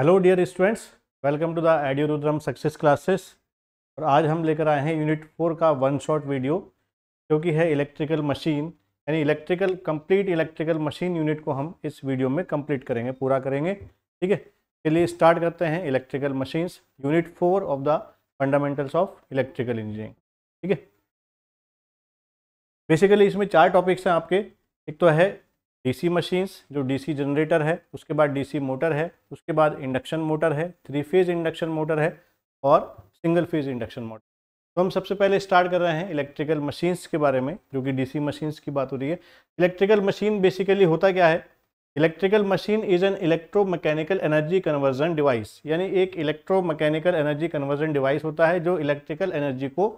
Hello dear students welcome to the एडियो Rudram success classes और आज हम लेकर आए हैं यूनिट फोर का वन शॉट वीडियो जो कि है इलेक्ट्रिकल मशीन यानी electrical complete electrical machine unit को हम इस वीडियो में कंप्लीट करेंगे पूरा करेंगे ठीक है चलिए स्टार्ट करते हैं electrical machines unit four of the fundamentals of electrical engineering ठीक है बेसिकली इसमें चार टॉपिक्स हैं आपके एक तो है डीसी मशीन्स जो डीसी जनरेटर है उसके बाद डीसी मोटर है उसके बाद इंडक्शन मोटर है थ्री फेज इंडक्शन मोटर है और सिंगल फेज इंडक्शन मोटर तो हम सबसे पहले स्टार्ट कर रहे हैं इलेक्ट्रिकल मशीन्स के बारे में जो कि डीसी मशीन्स की बात हो रही है इलेक्ट्रिकल मशीन बेसिकली होता क्या है electrical machine is an electro mechanical energy conversion device यानी एक electro mechanical energy conversion device होता है जो इलेक्ट्रिकल एनर्जी को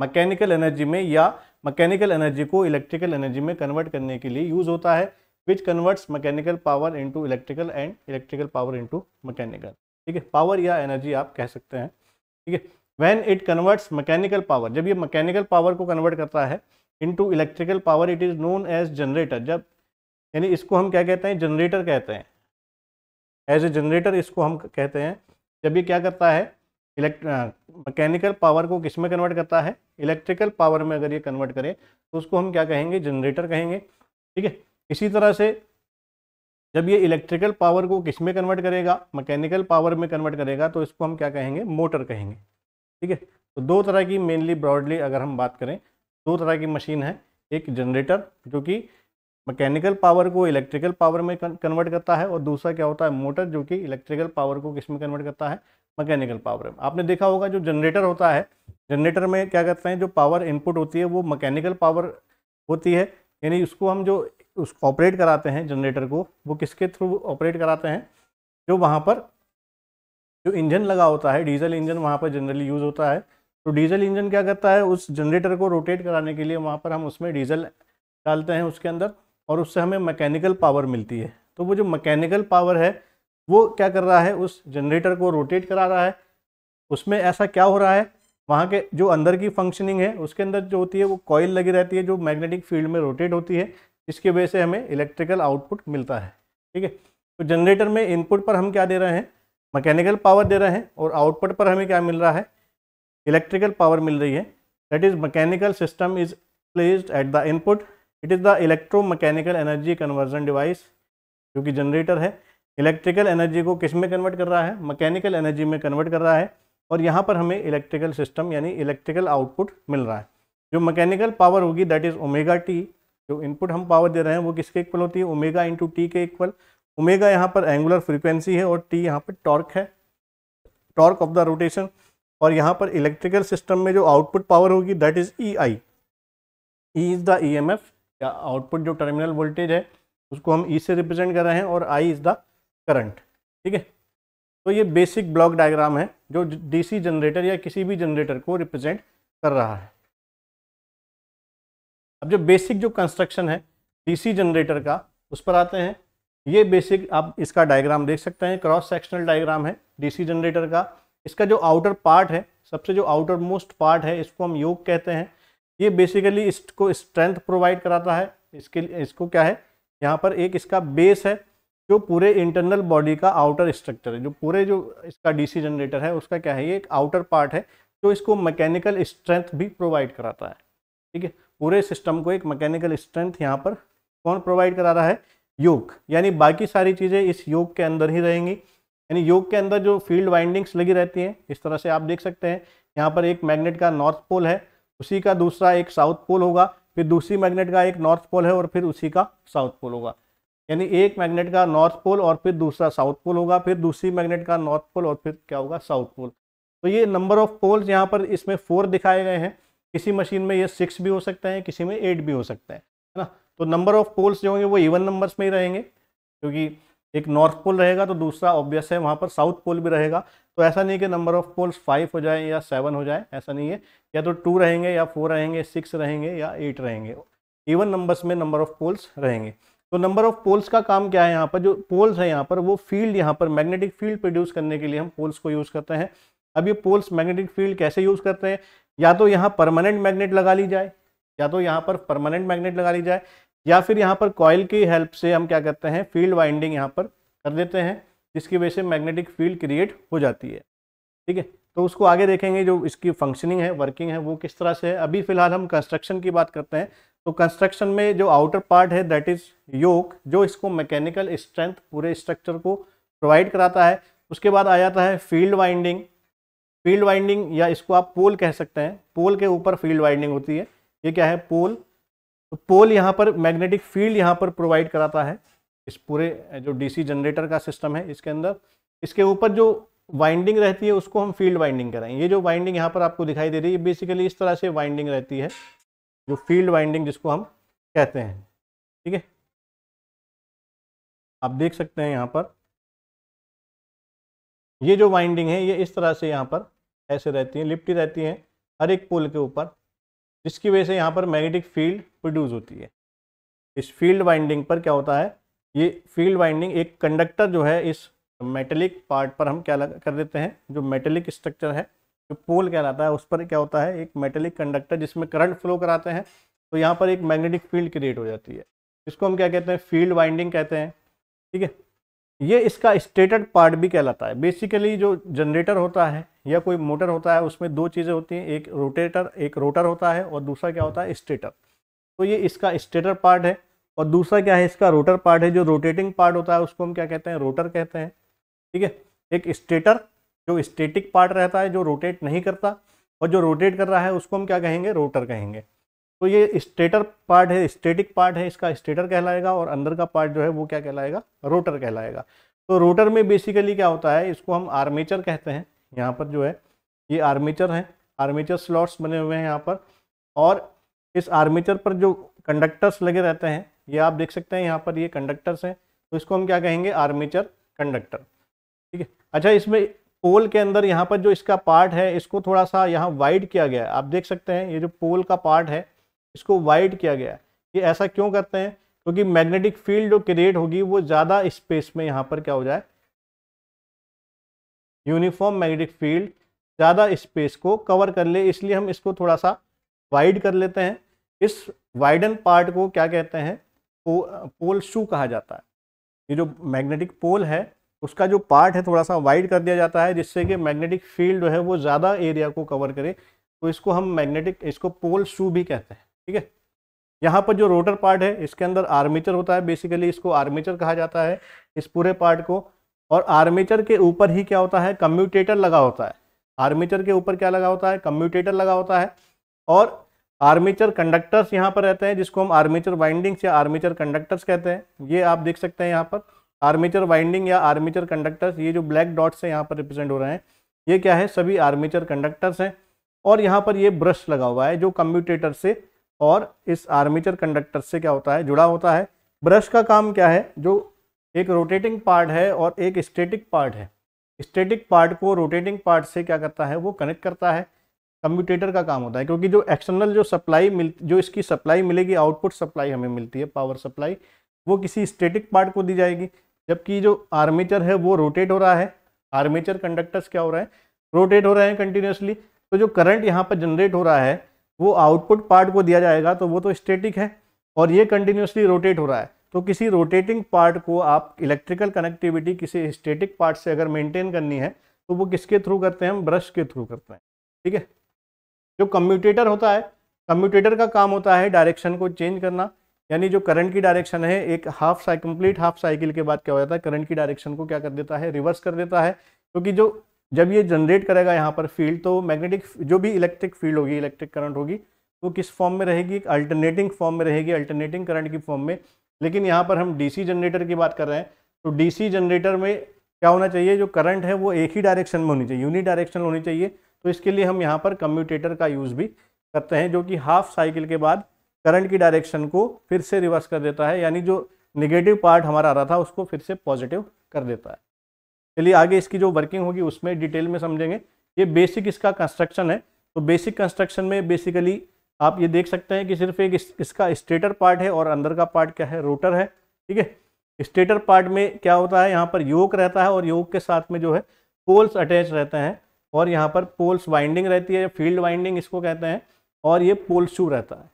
मैकेनिकल एनर्जी में या मैकेनिकल एनर्जी को इलेक्ट्रिकल एनर्जी में कन्वर्ट करने के लिए यूज़ होता है which converts mechanical power into electrical and electrical power into mechanical ठीक है पावर या एनर्जी आप कह सकते हैं ठीक है when it converts mechanical power जब ये मैकेनिकल पावर को कन्वर्ट करता है into electrical power it is known as generator जब यानी इसको हम क्या कहते हैं जनरेटर कहते हैं एज ए जनरेटर इसको हम कहते हैं जब ये क्या करता है इलेक्ट मैकेनिकल पावर को किस में कन्वर्ट करता है इलेक्ट्रिकल पावर में अगर ये कन्वर्ट करें तो उसको हम क्या कहेंगे जनरेटर कहेंगे ठीक है इसी तरह से जब ये इलेक्ट्रिकल पावर को किस में कन्वर्ट करेगा मैकेनिकल पावर में कन्वर्ट करेगा तो इसको हम क्या कहेंगे मोटर कहेंगे ठीक है तो दो तरह की मेनली ब्रॉडली अगर हम बात करें दो तरह की मशीन है एक जनरेटर जो कि मैकेनिकल पावर को इलेक्ट्रिकल पावर में कन्वर्ट करता है और दूसरा क्या होता है मोटर जो कि इलेक्ट्रिकल पावर को किस में कन्वर्ट करता है मैकेनिकल पावर में आपने देखा होगा जो जनरेटर होता है जनरेटर में क्या करते हैं जो पावर इनपुट होती है वो मैकेनिकल पावर होती है यानी उसको हम जो उस ऑपरेट कराते हैं जनरेटर को वो किसके थ्रू ऑपरेट कराते हैं जो वहाँ पर जो इंजन लगा होता है डीजल इंजन वहाँ पर जनरली यूज़ होता है तो डीजल इंजन क्या करता है उस जनरेटर को रोटेट कराने के लिए वहाँ पर हम उसमें डीजल डालते हैं उसके अंदर और उससे हमें मैकेनिकल पावर मिलती है तो वो जो मैकेनिकल पावर है वो क्या कर रहा है उस जनरेटर को रोटेट करा रहा है उसमें ऐसा क्या हो रहा है वहाँ के जो अंदर की फंक्शनिंग है उसके अंदर जो होती है वो कॉयल लगी रहती है जो मैग्नेटिक फील्ड में रोटेट होती है इसकी वजह से हमें इलेक्ट्रिकल आउटपुट मिलता है ठीक है तो जनरेटर में इनपुट पर हम क्या दे रहे हैं मैकेनिकल पावर दे रहे हैं और आउटपुट पर हमें क्या मिल रहा है इलेक्ट्रिकल पावर मिल रही है that is mechanical system is placed at the input it is the electro mechanical energy conversion device जो कि जनरेटर है इलेक्ट्रिकल एनर्जी को किस में कन्वर्ट कर रहा है मैकेनिकल एनर्जी में कन्वर्ट कर रहा है और यहाँ पर हमें इलेक्ट्रिकल सिस्टम यानी इलेक्ट्रिकल आउटपुट मिल रहा है जो मैकेनिकल पावर होगी दैट इज़ ओमेगा टी जो इनपुट हम पावर दे रहे हैं वो किसके इक्वल होती है ओमेगा इंटू टी के इक्वल ओमेगा यहाँ पर एंगुलर फ्रीक्वेंसी है और टी यहाँ पर टॉर्क है टॉर्क ऑफ द रोटेशन और यहाँ पर इलेक्ट्रिकल सिस्टम में जो आउटपुट पावर होगी that is E I E is the E M F या आउटपुट जो टर्मिनल वोल्टेज है उसको हम ई e से रिप्रेजेंट कर रहे हैं और आई इज़ द करंट ठीक है तो ये बेसिक ब्लॉक डायग्राम है जो डीसी जनरेटर या किसी भी जनरेटर को रिप्रेजेंट कर रहा है अब जो बेसिक जो कंस्ट्रक्शन है डीसी जनरेटर का उस पर आते हैं ये बेसिक आप इसका डायग्राम देख सकते हैं क्रॉस सेक्शनल डायग्राम है डीसी जनरेटर का इसका जो आउटर पार्ट है सबसे जो आउटर मोस्ट पार्ट है इसको हम योग कहते हैं ये बेसिकली इसको स्ट्रेंथ प्रोवाइड कराता है इसके इसको क्या है यहाँ पर एक इसका बेस है जो पूरे इंटरनल बॉडी का आउटर स्ट्रक्चर है जो पूरे जो इसका डीसी जनरेटर है उसका क्या है ये एक आउटर पार्ट है जो इसको मैकेनिकल स्ट्रेंथ भी प्रोवाइड कराता है ठीक है पूरे सिस्टम को एक मैकेनिकल स्ट्रेंथ यहाँ पर कौन प्रोवाइड करा रहा है योग यानी बाकी सारी चीज़ें इस योग के अंदर ही रहेंगी यानी योग के अंदर जो फील्ड वाइंडिंग्स लगी रहती हैं इस तरह से आप देख सकते हैं यहाँ पर एक मैग्नेट का नॉर्थ पोल है उसी का दूसरा एक साउथ पोल होगा फिर दूसरी मैग्नेट का एक नॉर्थ पोल है और फिर उसी का साउथ पोल होगा यानी एक मैग्नेट का नॉर्थ पोल और फिर दूसरा साउथ पोल होगा फिर दूसरी मैग्नेट का नॉर्थ पोल और फिर क्या होगा साउथ पोल तो ये नंबर ऑफ पोल्स यहाँ पर इसमें फोर दिखाए गए हैं किसी मशीन में ये सिक्स भी हो सकता है किसी में एट भी हो सकता है है ना तो नंबर ऑफ पोल्स जो होंगे वो इवन नंबर्स में ही रहेंगे क्योंकि एक नॉर्थ पोल रहेगा तो दूसरा ऑब्वियस है वहाँ पर साउथ पोल भी रहेगा तो ऐसा नहीं कि नंबर ऑफ पोल्स फाइव हो जाए या सेवन हो जाए ऐसा नहीं है या तो टू रहेंगे या फोर रहेंगे सिक्स रहेंगे या एट रहेंगे इवन नंबर्स में नंबर ऑफ पोल्स रहेंगे तो नंबर ऑफ पोल्स का काम क्या है यहाँ पर जो पोल्स है यहाँ पर वो फील्ड यहाँ पर मैग्नेटिक फील्ड प्रोड्यूस करने के लिए हम पोल्स को यूज़ करते हैं अब ये पोल्स मैग्नेटिक फील्ड कैसे यूज़ करते हैं या तो यहाँ परमानेंट मैग्नेट लगा ली जाए या तो यहाँ पर परमानेंट मैग्नेट लगा ली जाए या फिर यहाँ पर कॉयल की हेल्प से हम क्या करते हैं फील्ड वाइंडिंग यहाँ पर कर देते हैं जिसकी वजह से मैग्नेटिक फील्ड क्रिएट हो जाती है ठीक है तो उसको आगे देखेंगे जो इसकी फंक्शनिंग है वर्किंग है वो किस तरह से है अभी फिलहाल हम कंस्ट्रक्शन की बात करते हैं तो कंस्ट्रक्शन में जो आउटर पार्ट है दैट इज़ योक जो इसको मैकेनिकल स्ट्रेंथ पूरे स्ट्रक्चर को प्रोवाइड कराता है उसके बाद आ जाता है फील्ड वाइंडिंग फील्ड वाइंडिंग या इसको आप पोल कह सकते हैं पोल के ऊपर फील्ड वाइंडिंग होती है ये क्या है पोल तो पोल यहाँ पर मैग्नेटिक फील्ड यहाँ पर प्रोवाइड कराता है इस पूरे जो डीसी जनरेटर का सिस्टम है इसके अंदर इसके ऊपर जो वाइंडिंग रहती है उसको हम फील्ड वाइंडिंग कराएंगे ये जो वाइंडिंग यहाँ पर आपको दिखाई दे रही है बेसिकली इस तरह से वाइंडिंग रहती है जो फील्ड वाइंडिंग जिसको हम कहते हैं ठीक है आप देख सकते हैं यहाँ पर ये जो वाइंडिंग है ये इस तरह से यहाँ पर ऐसे रहती हैं लिपटी रहती हैं हर एक पोल के ऊपर जिसकी वजह से यहाँ पर मैग्नेटिक फील्ड प्रोड्यूस होती है इस फील्ड वाइंडिंग पर क्या होता है ये फील्ड वाइंडिंग एक कंडक्टर जो है इस मेटेलिक पार्ट पर हम क्या कर देते हैं जो मेटेलिक स्ट्रक्चर है जो पोल कहलाता है उस पर क्या होता है एक मेटेलिक कंडक्टर जिसमें करंट फ्लो कराते हैं तो यहाँ पर एक मैग्नेटिक फील्ड क्रिएट हो जाती है इसको हम क्या कहते हैं फील्ड वाइंडिंग कहते हैं ठीक है ये इसका स्टेटर पार्ट भी कहलाता है बेसिकली जो जनरेटर होता है या कोई मोटर होता है उसमें दो चीज़ें होती हैं एक रोटेटर एक रोटर होता है और दूसरा क्या होता है स्टेटर तो ये इसका स्टेटर पार्ट है और दूसरा क्या है इसका रोटर पार्ट है जो रोटेटिंग पार्ट होता है उसको हम क्या कहते हैं रोटर कहते हैं ठीक है एक स्टेटर जो स्टेटिक पार्ट रहता है जो रोटेट नहीं करता और जो रोटेट कर रहा है उसको हम क्या कहेंगे रोटर कहेंगे तो ये स्टेटर पार्ट है स्टेटिक पार्ट है इसका स्टेटर कहलाएगा और अंदर का पार्ट जो है वो क्या कहलाएगा रोटर कहलाएगा तो रोटर में बेसिकली क्या होता है इसको हम आर्मेचर कहते हैं यहाँ पर जो है ये आर्मेचर है आर्मेचर स्लॉट्स बने हुए हैं यहाँ पर और इस आर्मेचर पर जो कंडक्टर्स लगे रहते हैं ये आप देख सकते हैं यहाँ पर ये कंडक्टर्स हैं तो इसको हम क्या कहेंगे आर्मेचर कंडक्टर ठीक है अच्छा इसमें पोल के अंदर यहाँ पर जो इसका पार्ट है इसको थोड़ा सा यहाँ वाइड किया गया है आप देख सकते हैं ये जो पोल का पार्ट है इसको वाइड किया गया है ये ऐसा क्यों करते हैं क्योंकि मैग्नेटिक फील्ड जो क्रिएट होगी वो ज़्यादा स्पेस में यहाँ पर क्या हो जाए यूनिफॉर्म मैग्नेटिक फील्ड ज़्यादा स्पेस को कवर कर ले इसलिए हम इसको थोड़ा सा वाइड कर लेते हैं इस वाइडन पार्ट को क्या कहते हैं पोल शू कहा जाता है ये जो मैग्नेटिक पोल है उसका जो पार्ट है थोड़ा सा वाइड कर दिया जाता है जिससे कि मैग्नेटिक फील्ड जो है वो ज़्यादा एरिया को कवर करे तो इसको हम मैग्नेटिक इसको पोल शू भी कहते हैं ठीक है यहाँ पर जो रोटर पार्ट है इसके अंदर आर्मीचर होता है बेसिकली इसको आर्मीचर कहा जाता है इस पूरे पार्ट को और आर्मीचर के ऊपर ही क्या होता है कम्यूटेटर लगा होता है आर्मीचर के ऊपर क्या लगा होता है कम्यूटेटर लगा होता है और आर्मीचर कंडक्टर्स यहाँ पर रहते हैं जिसको हम आर्मीचर वाइंडिंग्स या आर्मीचर कंडक्टर्स कहते हैं ये आप देख सकते हैं यहाँ पर आर्मीचर वाइंडिंग या आर्मीचर कंडक्टर्स ये जो ब्लैक डॉट्स हैं यहाँ पर रिप्रेजेंट हो रहे हैं ये क्या है सभी आर्मीचर कंडक्टर्स हैं और यहाँ पर ये ब्रश लगा हुआ है जो कम्यूटेटर से और इस आर्मीचर कंडक्टर से क्या होता है जुड़ा होता है ब्रश का काम क्या है जो एक रोटेटिंग पार्ट है और एक स्टेटिक पार्ट है स्टेटिक पार्ट को रोटेटिंग पार्ट से क्या करता है वो कनेक्ट करता है कंप्यूटेटर का काम होता है क्योंकि जो एक्सटर्नल जो सप्लाई मिल जो इसकी सप्लाई मिलेगी आउटपुट सप्लाई हमें मिलती है पावर सप्लाई वो किसी स्टेटिक पार्ट को दी जाएगी जबकि जो आर्मेचर है वो रोटेट हो रहा है आर्मेचर कंडक्टर्स क्या हो रहे हैं रोटेट हो रहे हैं कंटिन्यूसली तो जो करंट यहाँ पर जनरेट हो रहा है वो आउटपुट पार्ट को दिया जाएगा तो वो तो स्टेटिक है और ये कंटिन्यूसली रोटेट हो रहा है तो किसी रोटेटिंग पार्ट को आप इलेक्ट्रिकल कनेक्टिविटी किसी स्टेटिक पार्ट से अगर मेंटेन करनी है तो वो किसके थ्रू करते हैं हम ब्रश के थ्रू करते हैं ठीक है जो कम्यूटेटर होता है कम्यूटेटर का काम होता है डायरेक्शन को चेंज करना यानी जो करंट की डायरेक्शन है एक half cycle complete half cycle के बाद क्या हो जाता है करंट की डायरेक्शन को क्या कर देता है रिवर्स कर देता है क्योंकि तो जो जब ये जनरेट करेगा यहाँ पर फील्ड तो मैग्नेटिक जो भी इलेक्ट्रिक फील्ड होगी इलेक्ट्रिक करंट होगी वो किस फॉर्म में रहेगी अल्टरनेटिंग फॉर्म में रहेगी अल्टरनेटिंग करंट की फॉर्म में लेकिन यहाँ पर हम डीसी जनरेटर की बात कर रहे हैं तो डीसी जनरेटर में क्या होना चाहिए जो करंट है वो एक ही डायरेक्शन में होनी चाहिए यूनि डायरेक्शन होनी चाहिए तो इसके लिए हम यहाँ पर कम्यूटेटर का यूज़ भी करते हैं जो कि हाफ साइकिल के बाद करंट की डायरेक्शन को फिर से रिवर्स कर देता है यानी जो निगेटिव पार्ट हमारा आ रहा था उसको फिर से पॉजिटिव कर देता है चलिए आगे इसकी जो वर्किंग होगी उसमें डिटेल में समझेंगे ये बेसिक इसका कंस्ट्रक्शन है तो बेसिक कंस्ट्रक्शन में बेसिकली आप ये देख सकते हैं कि सिर्फ एक इसका स्टेटर पार्ट है और अंदर का पार्ट क्या है रोटर है ठीक है स्टेटर पार्ट में क्या होता है यहाँ पर योग रहता है और योग के साथ में जो है पोल्स अटैच रहते हैं और यहाँ पर पोल्स वाइंडिंग रहती है फील्ड वाइंडिंग इसको कहते हैं और ये पोल शू रहता है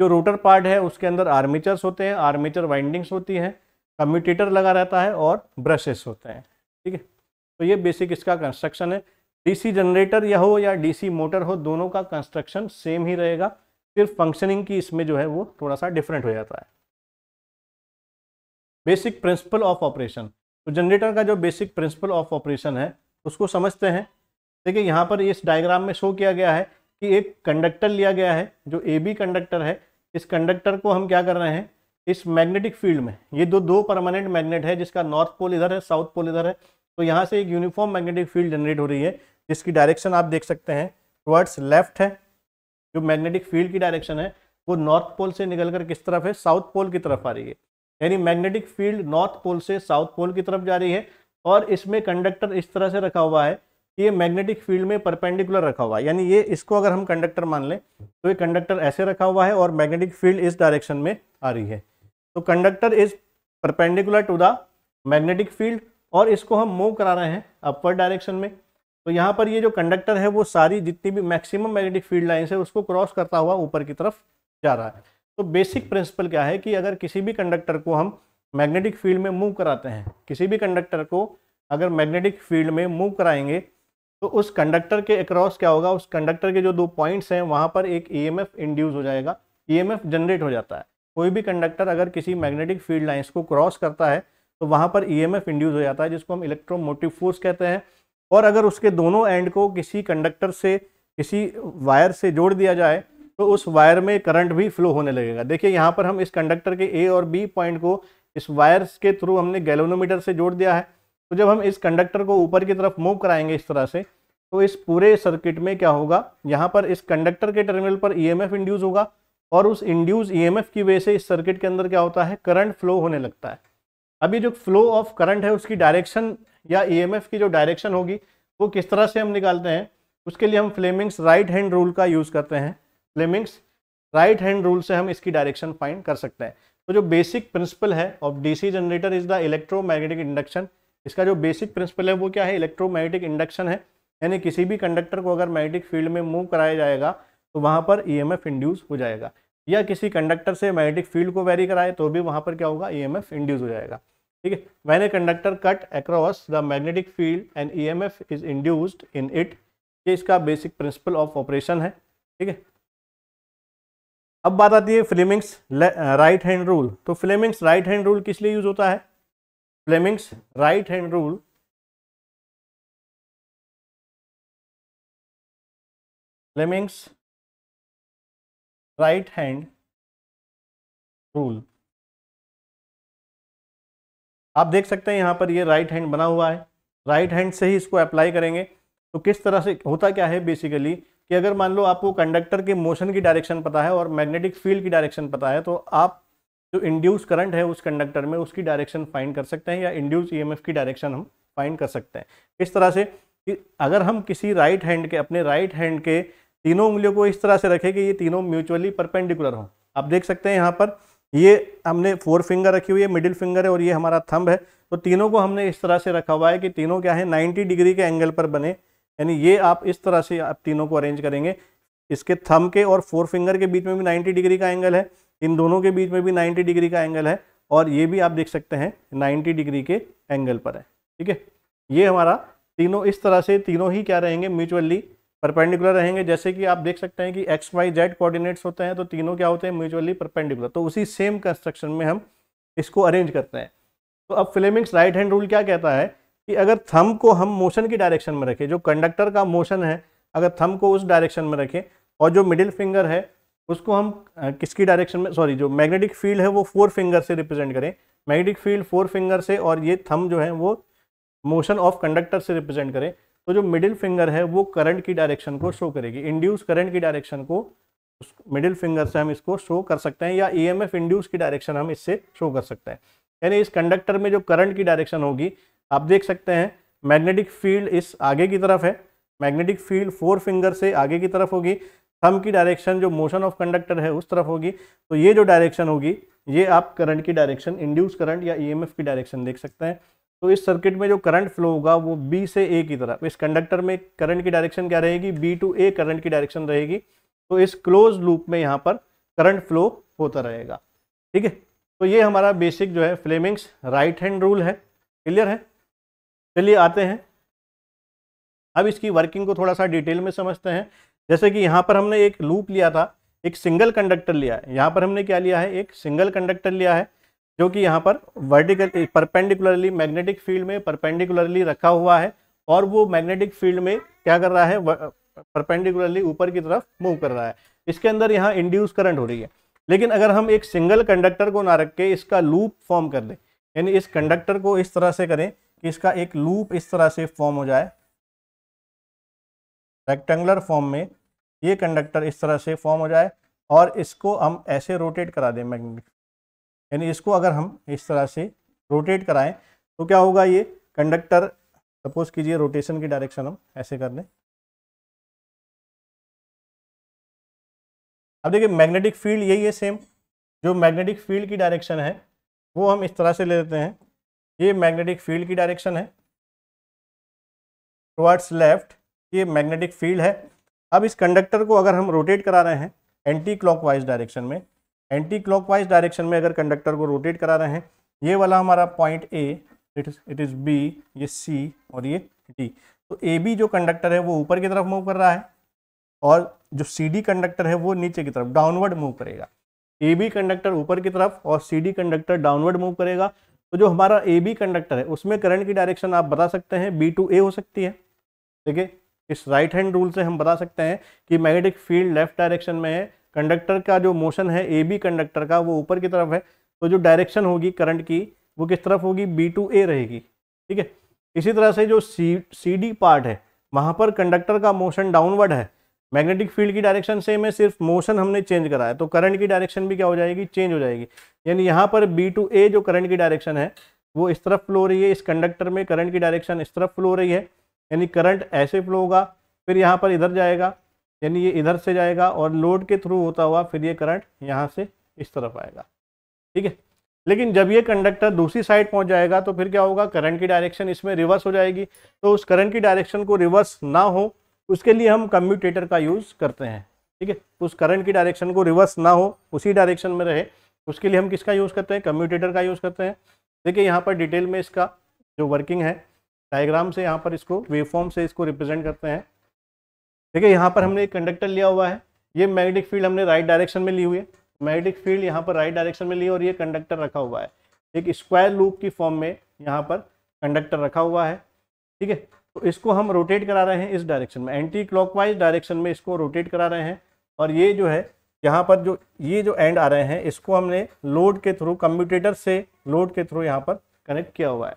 जो रोटर पार्ट है उसके अंदर आर्मीचर्स होते हैं आर्मीचर वाइंडिंग्स होती हैं कम्यूटेटर लगा रहता है और ब्रशेस होते हैं ठीक है तो ये बेसिक इसका कंस्ट्रक्शन है डीसी जनरेटर या हो या डीसी मोटर हो दोनों का कंस्ट्रक्शन सेम ही रहेगा सिर्फ फंक्शनिंग की इसमें जो है वो थोड़ा सा डिफरेंट हो जाता है बेसिक प्रिंसिपल ऑफ ऑपरेशन तो जनरेटर का जो बेसिक प्रिंसिपल ऑफ ऑपरेशन है उसको समझते हैं देखिए यहाँ पर इस डायग्राम में शो किया गया है कि एक कंडक्टर लिया गया है जो ए बी कंडक्टर है इस कंडक्टर को हम क्या कर रहे हैं इस मैग्नेटिक फील्ड में ये दो दो परमानेंट मैग्नेट है जिसका नॉर्थ पोल इधर है साउथ पोल इधर है तो यहाँ से एक यूनिफॉर्म मैग्नेटिक फील्ड जनरेट हो रही है जिसकी डायरेक्शन आप देख सकते हैं टुवर्ड्स लेफ्ट है जो मैग्नेटिक फील्ड की डायरेक्शन है वो नॉर्थ पोल से निकल कर किस तरफ है साउथ पोल की तरफ आ रही है यानी मैग्नेटिक फील्ड नॉर्थ पोल से साउथ पोल की तरफ जा रही है और इसमें कंडक्टर इस तरह से रखा हुआ है कि ये मैग्नेटिक फील्ड में परपेंडिकुलर रखा हुआ है यानी ये इसको अगर हम कंडक्टर मान लें तो ये कंडक्टर ऐसे रखा हुआ है और मैग्नेटिक फील्ड इस डायरेक्शन में आ रही है तो conductor is perpendicular to the magnetic field और इसको हम मूव करा रहे हैं अपवर्ड डायरेक्शन में तो यहाँ पर ये जो कंडक्टर है वो सारी जितनी भी मैक्सिमम मैग्नेटिक फील्ड लाइन्स है उसको क्रॉस करता हुआ ऊपर की तरफ जा रहा है तो बेसिक प्रिंसिपल क्या है कि अगर किसी भी कंडक्टर को हम मैग्नेटिक फील्ड में मूव कराते हैं किसी भी कंडक्टर को अगर मैग्नेटिक फील्ड में मूव कराएंगे तो उस कंडक्टर के अक्रॉस क्या होगा उस कंडक्टर के जो दो पॉइंट्स हैं वहाँ पर एक एफ e इंड्यूस हो जाएगा एफ e जनरेट हो जाता है कोई भी कंडक्टर अगर किसी मैग्नेटिक फील्ड लाइन्स को क्रॉस करता है तो वहाँ पर ई e इंड्यूस हो जाता है जिसको हम इलेक्ट्रोमोटिव फोर्स कहते हैं और अगर उसके दोनों एंड को किसी कंडक्टर से किसी वायर से जोड़ दिया जाए तो उस वायर में करंट भी फ्लो होने लगेगा देखिए यहाँ पर हम इस कंडक्टर के ए और बी पॉइंट को इस वायर्स के थ्रू हमने गैलोनोमीटर से जोड़ दिया है तो जब हम इस कंडक्टर को ऊपर की तरफ मूव कराएंगे इस तरह से तो इस पूरे सर्किट में क्या होगा यहाँ पर इस कंडक्टर के टर्मिनल पर ई e इंड्यूस होगा और उस इंड्यूस ईएमएफ e की वजह से इस सर्किट के अंदर क्या होता है करंट फ्लो होने लगता है अभी जो फ्लो ऑफ करंट है उसकी डायरेक्शन या ईएमएफ e की जो डायरेक्शन होगी वो किस तरह से हम निकालते हैं उसके लिए हम फ्लेमिंग्स राइट हैंड रूल का यूज़ करते हैं फ्लेमिंग्स राइट हैंड रूल से हम इसकी डायरेक्शन फाइंड कर सकते हैं तो जो बेसिक प्रिंसिपल है of the generator is the electromagnetic induction इसका जो बेसिक प्रिंसिपल है वो क्या है इलेक्ट्रोमैग्नेटिक इंडक्शन है यानी किसी भी कंडक्टर को अगर मैग्नेटिक फील्ड में मूव कराया जाएगा तो वहाँ पर ई e इंड्यूस हो जाएगा या किसी कंडक्टर से मैग्नेटिक फील्ड को वैरी कराए तो भी वहाँ पर क्या होगा ई e इंड्यूस हो जाएगा ठीक है when a conductor cut across the magnetic field and E is induced in it ये इसका बेसिक प्रिंसिपल ऑफ ऑपरेशन है ठीक है अब बात आती है फ्लेमिंग्स राइट हैंड रूल तो फ्लेमिंग्स राइट हैंड रूल किस लिए यूज होता है Fleming's right hand rule Fleming's right hand rule आप देख सकते हैं यहां पर ये राइट हैंड बना हुआ है राइट हैंड से ही इसको अप्लाई करेंगे तो किस तरह से होता क्या है बेसिकली कि अगर मान लो आपको कंडक्टर के मोशन की डायरेक्शन पता है और मैग्नेटिक फील्ड की डायरेक्शन पता है तो आप जो इंड्यूस करंट है उस कंडक्टर में उसकी डायरेक्शन फाइंड कर सकते हैं या इंड्यूस ईएमएफ e की डायरेक्शन हम फाइंड कर सकते हैं इस तरह से कि अगर हम किसी राइट right हैंड के अपने राइट right हैंड के तीनों उंगलियों को इस तरह से रखें कि ये तीनों म्यूचुअली परपेंडिकुलर हों आप देख सकते हैं यहाँ पर ये हमने फोर फिंगर रखी हुई है मिडिल फिंगर है और ये हमारा थंब है तो तीनों को हमने इस तरह से रखा हुआ है कि तीनों क्या है नाइन्टी डिग्री के एंगल पर बने यानी ये आप इस तरह से आप तीनों को अरेंज करेंगे इसके थम के और फोर फिंगर के बीच में भी नाइन्टी डिग्री का एंगल है इन दोनों के बीच में भी नाइन्टी डिग्री का एंगल है और ये भी आप देख सकते हैं नाइन्टी डिग्री के एंगल पर है ठीक है ये हमारा तीनों इस तरह से तीनों ही क्या रहेंगे म्यूचुअली परपेंडिकुलर रहेंगे जैसे कि आप देख सकते हैं कि एक्स वाई जेड कोऑर्डिनेट्स होते हैं तो तीनों क्या होते हैं म्यूचुअली परपेंडिकुलर तो उसी सेम कंस्ट्रक्शन में हम इसको अरेंज करते हैं तो अब फिलेमिंग्स राइट हैंड रूल क्या कहता है कि अगर थम को हम मोशन की डायरेक्शन में रखें जो कंडक्टर का मोशन है अगर थम को उस डायरेक्शन में रखें और जो मिडिल फिंगर है उसको हम किसकी डायरेक्शन में सॉरी जो मैग्नेटिक फील्ड है वो फोर फिंगर से रिप्रेजेंट करें मैग्नेटिक फील्ड फोर फिंगर से और ये थम जो है वो मोशन ऑफ कंडक्टर से रिप्रेजेंट करें तो जो मिडिल फिंगर है वो करंट की डायरेक्शन को शो करेगी इंड्यूस करंट की डायरेक्शन को मिडिल फिंगर से हम इसको शो कर सकते हैं या ईएमएफ e इंड्यूस की डायरेक्शन हम इससे शो कर सकते हैं यानी इस कंडक्टर में जो करंट की डायरेक्शन होगी आप देख सकते हैं मैग्नेटिक फील्ड इस आगे की तरफ है मैग्नेटिक फील्ड फोर फिंगर से आगे की तरफ होगी थम की डायरेक्शन जो मोशन ऑफ कंडक्टर है उस तरफ होगी तो ये जो डायरेक्शन होगी ये आप करंट की डायरेक्शन इंड्यूस करंट या ईएमएफ e की डायरेक्शन देख सकते हैं तो इस सर्किट में जो करंट फ्लो होगा वो बी से ए की तरफ इस कंडक्टर में करंट की डायरेक्शन क्या रहेगी बी टू ए करंट की डायरेक्शन रहेगी तो इस क्लोज लूप में यहाँ पर करंट फ्लो होता रहेगा ठीक है तो ये हमारा बेसिक जो है फ्लेमिंग्स राइट हैंड रूल है क्लियर है चलिए आते हैं अब इसकी वर्किंग को थोड़ा सा डिटेल में समझते हैं जैसे कि यहाँ पर हमने एक लूप लिया था एक सिंगल कंडक्टर लिया है यहाँ पर हमने क्या लिया है एक सिंगल कंडक्टर लिया है जो कि यहाँ पर वर्टिकल परपेंडिकुलरली मैग्नेटिक फील्ड में परपेंडिकुलरली रखा हुआ है और वो मैग्नेटिक फील्ड में क्या कर रहा है परपेंडिकुलरली ऊपर की तरफ मूव कर रहा है इसके अंदर यहाँ इंड्यूस करंट हो रही है लेकिन अगर हम एक सिंगल कंडक्टर को ना रख के इसका लूप फॉर्म कर दें यानी इस कंडक्टर को इस तरह से करें कि इसका एक लूप इस तरह से फॉर्म हो जाए रेक्टेंगुलर फॉर्म में ये कंडक्टर इस तरह से फॉर्म हो जाए और इसको हम ऐसे रोटेट करा दें मैग्नेटिक यानी इसको अगर हम इस तरह से रोटेट कराएं तो क्या होगा ये कंडक्टर सपोज कीजिए रोटेशन की डायरेक्शन हम ऐसे कर लें अब देखिए मैग्नेटिक फील्ड यही है सेम जो मैग्नेटिक फील्ड की डायरेक्शन है वो हम इस तरह से ले लेते हैं ये मैग्नेटिक फील्ड की डायरेक्शन है टुवर्ड्स लेफ्ट ये मैग्नेटिक फील्ड है अब इस कंडक्टर को अगर हम रोटेट करा रहे हैं एंटी क्लॉकवाइज डायरेक्शन में एंटी क्लॉकवाइज डायरेक्शन में अगर कंडक्टर को रोटेट करा रहे हैं ये वाला हमारा point A it is it is B ये सी और ये डी तो ए बी जो कंडक्टर है वो ऊपर की तरफ मूव कर रहा है और जो सी डी कंडक्टर है वो नीचे की तरफ डाउनवर्ड मूव करेगा ए बी कंडक्टर ऊपर की तरफ और C D conductor downward move करेगा तो जो हमारा ए बी कंडक्टर है उसमें करंट की डायरेक्शन आप बता सकते हैं बी टू ए हो सकती है ठीक है इस राइट हैंड रूल से हम बता सकते हैं कि मैग्नेटिक फील्ड लेफ्ट डायरेक्शन में है कंडक्टर का जो मोशन है ए बी कंडक्टर का वो ऊपर की तरफ है तो जो डायरेक्शन होगी करंट की वो किस तरफ होगी बी टू ए रहेगी ठीक है इसी तरह से जो सी सी डी पार्ट है वहाँ पर कंडक्टर का मोशन डाउनवर्ड है मैग्नेटिक फील्ड की डायरेक्शन सेम है सिर्फ मोशन हमने चेंज करा है तो करंट की डायरेक्शन भी क्या हो जाएगी चेंज हो जाएगी यानी यहाँ पर बी टू ए जो करंट की डायरेक्शन है वो इस तरफ फ्लो रही है इस कंडक्टर में करंट की डायरेक्शन इस तरफ फ्लो रही है यानी करंट ऐसे फ्लो होगा फिर यहाँ पर इधर जाएगा यानी ये इधर से जाएगा और लोड के थ्रू होता हुआ फिर ये करंट यहाँ से इस तरफ आएगा ठीक है लेकिन जब ये कंडक्टर दूसरी साइड पहुंच जाएगा तो फिर क्या होगा करंट की डायरेक्शन इसमें रिवर्स हो जाएगी तो उस करंट की डायरेक्शन को रिवर्स ना हो उसके लिए हम कम्यूटेटर का यूज़ करते हैं ठीक है उस करंट की डायरेक्शन को रिवर्स ना हो उसी डायरेक्शन में रहे उसके लिए हम किसका यूज़ करते हैं कम्यूटेटर का यूज़ करते हैं देखिए यहाँ पर डिटेल में इसका जो वर्किंग है डायग्राम से यहाँ पर इसको वेवफॉर्म से इसको रिप्रेजेंट करते हैं ठीक है यहाँ पर हमने एक कंडक्टर लिया हुआ है ये मैग्नेटिक फील्ड हमने राइट डायरेक्शन में ली हुई है मैग्नेटिक फील्ड यहाँ पर राइट डायरेक्शन में ली और ये कंडक्टर रखा हुआ है एक स्क्वायर लूप की फॉर्म में यहाँ पर कंडक्टर रखा हुआ है ठीक है तो इसको हम रोटेट करा रहे हैं इस डायरेक्शन में एंटी क्लॉकवाइज डायरेक्शन में इसको रोटेट करा रहे हैं और ये जो है यहाँ पर जो ये जो एंड आ रहे हैं इसको हमने लोड के थ्रू कंप्यूटेटर से लोड के थ्रू यहाँ पर कनेक्ट किया हुआ है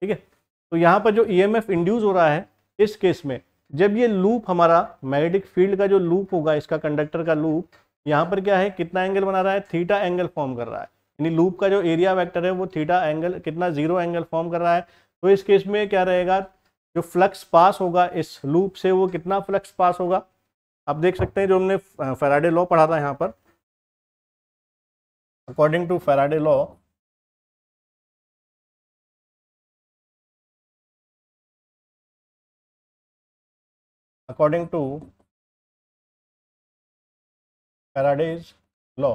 ठीक है तो यहाँ पर जो ई e इंड्यूस हो रहा है इस केस में जब ये लूप हमारा मैग्नेटिक फील्ड का जो लूप होगा इसका कंडक्टर का लूप यहाँ पर क्या है कितना एंगल बना रहा है थीटा एंगल फॉर्म कर रहा है यानी लूप का जो एरिया वेक्टर है वो थीटा एंगल कितना जीरो एंगल फॉर्म कर रहा है तो इस केस में क्या रहेगा जो फ्लक्स पास होगा इस लूप से वो कितना फ्लक्स पास होगा आप देख सकते हैं जो हमने फेराडे लॉ पढ़ा था यहाँ पर according to Faraday law according to Faraday's law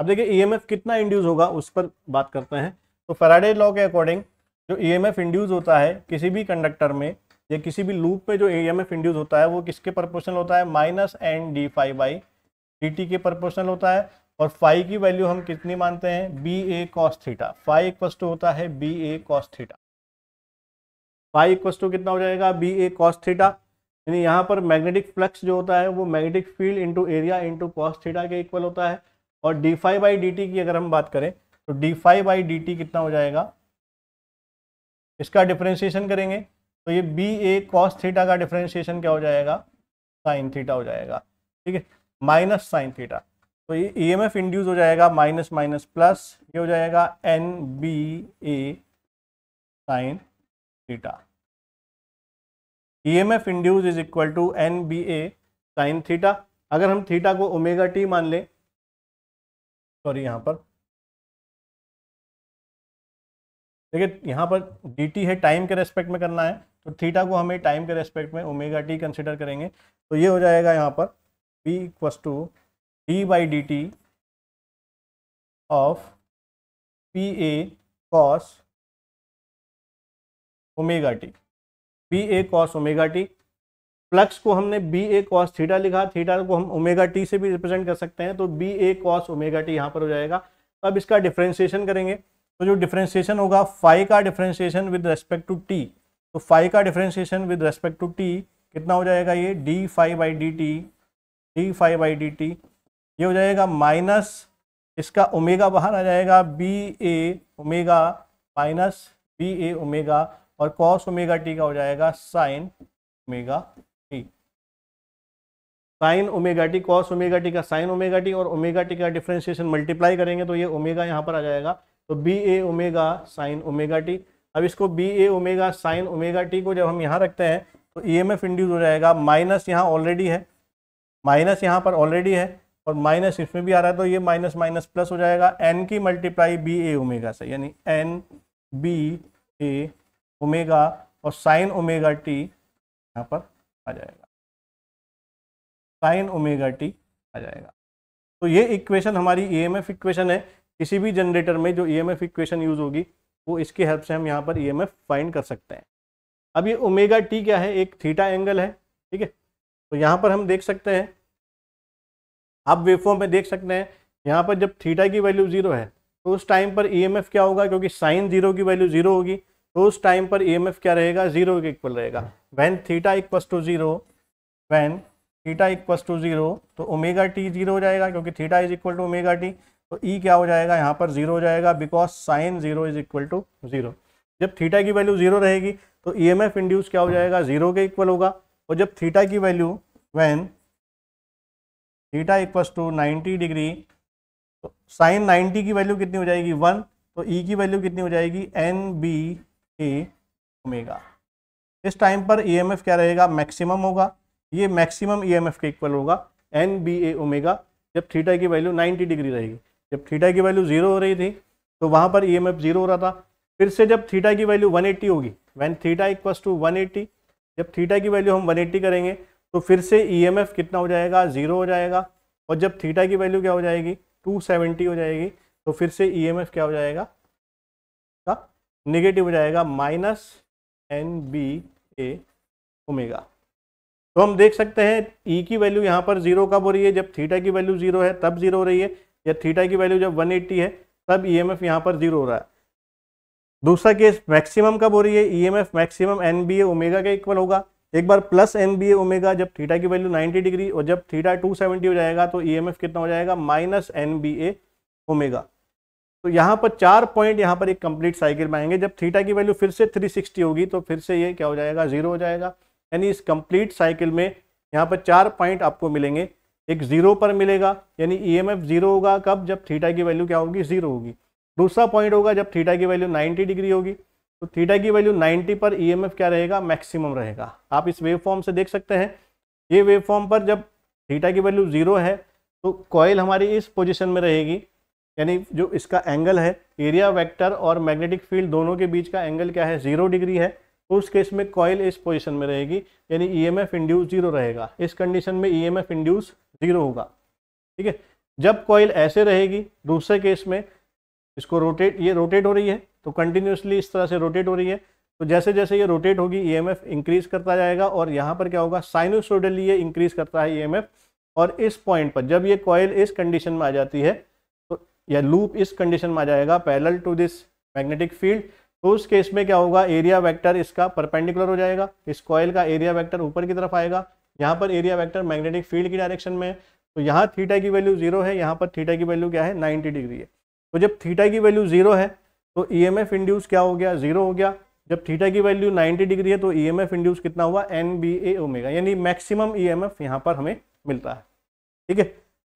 अब देखिए ईएमएफ e कितना इंड्यूस होगा उस पर बात करते हैं तो फेराडेज लॉ के अकॉर्डिंग जो ईएमएफ e इंड्यूस होता है किसी भी कंडक्टर में या किसी भी लूप पे जो ईएमएफ e इंड्यूस होता है वो किसके प्रपोर्शनल होता है minus N D phi by D T के प्रपोर्शनल होता है और फाइव की वैल्यू हम कितनी मानते हैं B A cos theta phi equals होता है B A cos theta phi equals कितना हो जाएगा बी ए कॉस थीटा यानी यहाँ पर मैग्नेटिक फ्लक्स जो होता है वो magnetic field into area into cos theta के इक्वल होता है और D phi by D T की अगर हम बात करें तो D phi by D T कितना हो जाएगा इसका डिफ्रेंशिएशन करेंगे तो ये बी ए कॉस थीटा का डिफ्रेंशिएशन क्या हो जाएगा साइन थीटा हो जाएगा ठीक है माइनस साइन थीटा तो ये ई एम एफ इंड्यूस हो जाएगा माइनस माइनस प्लस ये हो जाएगा N B A sine theta E M F induced is equal to N B A sine theta अगर हम थीटा को ओमेगा टी मान लें सॉरी यहाँ पर देखिए यहाँ पर डी टी है टाइम के रेस्पेक्ट में करना है तो थीटा को हमें टाइम के रेस्पेक्ट में ओमेगा टी कंसिडर करेंगे तो ये हो जाएगा यहाँ पर B equals to D by D T of P A cos omega T B A cos omega T flux को हमने बी ए कॉस थीटा लिखा थीटा को हम ओमेगा टी से भी रिप्रेजेंट कर सकते हैं तो B A cos omega T यहाँ पर हो जाएगा अब इसका डिफ्रेंशिएशन करेंगे तो जो डिफ्रेंसिएशन होगा फाइव का differentiation with respect to T तो फाइव का differentiation with respect to T कितना हो जाएगा ये D phi by D T D phi by D T ये हो जाएगा माइनस इसका ओमेगा बाहर आ जाएगा B A omega minus B A omega और कॉस ओमेगा टी का हो जाएगा sine omega T sine omega T cos omega T का साइन ओमेगा टी और ओमेगा टी का डिफ्रेंशिएशन मल्टीप्लाई करेंगे तो ये ओमेगा यहाँ पर आ जाएगा तो B A omega sine omega T अब इसको B A omega sine omega T को जब हम यहाँ रखते हैं तो ई एम एफ इंड्यूस हो जाएगा माइनस यहाँ ऑलरेडी है माइनस यहाँ पर ऑलरेडी है और माइनस इसमें भी आ रहा है तो ये माइनस माइनस प्लस हो जाएगा एन की मल्टीप्लाई बी ए ओमेगा से यानी एन बी ए ओमेगा और साइन ओमेगा टी यहाँ पर आ जाएगा साइन ओमेगा टी आ जाएगा तो ये इक्वेशन हमारी ईएमएफ e इक्वेशन है किसी भी जनरेटर में जो ईएमएफ e इक्वेशन यूज़ होगी वो इसकी हेल्प से हम यहाँ पर ईएमएफ e फाइंड कर सकते हैं अब ये ओमेगा टी क्या है एक थीटा एंगल है ठीक है तो यहाँ पर हम देख सकते हैं आप वेफॉर्म में देख सकते हैं यहाँ पर जब थीटा की वैल्यू ज़ीरो है तो उस टाइम पर ईएमएफ क्या होगा क्योंकि साइन ज़ीरो की वैल्यू ज़ीरो होगी तो उस टाइम पर ईएमएफ e क्या रहेगा जीरो के इक्वल रहेगा when theta equals to zero when theta equals to zero तो ओमेगा टी जीरो हो जाएगा क्योंकि theta is equal to omega T तो ई e क्या हो जाएगा यहाँ पर जीरो हो जाएगा because sine zero is equal to zero जब थीटा की वैल्यू जीरो रहेगी तो ई एम एफ इंड्यूस क्या हो जाएगा जीरो के इक्वल होगा और जब थीटा की value when theta equals to ninety degree तो साइन नाइन्टी की वैल्यू कितनी हो जाएगी वन तो ई e की वैल्यू कितनी हो जाएगी एन बी टी ओमेगा इस टाइम पर ईएमएफ e क्या रहेगा मैक्सिमम होगा ये मैक्सिमम ईएमएफ e के इक्वल होगा एन बी ए ओमेगा जब थीटा की वैल्यू 90 डिग्री रहेगी जब थीटा की वैल्यू जीरो हो रही थी तो वहाँ पर ई एम एफ जीरो हो रहा था फिर से जब थीटा की वैल्यू एट्टी होगी वैन थीटा इक्वस टू 180 जब थीटा की वैल्यू हम एट्टी करेंगे तो फिर से एफ e कितना हो जाएगा ज़ीरो हो जाएगा और जब थीटा की वैल्यू क्या हो जाएगी 270 हो जाएगी तो फिर से एफ क्या हो जाएगा निगेटिव हो जाएगा minus N B A omega तो हम देख सकते हैं ई e की वैल्यू यहाँ पर जीरो कब हो रही है जब थीटा की वैल्यू जीरो है तब जीरो हो रही है या थीटा की वैल्यू जब 180 है तब ई एम एफ यहाँ पर जीरो हो रहा है दूसरा केस मैक्सिमम कब हो रही है E M F maximum N B A omega के इक्वल होगा एक बार plus N B A omega जब थीटा की वैल्यू 90 डिग्री और जब थीटा 270 हो जाएगा तो ई एम एफ कितना हो जाएगा minus N B A omega तो यहाँ पर चार पॉइंट यहाँ पर एक कंप्लीट साइकिल में आएंगे जब थीटा की वैल्यू फिर से 360 होगी तो फिर से ये क्या हो जाएगा जीरो हो जाएगा यानी इस कंप्लीट साइकिल में यहाँ पर चार पॉइंट आपको मिलेंगे एक जीरो पर मिलेगा यानी ई एम एफ जीरो होगा कब जब थीटा की वैल्यू क्या होगी जीरो होगी दूसरा पॉइंट होगा जब थीटा की वैल्यू नाइन्टी डिग्री होगी तो थीटा की वैल्यू नाइन्टी पर ई एम एफ क्या रहेगा मैक्सिमम रहेगा आप इस वेव फॉर्म से देख सकते हैं ये वेव फॉर्म पर जब थीटा की वैल्यू जीरो है तो कॉयल हमारी इस पोजिशन में रहेगी यानी जो इसका एंगल है एरिया वेक्टर और मैग्नेटिक फील्ड दोनों के बीच का एंगल क्या है जीरो डिग्री है तो उस केस में कॉयल इस पोजीशन में रहेगी यानी E M F induce zero रहेगा इस कंडीशन में E M F induce zero होगा ठीक है जब कॉयल ऐसे रहेगी दूसरे केस में इसको रोटेट ये रोटेट हो रही है तो कंटिन्यूसली इस तरह से रोटेट हो रही है तो जैसे जैसे ये रोटेट होगी ई एम एफ इंक्रीज करता जाएगा और यहाँ पर क्या होगा साइनोसोडली ये इंक्रीज करता है ई एम एफ और इस पॉइंट पर जब ये कॉयल इस कंडीशन में आ जाती है या लूप इस कंडीशन में आ जाएगा parallel to this magnetic field तो उस केस में क्या होगा एरिया वेक्टर इसका परपेंडिकुलर हो जाएगा इस कॉयल का एरिया वेक्टर ऊपर की तरफ आएगा यहाँ पर एरिया वेक्टर मैग्नेटिक फील्ड की डायरेक्शन में तो यहाँ थीटा की वैल्यू जीरो है यहाँ पर थीटा की वैल्यू क्या है नाइन्टी डिग्री है तो जब थीटा की वैल्यू जीरो है तो ई एम एफ इंड्यूस क्या हो गया जीरो हो गया जब थीटा की वैल्यू 90 डिग्री है तो ई एम एफ इंड्यूस कितना हुआ एन बी ए ओमेगा यानी मैक्सिमम ई एम एफ यहाँ पर हमें मिलता है ठीक है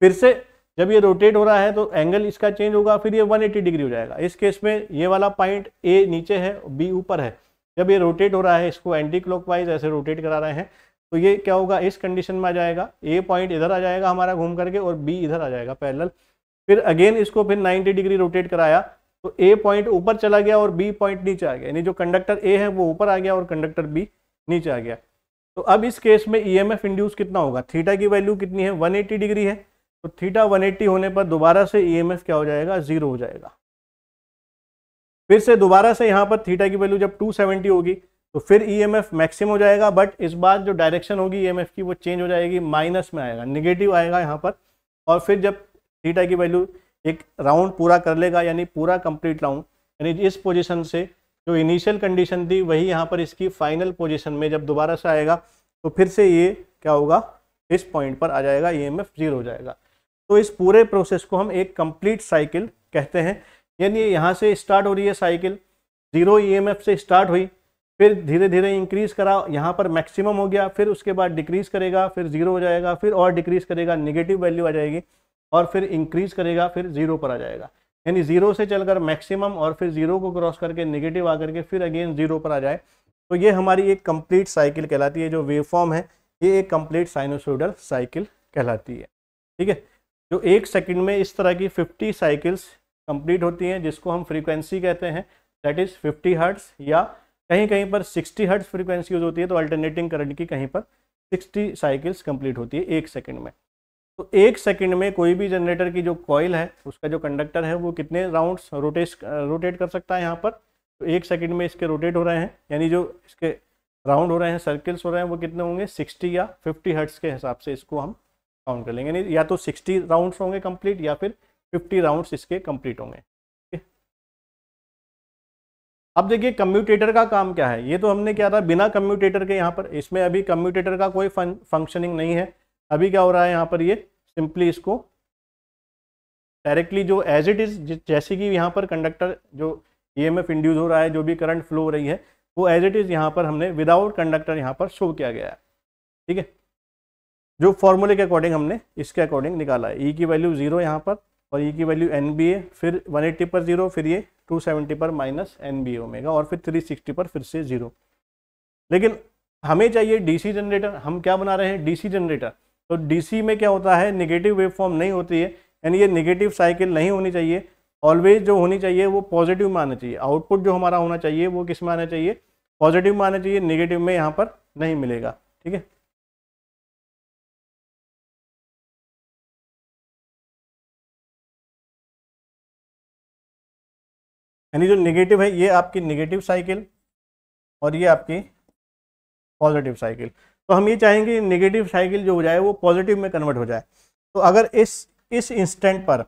फिर से जब ये रोटेट हो रहा है तो एंगल इसका चेंज होगा फिर ये 180 डिग्री हो जाएगा इस केस में ये वाला पॉइंट ए नीचे है बी ऊपर है जब ये रोटेट हो रहा है इसको एंटी क्लॉकवाइज ऐसे रोटेट करा रहे हैं तो ये क्या होगा इस कंडीशन में आ जाएगा ए पॉइंट इधर आ जाएगा हमारा घूम करके और बी इधर आ जाएगा पैरल फिर अगेन इसको फिर नाइन्टी डिग्री रोटेट कराया तो ए पॉइंट ऊपर चला गया और बी पॉइंट नीचे आ गया यानी जो कंडक्टर ए है वो ऊपर आ गया और कंडक्टर बी नीचे आ गया तो अब इस केस में ई एम इंड्यूस कितना होगा थीटा की वैल्यू कितनी है 180 डिग्री है तो थीटा 180 होने पर दोबारा से ईएमएफ e क्या हो जाएगा जीरो हो जाएगा फिर से दोबारा से यहाँ पर थीटा की वैल्यू जब 270 होगी तो फिर ईएमएफ e मैक्सिमम हो जाएगा बट इस बार जो डायरेक्शन होगी ईएमएफ e की वो चेंज हो जाएगी माइनस में आएगा निगेटिव आएगा यहाँ पर और फिर जब थीटा की वैल्यू एक राउंड पूरा कर लेगा यानी पूरा कंप्लीट राउंड यानी इस पोजिशन से जो इनिशियल कंडीशन थी वही यहाँ पर इसकी फाइनल पोजिशन में जब दोबारा से आएगा तो फिर से ये क्या होगा इस पॉइंट पर आ जाएगा ई एम जीरो हो जाएगा तो इस पूरे प्रोसेस को हम एक कंप्लीट साइकिल कहते हैं यानी यहाँ से स्टार्ट हो रही है साइकिल जीरो ईएमएफ से स्टार्ट हुई फिर धीरे धीरे इंक्रीज़ करा यहाँ पर मैक्सिमम हो गया फिर उसके बाद डिक्रीज़ करेगा फिर ज़ीरो हो जाएगा फिर और डिक्रीज़ करेगा निगेटिव वैल्यू आ जाएगी और फिर इंक्रीज़ करेगा फिर ज़ीरो पर आ जाएगा यानी ज़ीरो से चलकर मैक्सिमम और फिर ज़ीरो को क्रॉस करके निगेटिव आकर के फिर अगेन ज़ीरो पर आ जाए तो ये हमारी एक कंप्लीट साइकिल कहलाती है जो वेवफॉर्म है ये एक कंप्लीट साइनोसोडल साइकिल कहलाती है ठीक है जो एक सेकंड में इस तरह की 50 साइकिल्स कंप्लीट होती हैं जिसको हम फ्रीक्वेंसी कहते हैं दैट इज़ 50 हर्ट्स या कहीं कहीं पर 60 हर्ट्स फ्रीक्वेंसी यूज होती है तो अल्टरनेटिंग करंट की कहीं पर 60 साइकिल्स कंप्लीट होती है एक सेकंड में तो एक सेकंड में कोई भी जनरेटर की जो कॉयल है उसका जो कंडक्टर है वो कितने राउंड्स रोटेस रोटेट कर सकता है यहाँ पर तो एक सेकंड में इसके रोटेट हो रहे हैं यानी जो इसके राउंड हो रहे हैं सर्किल्स हो रहे हैं वो कितने होंगे 60 या 50 हर्ट्स के हिसाब से इसको हम काउंट कर लेंगे या तो सिक्सटी राउंड्स होंगे कंप्लीट या फिर फिफ्टी राउंड्स इसके कंप्लीट होंगे अब देखिए कम्यूटेटर का काम क्या है ये तो हमने क्या था बिना कम्यूटेटर के यहाँ पर इसमें अभी कम्यूटेटर का कोई फंक्शनिंग नहीं है अभी क्या हो रहा है यहाँ पर ये सिंपली इसको डायरेक्टली जो एज इट इज़ जैसे कि यहाँ पर कंडक्टर जो ई एम एफ इंड्यूज हो रहा है जो भी करंट फ्लो हो रही है वो एज इट इज़ यहाँ पर हमने विदाउट कंडक्टर यहाँ पर शो किया गया है ठीक है जो फॉर्मूले के अकॉर्डिंग हमने इसके अकॉर्डिंग निकाला है ई e की वैल्यू जीरो यहाँ पर और ई e की वैल्यू एन बी ए फिर 180 पर जीरो फिर ये 270 पर माइनस एन बी ओमेगा और फिर 360 पर फिर से जीरो लेकिन हमें चाहिए डीसी जनरेटर हम क्या बना रहे हैं डीसी जनरेटर तो डीसी में क्या होता है निगेटिव वेव फॉर्म नहीं होती है यानी ये निगेटिव साइकिल नहीं होनी चाहिए ऑलवेज जो होनी चाहिए वो पॉजिटिव में आना चाहिए आउटपुट जो हमारा होना चाहिए वो किस में आना चाहिए पॉजिटिव में आना चाहिए निगेटिव में यहाँ पर नहीं मिलेगा ठीक है यानी जो नेगेटिव है ये आपकी नेगेटिव साइकिल और ये आपकी पॉजिटिव साइकिल तो हम ये चाहेंगे नेगेटिव साइकिल जो हो जाए वो पॉजिटिव में कन्वर्ट हो जाए तो अगर इस इस इंस्टेंट पर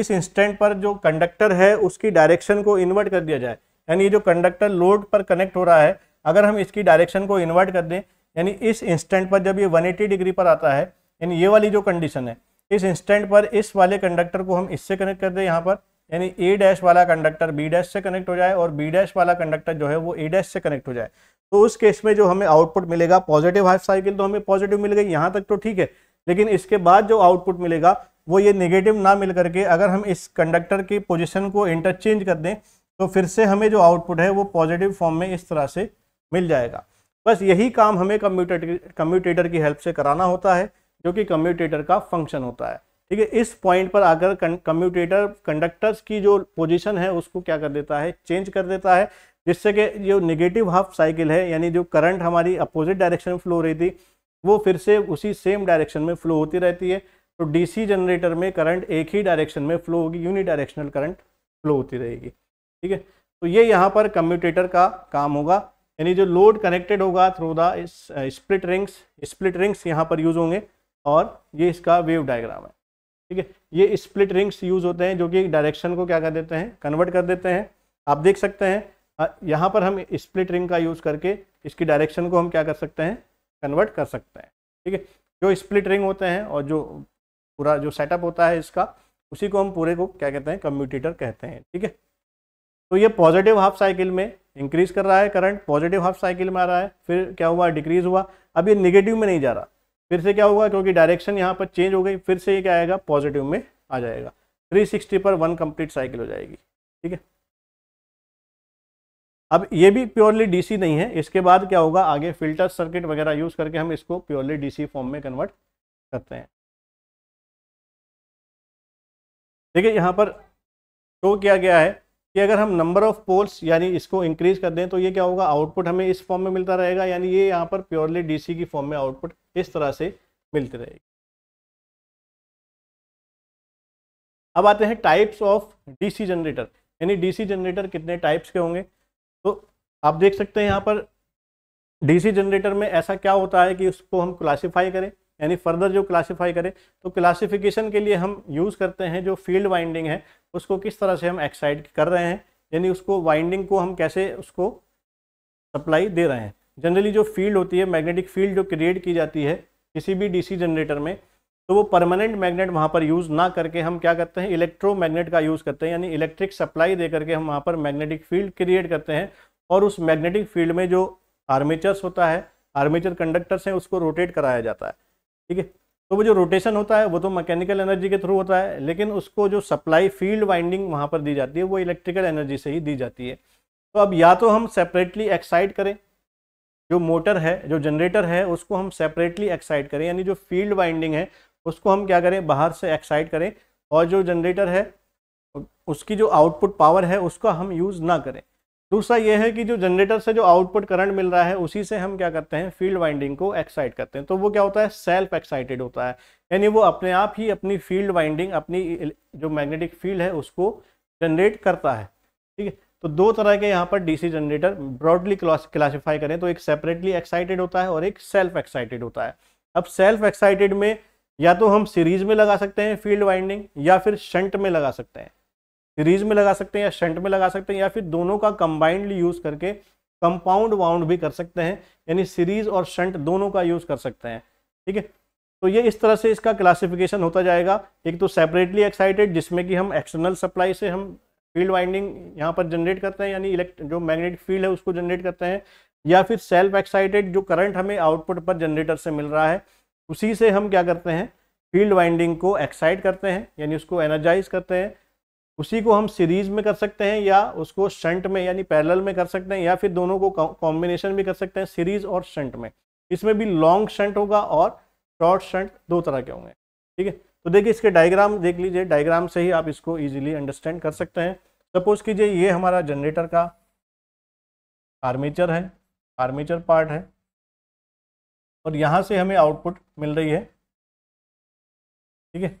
इस इंस्टेंट पर जो कंडक्टर है उसकी डायरेक्शन को इन्वर्ट कर दिया जाए यानी ये जो कंडक्टर लोड पर कनेक्ट हो रहा है अगर हम इसकी डायरेक्शन को इन्वर्ट कर दें यानी इस इंस्टेंट पर जब ये 180 डिग्री पर आता है यानी ये वाली जो कंडीशन है इस इंस्टेंट पर इस वाले कंडक्टर को हम इससे कनेक्ट कर दें यहाँ पर यानी ए डैश वाला कंडक्टर बी डैश से कनेक्ट हो जाए और बी डैश वाला कंडक्टर जो है वो ए डैश से कनेक्ट हो जाए तो उस केस में जो हमें आउटपुट मिलेगा पॉजिटिव हाफ साइकिल तो हमें पॉजिटिव मिल गई यहाँ तक तो ठीक है लेकिन इसके बाद जो आउटपुट मिलेगा वो ये नेगेटिव ना मिल करके अगर हम इस कंडक्टर की पोजिशन को इंटरचेंज कर दें तो फिर से हमें जो आउटपुट है वो पॉजिटिव फॉर्म में इस तरह से मिल जाएगा बस यही काम हमें कम्यूटेटर कम्यूटेटर की हेल्प से कराना होता है जो कि कम्यूटेटर का फंक्शन होता है ठीक है इस पॉइंट पर आकर कम्यूटेटर कंडक्टर्स की जो पोजीशन है उसको क्या कर देता है चेंज कर देता है जिससे कि जो नेगेटिव हाफ साइकिल है यानी जो करंट हमारी अपोजिट डायरेक्शन में फ्लो रही थी वो फिर से उसी सेम डायरेक्शन में फ्लो होती रहती है तो डीसी जनरेटर में करंट एक ही डायरेक्शन में फ्लो होगी यूनि डायरेक्शनल करंट फ्लो होती रहेगी ठीक है तो ये यहाँ पर कम्यूटेटर का काम होगा यानी जो लोड कनेक्टेड होगा through the split rings split rings यहाँ पर यूज़ होंगे और ये इसका वेव डायग्राम है ठीक है ये स्प्लिट रिंग्स यूज़ होते हैं जो कि डायरेक्शन को क्या कर देते हैं कन्वर्ट कर देते हैं आप देख सकते हैं यहाँ पर हम स्प्लिट रिंग का यूज़ करके इसकी डायरेक्शन को हम क्या कर सकते हैं कन्वर्ट कर सकते हैं ठीक है जो स्प्लिट रिंग होते हैं और जो पूरा जो सेटअप होता है इसका उसी को हम पूरे को क्या कहते हैं कम्यूटेटर कहते हैं ठीक है तो ये पॉजिटिव हाफ साइकिल में इंक्रीज कर रहा है करंट पॉजिटिव हाफ साइकिल में आ रहा है फिर क्या हुआ डिक्रीज हुआ अब ये निगेटिव में नहीं जा रहा फिर से क्या होगा क्योंकि डायरेक्शन यहाँ पर चेंज हो गई फिर से ये क्या आएगा पॉजिटिव में आ जाएगा 360 पर वन कंप्लीट साइकिल हो जाएगी ठीक है अब ये भी प्योरली डीसी नहीं है इसके बाद क्या होगा आगे फिल्टर सर्किट वगैरह यूज़ करके हम इसको प्योरली डीसी फॉर्म में कन्वर्ट करते हैं देखिए यहाँ पर शो तो किया गया है कि अगर हम नंबर ऑफ पोल्स यानी इसको इंक्रीज कर दें तो ये क्या होगा आउटपुट हमें इस फॉर्म में मिलता रहेगा यानी ये यहाँ पर प्योरली डीसी की फॉर्म में आउटपुट इस तरह से मिलती रहेगी अब आते हैं टाइप्स ऑफ डीसी जनरेटर यानी डीसी जनरेटर कितने टाइप्स के होंगे तो आप देख सकते हैं यहाँ पर डीसी जनरेटर में ऐसा क्या होता है कि उसको हम क्लासीफाई करें यानी फर्दर जो क्लासीफाई करें तो क्लासिफिकेशन के लिए हम यूज़ करते हैं जो फील्ड वाइंडिंग है उसको किस तरह से हम एक्साइड कर रहे हैं यानी उसको वाइंडिंग को हम कैसे उसको सप्लाई दे रहे हैं जनरली जो फील्ड होती है मैग्नेटिक फील्ड जो क्रिएट की जाती है किसी भी डीसी जनरेटर में तो वो परमानेंट मैग्नेट वहाँ पर यूज़ ना करके हम क्या करते हैं इलेक्ट्रोमैग्नेट का यूज़ करते हैं यानी इलेक्ट्रिक सप्लाई दे करके हम वहाँ पर मैग्नेटिक फील्ड क्रिएट करते हैं और उस मैग्नेटिक फील्ड में जो आर्मेचर्स होता है आर्मेचर कंडक्टर्स हैं उसको रोटेट कराया जाता है ठीक है तो वो जो रोटेशन होता है वो तो मैकेनिकल एनर्जी के थ्रू होता है लेकिन उसको जो सप्लाई फील्ड वाइंडिंग वहाँ पर दी जाती है वो इलेक्ट्रिकल एनर्जी से ही दी जाती है तो अब या तो हम सेपरेटली एक्साइट करें जो मोटर है जो जनरेटर है उसको हम सेपरेटली एक्साइट करें यानी जो फील्ड वाइंडिंग है उसको हम क्या करें बाहर से एक्साइट करें और जो जनरेटर है उसकी जो आउटपुट पावर है उसका हम यूज़ ना करें दूसरा यह है कि जो जनरेटर से जो आउटपुट करंट मिल रहा है उसी से हम क्या करते हैं फील्ड वाइंडिंग को एक्साइट करते हैं तो वो क्या होता है सेल्फ एक्साइटेड होता है यानी वो अपने आप ही अपनी फील्ड वाइंडिंग अपनी जो मैग्नेटिक फील्ड है उसको जनरेट करता है ठीक है तो दो तरह के यहाँ पर डीसी जनरेटर ब्रॉडली क्लासीफाई करें तो एक सेपरेटली एक्साइटेड होता है और एक सेल्फ एक्साइटेड होता है अब सेल्फ एक्साइटेड में या तो हम सीरीज में लगा सकते हैं फील्ड वाइंडिंग या फिर शंट में लगा सकते हैं सीरीज में लगा सकते हैं या शंट में लगा सकते हैं या फिर दोनों का कंबाइंडली यूज करके कंपाउंड वाउंड भी कर सकते हैं यानी सीरीज और शंट दोनों का यूज कर सकते हैं ठीक है तो ये इस तरह से इसका क्लासिफिकेशन होता जाएगा एक तो सेपरेटली एक्साइटेड जिसमें कि हम एक्सटर्नल सप्लाई से हम फील्ड वाइंडिंग यहाँ पर जनरेट करते हैं यानी इलेक्ट जो मैग्नेटिक फील्ड है उसको जनरेट करते हैं या फिर सेल्फ एक्साइटेड जो करंट हमें आउटपुट पर जनरेटर से मिल रहा है उसी से हम क्या करते हैं फील्ड वाइंडिंग को एक्साइट करते हैं यानी उसको एनर्जाइज करते हैं उसी को हम सीरीज में कर सकते हैं या उसको शंट में यानी पैरेलल में कर सकते हैं या फिर दोनों को कॉम्बिनेशन भी कर सकते हैं सीरीज और शंट में इसमें भी लॉन्ग शंट होगा और शॉर्ट शंट दो तरह के होंगे ठीक है तो देखिए इसके डायग्राम देख लीजिए डायग्राम से ही आप इसको ईजिली अंडरस्टैंड कर सकते हैं सपोज कीजिए ये हमारा जनरेटर का आर्मेचर है आर्मेचर पार्ट है और यहाँ से हमें आउटपुट मिल रही है ठीक है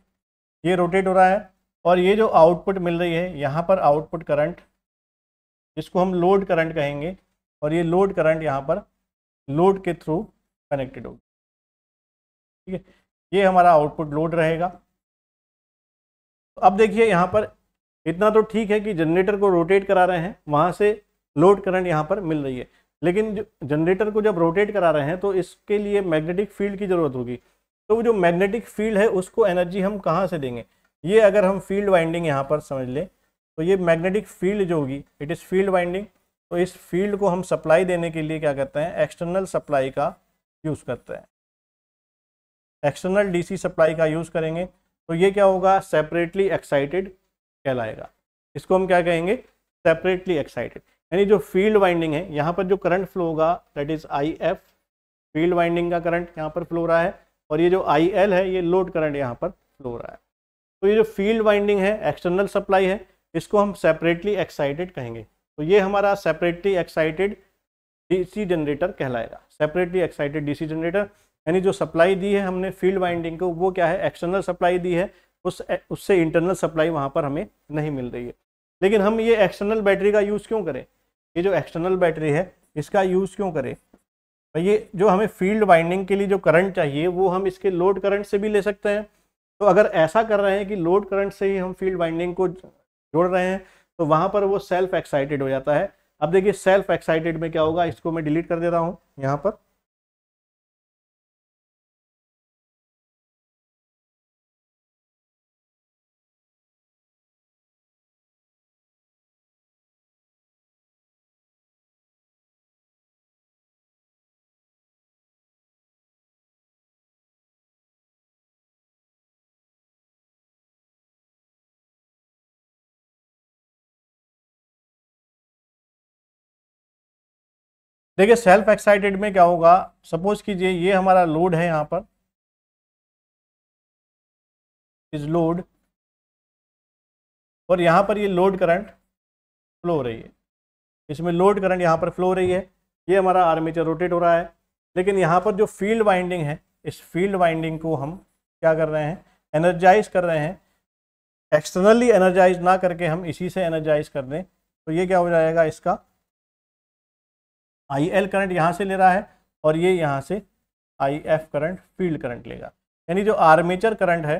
ये रोटेट हो रहा है और ये जो आउटपुट मिल रही है यहाँ पर आउटपुट करंट इसको हम लोड करंट कहेंगे और ये लोड करंट यहाँ पर लोड के थ्रू कनेक्टेड होगी ठीक है ये हमारा आउटपुट लोड रहेगा तो अब देखिए यहाँ पर इतना तो ठीक है कि जनरेटर को रोटेट करा रहे हैं वहाँ से लोड करंट यहाँ पर मिल रही है लेकिन जनरेटर को जब रोटेट करा रहे हैं तो इसके लिए मैग्नेटिक फील्ड की ज़रूरत होगी तो जो मैग्नेटिक फील्ड है उसको एनर्जी हम कहाँ से देंगे ये अगर हम फील्ड वाइंडिंग यहाँ पर समझ लें तो ये मैग्नेटिक फील्ड जो होगी इट इज़ फील्ड वाइंडिंग तो इस फील्ड को हम सप्लाई देने के लिए क्या करते हैं एक्सटर्नल सप्लाई का यूज़ करते हैं एक्सटर्नल डीसी सप्लाई का यूज़ करेंगे तो ये क्या होगा सेपरेटली एक्साइटेड कहलाएगा इसको हम क्या कहेंगे सेपरेटली एक्साइटेड यानी जो फील्ड वाइंडिंग है यहाँ पर जो करंट फ्लो होगा that is I F field winding का करंट यहाँ पर फ्लो रहा है और ये जो आई एल है ये लोड करंट यहाँ पर फ्लो रहा है तो ये जो फील्ड वाइंडिंग है एक्सटर्नल सप्लाई है इसको हम सेपरेटली एक्साइटेड कहेंगे तो ये हमारा सेपरेटली एक्साइटेड डीसी जनरेटर कहलाएगा सेपरेटली एक्साइटेड डीसी जनरेटर यानी जो सप्लाई दी है हमने फील्ड वाइंडिंग को वो क्या है एक्सटर्नल सप्लाई दी है उस उससे इंटरनल सप्लाई वहाँ पर हमें नहीं मिल रही है लेकिन हम ये एक्सटर्नल बैटरी का यूज़ क्यों करें ये जो एक्सटर्नल बैटरी है इसका यूज़ क्यों करें ये जो हमें फील्ड वाइंडिंग के लिए जो करंट चाहिए वो हम इसके लोड करंट से भी ले सकते हैं तो अगर ऐसा कर रहे हैं कि लोड करंट से ही हम फील्ड वाइंडिंग को जोड़ रहे हैं तो वहां पर वो सेल्फ एक्साइटेड हो जाता है अब देखिए सेल्फ एक्साइटेड में क्या होगा इसको मैं डिलीट कर देता हूं यहां पर देखिए सेल्फ एक्साइटेड में क्या होगा सपोज कीजिए ये हमारा लोड है यहाँ पर इज लोड और यहाँ पर ये लोड करंट फ्लो हो रही है इसमें लोड करंट यहाँ पर फ्लो हो रही है ये हमारा आर्मेचर रोटेट हो रहा है लेकिन यहाँ पर जो फील्ड वाइंडिंग है इस फील्ड वाइंडिंग को हम क्या कर रहे हैं एनर्जाइज कर रहे हैं एक्सटर्नली एनर्जाइज ना करके हम इसी से एनर्जाइज कर दें तो ये क्या हो जाएगा इसका आई एल करंट यहाँ से ले रहा है और ये यहाँ से I F current field current लेगा यानी जो आर्मेचर करंट है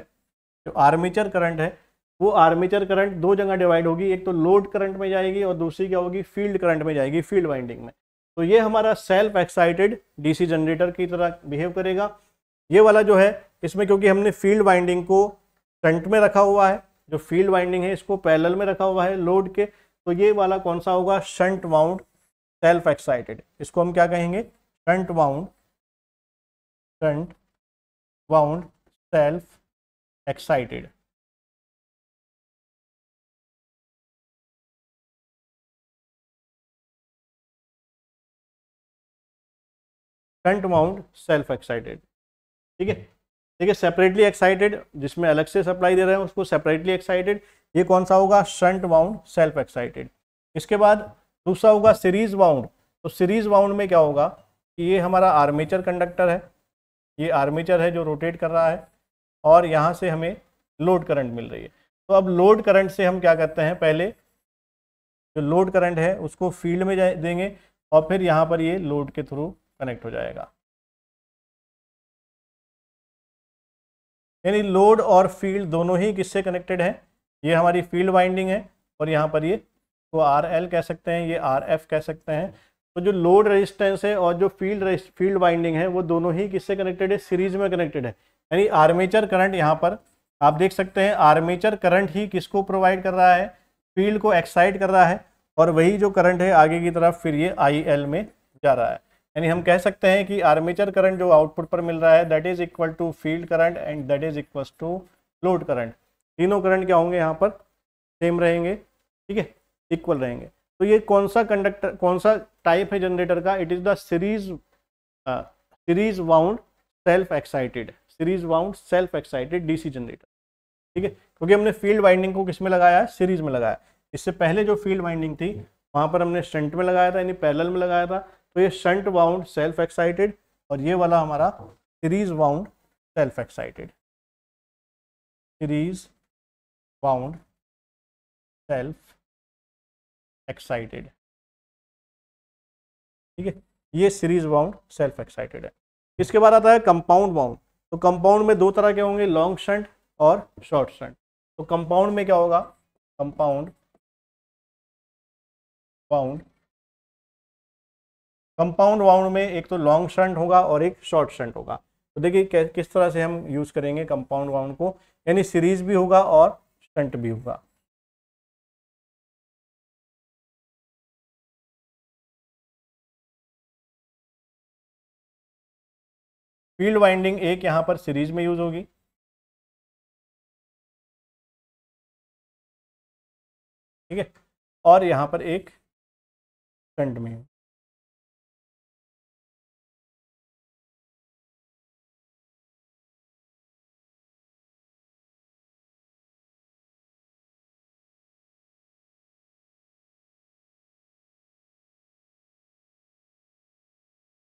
जो आर्मेचर करंट है वो आर्मेचर करंट दो जगह डिवाइड होगी एक तो लोड करंट में जाएगी और दूसरी क्या होगी फील्ड करंट में जाएगी फील्ड वाइंडिंग में तो ये हमारा सेल्फ एक्साइटेड डीसी जनरेटर की तरह बिहेव करेगा ये वाला जो है इसमें क्योंकि हमने फील्ड वाइंडिंग को फ्रंट में रखा हुआ है जो फील्ड वाइंडिंग है इसको पैरेलल में रखा हुआ है लोड के तो ये वाला कौन सा होगा शंट माउंट सेल्फ एक्साइटेड इसको हम क्या कहेंगे front wound front wound self excited front wound self excited ठीक है देखिए सेपरेटली एक्साइटेड जिसमें अलग से सप्लाई दे रहे हैं उसको सेपरेटली एक्साइटेड ये कौन सा होगा फ्रंट वाउंड सेल्फ एक्साइटेड इसके बाद दूसरा होगा सीरीज़ वाउंड तो सीरीज़ वाउंड में क्या होगा कि ये हमारा आर्मेचर कंडक्टर है ये आर्मेचर है जो रोटेट कर रहा है और यहाँ से हमें लोड करंट मिल रही है तो अब लोड करंट से हम क्या करते हैं पहले जो लोड करंट है उसको फील्ड में देंगे और फिर यहाँ पर ये लोड के थ्रू कनेक्ट हो जाएगा यानी लोड और फील्ड दोनों ही किससे कनेक्टेड हैं ये हमारी फील्ड वाइंडिंग है और यहाँ पर ये इसको आर एल कह सकते हैं ये आर एफ कह सकते हैं तो जो लोड रेजिस्टेंस है और जो फील्ड फील्ड वाइंडिंग है वो दोनों ही किससे कनेक्टेड है सीरीज में कनेक्टेड है यानी आर्मेचर करंट यहाँ पर आप देख सकते हैं आर्मेचर करंट ही किसको प्रोवाइड कर रहा है फील्ड को एक्साइट कर रहा है और वही जो करंट है आगे की तरफ फिर ये आई एल में जा रहा है यानी हम कह सकते हैं कि आर्मेचर करंट जो आउटपुट पर मिल रहा है that is equal to field current and that is equal to load current तीनों करंट क्या होंगे यहाँ पर सेम रहेंगे ठीक है इक्वल रहेंगे तो ये कौन सा कंडक्टर कौन सा टाइप है जनरेटर का it is the series series wound self excited series wound self excited DC generator ठीक है क्योंकि हमने फील्ड वाइंडिंग को किस में लगाया है सीरीज में लगाया इससे पहले जो फील्ड वाइंडिंग थी वहां पर हमने शंट में लगाया था यानी पैरल में लगाया था तो ये शंट वाउंड सेल्फ एक्साइटेड और ये वाला हमारा series wound self excited series wound self excited ठीक है ये सीरीज बाउंड सेल्फ एक्साइटेड है इसके बाद आता है कंपाउंड बाउंड तो कंपाउंड में दो तरह के होंगे लॉन्ग शंट और शॉर्ट शंट तो कंपाउंड में क्या होगा कंपाउंड बाउंड कंपाउंड बाउंड में एक तो लॉन्ग शंट होगा और एक शॉर्ट शंट होगा तो देखिए किस तरह से हम यूज़ करेंगे कंपाउंड बाउंड को यानी सीरीज भी होगा और शंट भी होगा फील्ड वाइंडिंग एक यहां पर सीरीज में यूज होगी ठीक है और यहां पर एक फ्रंट में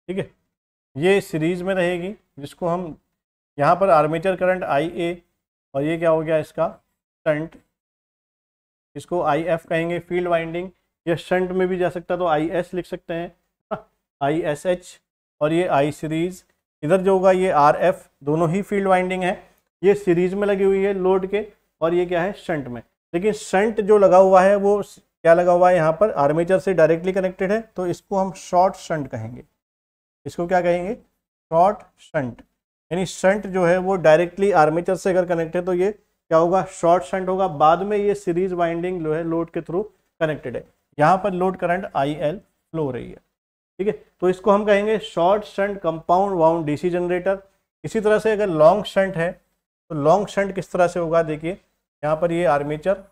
ठीक है ये सीरीज़ में रहेगी जिसको हम यहाँ पर आर्मेचर करंट आई ए और ये क्या हो गया इसका शंट इसको आई एफ कहेंगे फील्ड वाइंडिंग या शंट में भी जा सकता है तो आई एस लिख सकते हैं हाँ, आई एस एच और ये आई सीरीज़ इधर जो होगा ये आर एफ दोनों ही फील्ड वाइंडिंग है ये सीरीज़ में लगी हुई है लोड के और ये क्या है शंट में लेकिन शंट जो लगा हुआ है वो क्या लगा हुआ है यहाँ पर आर्मेचर से डायरेक्टली कनेक्टेड है तो इसको हम शॉर्ट शंट कहेंगे इसको क्या कहेंगे शॉर्ट शंट यानी शंट जो है वो डायरेक्टली आर्मेचर से अगर कनेक्ट है तो ये क्या होगा शॉर्ट शंट होगा बाद में ये सीरीज वाइंडिंग जो है लोड के थ्रू कनेक्टेड है यहाँ पर load current I L flow रही है ठीक है तो इसको हम कहेंगे short shunt compound wound DC generator इसी तरह से अगर लॉन्ग शंट है तो लॉन्ग शंट किस तरह से होगा देखिए यहाँ पर ये आर्मेचर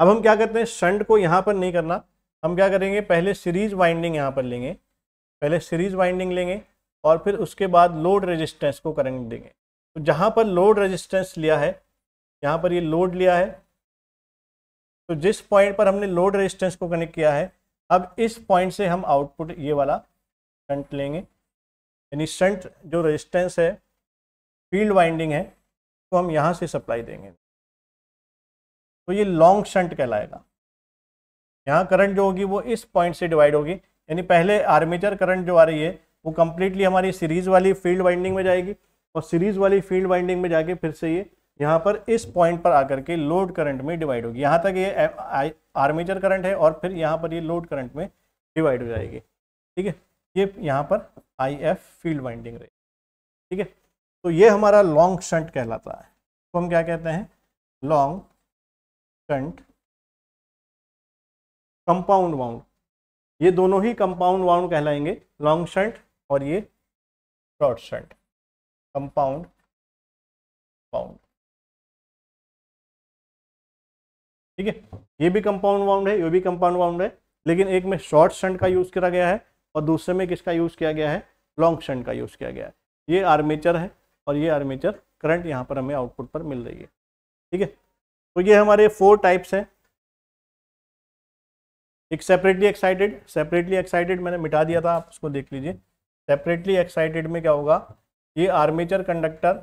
अब हम क्या करते हैं शंट को यहाँ पर नहीं करना हम क्या करेंगे पहले सीरीज वाइंडिंग यहाँ पर लेंगे पहले सीरीज वाइंडिंग लेंगे और फिर उसके बाद लोड रेजिस्टेंस को करंट देंगे तो जहाँ पर लोड रेजिस्टेंस लिया है यहाँ पर ये लोड लिया है तो जिस पॉइंट पर हमने लोड रेजिस्टेंस को कनेक्ट किया है अब इस पॉइंट से हम आउटपुट ये वाला शंट लेंगे यानी शंट जो रजिस्टेंस है फील्ड वाइंडिंग है तो हम यहाँ से सप्लाई देंगे तो ये लॉन्ग शंट कहलाएगा यहाँ करंट जो होगी वो इस पॉइंट से डिवाइड होगी यानी पहले आर्मेचर करंट जो आ रही है वो कम्प्लीटली हमारी सीरीज वाली फील्ड वाइंडिंग में जाएगी और सीरीज वाली फील्ड वाइंडिंग में जाके फिर से ये यहाँ पर इस पॉइंट पर आकर के लोड करंट में डिवाइड होगी यहाँ तक ये आर्मेचर करंट है और फिर यहाँ पर ये लोड करंट में डिवाइड हो जाएगी ठीक है ये यहाँ पर आई एफ फील्ड वाइंडिंग रहेगी ठीक है तो ये हमारा लॉन्ग शंट कहलाता है तो हम क्या कहते हैं लॉन्ग कंपाउंड वाउंड ये दोनों ही कंपाउंड वाउंड कहलाएंगे लॉन्ग शंट और ये शॉर्ट शंट कंपाउंड वाउंड ठीक है ये भी कंपाउंड वाउंड है ये भी कंपाउंड वाउंड है लेकिन एक में शॉर्ट शंट का यूज़ करा गया है और दूसरे में किसका यूज़ किया गया है लॉन्ग शंट का यूज़ किया गया है ये आर्मेचर है और ये आर्मेचर करंट यहाँ पर हमें आउटपुट पर मिल रही है ठीक है तो ये हमारे फोर टाइप्स हैं एक सेपरेटली एक्साइटेड सेपरेटली एक्साइटेड मैंने मिटा दिया था आप उसको देख लीजिए सेपरेटली एक्साइटेड में क्या होगा ये आर्मेचर कंडक्टर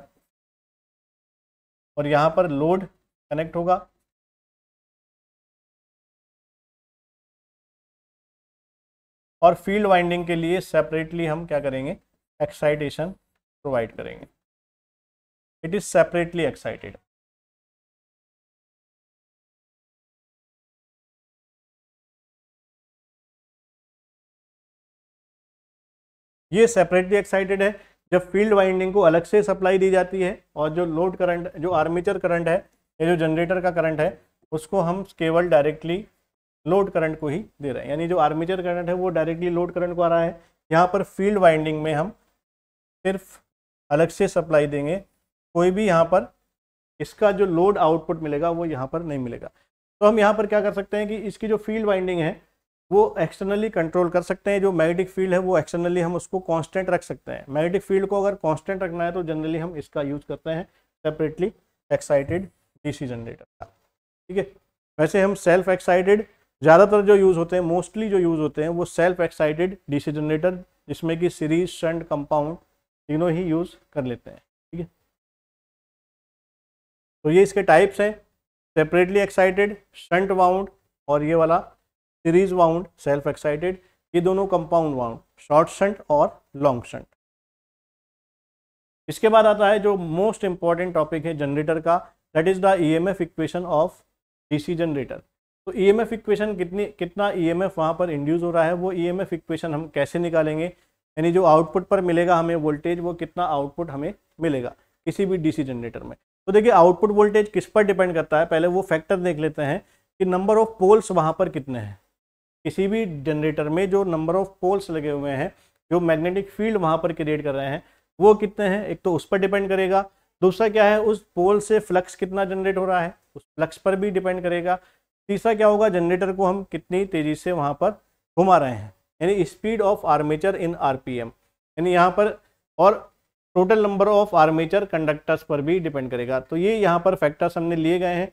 और यहां पर लोड कनेक्ट होगा और फील्ड वाइंडिंग के लिए सेपरेटली हम क्या करेंगे एक्साइटेशन प्रोवाइड करेंगे इट इज़ सेपरेटली एक्साइटेड ये सेपरेटली एक्साइटेड है जब फील्ड वाइंडिंग को अलग से सप्लाई दी जाती है और जो लोड करंट जो आर्मेचर करंट है ये जो जनरेटर का करंट है उसको हम केवल डायरेक्टली लोड करंट को ही दे रहे हैं यानी जो आर्मेचर करंट है वो डायरेक्टली लोड करंट को आ रहा है यहाँ पर फील्ड वाइंडिंग में हम सिर्फ अलग से सप्लाई देंगे कोई भी यहाँ पर इसका जो लोड आउटपुट मिलेगा वो यहाँ पर नहीं मिलेगा तो हम यहाँ पर क्या कर सकते हैं कि इसकी जो फील्ड वाइंडिंग है वो एक्सटर्नली कंट्रोल कर सकते हैं जो मैग्नेटिक फील्ड है वो एक्सटर्नली हम उसको कांस्टेंट रख सकते हैं मैग्नेटिक फील्ड को अगर कांस्टेंट रखना है तो जनरली हम इसका यूज करते हैं सेपरेटली एक्साइटेड डीसी जनरेटर का ठीक है वैसे हम सेल्फ एक्साइटेड ज़्यादातर जो यूज़ होते हैं मोस्टली जो यूज़ होते हैं वो सेल्फ एक्साइटेड डी जनरेटर जिसमें कि सीरीज शंट कंपाउंड तीनों ही यूज़ कर लेते हैं ठीक है तो ये इसके टाइप्स हैं सेपरेटली एक्साइटेड शंट वाउंड और ये वाला सीरीज वाउंड सेल्फ एक्साइटेड ये दोनों कंपाउंड वाउंड शॉर्ट सेंट और लॉन्ग सेंट इसके बाद आता है जो मोस्ट इंपॉर्टेंट टॉपिक है जनरेटर का that is the EMF equation of DC generator तो ईएमएफ e इक्वेशन कितनी कितना ईएमएफ e वहाँ पर इंड्यूस हो रहा है वो ईएमएफ e इक्वेशन हम कैसे निकालेंगे यानी जो आउटपुट पर मिलेगा हमें वोल्टेज वो कितना आउटपुट हमें मिलेगा किसी भी डीसी जनरेटर में तो देखिए आउटपुट वोल्टेज किस पर डिपेंड करता है पहले वो फैक्टर देख लेते हैं कि नंबर ऑफ पोल्स वहाँ पर कितने हैं किसी भी जनरेटर में जो नंबर ऑफ पोल्स लगे हुए हैं जो मैग्नेटिक फील्ड वहाँ पर क्रिएट कर रहे हैं वो कितने हैं एक तो उस पर डिपेंड करेगा दूसरा क्या है उस पोल से फ्लक्स कितना जनरेट हो रहा है उस फ्लक्स पर भी डिपेंड करेगा तीसरा क्या होगा जनरेटर को हम कितनी तेज़ी से वहाँ पर घुमा रहे हैं यानी speed of armature in RPM यानी यहाँ पर और total number of armature conductors पर भी डिपेंड करेगा तो ये यहाँ पर फैक्टर्स हमने लिए गए हैं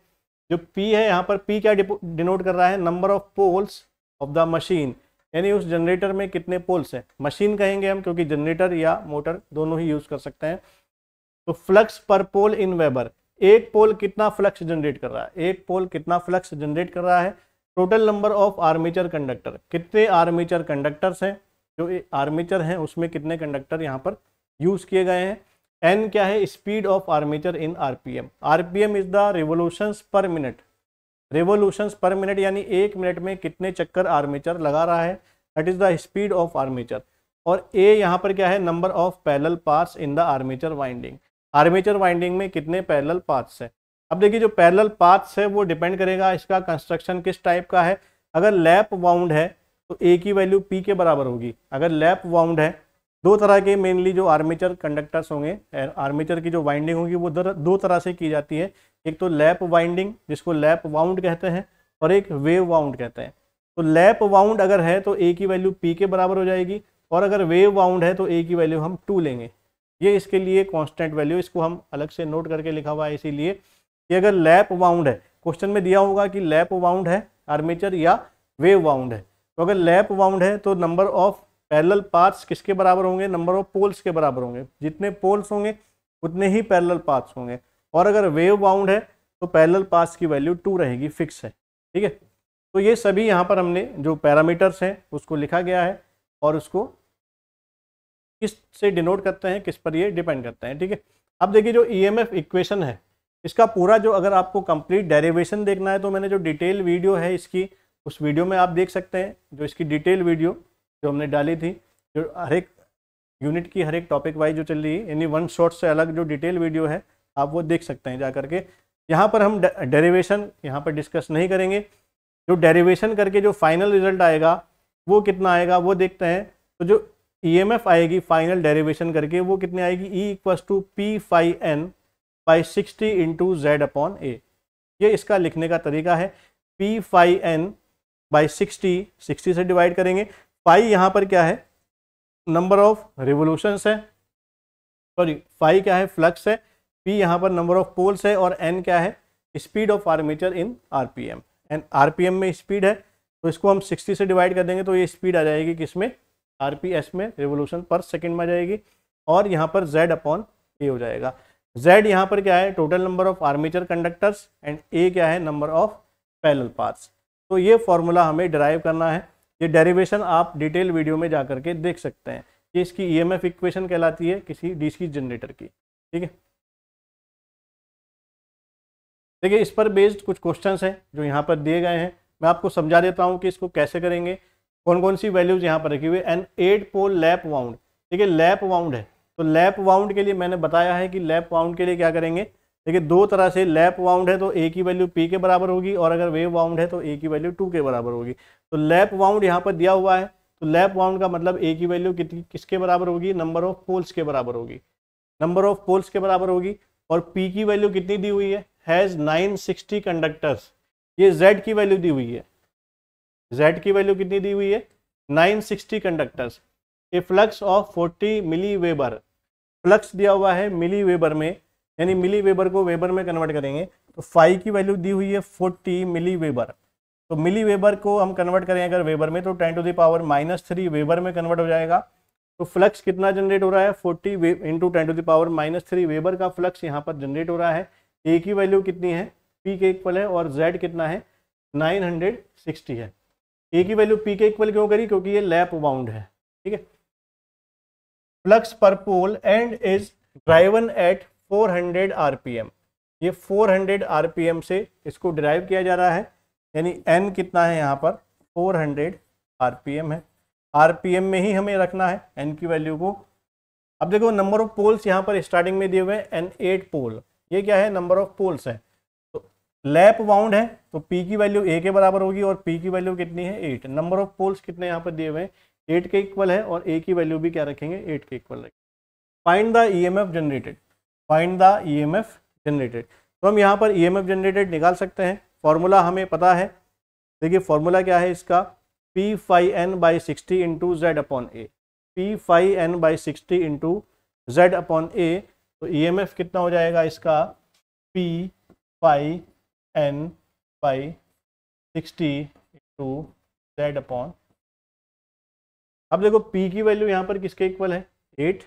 जो पी है यहाँ पर पी क्या डिनोट कर रहा है number of poles of the machine यानी उस जनरेटर में कितने पोल्स हैं मशीन कहेंगे हम क्योंकि जनरेटर या मोटर दोनों ही यूज कर सकते हैं तो फ्लक्स पर पोल इन वेबर एक पोल कितना फ्लक्स जनरेट कर रहा है एक पोल कितना फ्लक्स जनरेट कर रहा है total number of armature conductor कितने आर्मीचर कंडक्टर्स हैं जो आर्मीचर हैं उसमें कितने कंडक्टर यहाँ पर यूज किए गए हैं एन क्या है speed of armature in R R P M P M is the revolution per minute revolution per minute यानी एक मिनट में कितने चक्कर आर्मेचर लगा रहा है that is the speed of armature और ए यहाँ पर क्या है number of parallel parts in the armature winding armature winding में कितने पैरल पार्ट्स हैं अब देखिए जो पैरल पार्ट्स है वो डिपेंड करेगा इसका कंस्ट्रक्शन किस टाइप का है अगर लैप वाउंड है तो ए की वैल्यू पी के बराबर होगी अगर लैप वाउंड है दो तरह के मेनली जो आर्मेचर कंडक्टर्स होंगे आर्मेचर की जो वाइंडिंग होगी वो दो तरह से की जाती है एक तो लैप वाइंडिंग जिसको लैप वाउंड कहते हैं और एक वेव वाउंड कहते हैं तो लैप वाउंड अगर है तो ए की वैल्यू पी के बराबर हो जाएगी और अगर वेव वाउंड है तो ए की वैल्यू हम टू लेंगे ये इसके लिए कांस्टेंट वैल्यू इसको हम अलग से नोट करके लिखा हुआ है इसीलिए कि अगर लैप वाउंड है क्वेश्चन में दिया होगा कि लैप वाउंड है आर्मेचर या वेव वाउंड है तो अगर लैप वाउंड है तो नंबर ऑफ पैरेलल पार्ट्स किसके बराबर होंगे नंबर ऑफ पोल्स के बराबर होंगे जितने पोल्स होंगे उतने ही पैरेलल पार्ट्स होंगे और अगर वेव बाउंड है तो पैरेलल पास की वैल्यू टू रहेगी फिक्स है ठीक है तो ये सभी यहाँ पर हमने जो पैरामीटर्स हैं उसको लिखा गया है और उसको किस से डिनोट करते हैं किस पर ये डिपेंड करते हैं ठीक है अब देखिए जो एफ e इक्वेशन है इसका पूरा जो अगर आपको कंप्लीट डेरिवेशन देखना है तो मैंने जो डिटेल वीडियो है इसकी उस वीडियो में आप देख सकते हैं जो इसकी डिटेल वीडियो जो हमने डाली थी जो हर एक यूनिट की हर एक टॉपिक वाइज जो चल रही है यानी वन शॉट से अलग जो डिटेल वीडियो है आप वो देख सकते हैं जा करके यहाँ पर हम डेरिवेशन यहाँ पर डिस्कस नहीं करेंगे जो डेरिवेशन करके जो फाइनल रिजल्ट आएगा वो कितना आएगा वो देखते हैं तो जो ई एम एफ आएगी फाइनल डेरिवेशन करके वो कितनी आएगी E equals to P five N by sixty into Z upon A ये इसका लिखने का तरीका है P five N by sixty sixty से डिवाइड करेंगे फाइव यहाँ पर क्या है नंबर ऑफ रिवोल्यूशंस है सॉरी फाइव क्या है फ्लक्स है पी यहाँ पर नंबर ऑफ पोल्स है और एन क्या है speed of armature in R P M and M में स्पीड है तो इसको हम 60 से डिवाइड कर देंगे तो ये स्पीड आ जाएगी किस में आर पी एस में रिवोल्यूशन पर सेकेंड में आ जाएगी और यहाँ पर जेड अपॉन ए हो जाएगा जेड यहाँ पर क्या है total number of armature conductors and A क्या है नंबर ऑफ पैरल पाथ्स तो ये फॉर्मूला हमें ड्राइव करना है ये डेरिवेशन आप डिटेल वीडियो में जा करके देख सकते हैं ये इसकी एफ e इक्वेशन कहलाती है किसी डीसी जनरेटर की ठीक है देखिए इस पर बेस्ड कुछ क्वेश्चंस हैं जो यहाँ पर दिए गए हैं मैं आपको समझा देता हूँ कि इसको कैसे करेंगे कौन कौन सी वैल्यूज़ यहाँ पर रखी हुई है and eight pole lap wound देखिए लैप वाउंड है तो लैप वाउंड के लिए मैंने बताया है कि लैप वाउंड के लिए क्या करेंगे देखिए दो तरह से लैप वाउंड है तो ए की वैल्यू पी के बराबर होगी और अगर वेव वाउंड है तो ए की वैल्यू टू के बराबर होगी तो लैप वाउंड यहाँ पर दिया हुआ है तो लैप वाउंड का मतलब ए की वैल्यू कितनी किसके बराबर होगी नंबर ऑफ पोल्स के बराबर होगी नंबर ऑफ पोल्स के बराबर होगी और पी की वैल्यू कितनी दी हुई है हैज़ 960 कंडक्टर्स ये Z की वैल्यू दी हुई है Z की वैल्यू कितनी दी हुई है 960 conductors A flux of 40 milli weber flux दिया हुआ है मिली वेबर में यानी मिली वेबर को वेबर में कन्वर्ट करेंगे तो फाइव की वैल्यू दी हुई है 40 मिली वेबर तो मिली वेबर को हम कन्वर्ट करें अगर वेबर में तो ten to the power minus three weber में कन्वर्ट हो जाएगा तो फ्लक्स कितना जनरेट हो रहा है 40 into ten to the power minus three weber का फ्लक्स यहाँ पर जनरेट हो रहा है ए की वैल्यू कितनी है पी के इक्वल है और जेड कितना है 960 है ए की वैल्यू पी के इक्वल क्यों करी क्योंकि ये लैप बाउंड है ठीक है फ्लक्स पर pole and is driven at 400 RPM ये 400 आरपीएम से इसको ड्राइव किया जा रहा है यानी एन कितना है यहाँ पर 400 आरपीएम है आरपीएम में ही हमें रखना है एन की वैल्यू को अब देखो नंबर ऑफ पोल्स यहाँ पर स्टार्टिंग में दिए हुए हैं एन एट पोल ये क्या है नंबर ऑफ पोल्स है तो लैप वाउंड है तो पी की वैल्यू ए के बराबर होगी और पी की वैल्यू कितनी है एट नंबर ऑफ पोल्स कितने यहाँ पर दिए हुए हैं एट के इक्वल है और ए की वैल्यू भी क्या रखेंगे एट के इक्वल रखेंगे find the E M F generated find the E M F generated तो हम यहाँ पर ई एम एफ जनरेटेड निकाल सकते हैं फॉर्मूला हमें पता है देखिए फॉर्मूला क्या है इसका P phi N by sixty into Z upon A P phi N by sixty into Z upon A तो ईएमएफ e कितना हो जाएगा इसका P pi N pi sixty to Z upon अब देखो पी की वैल्यू यहाँ पर किसके इक्वल है एट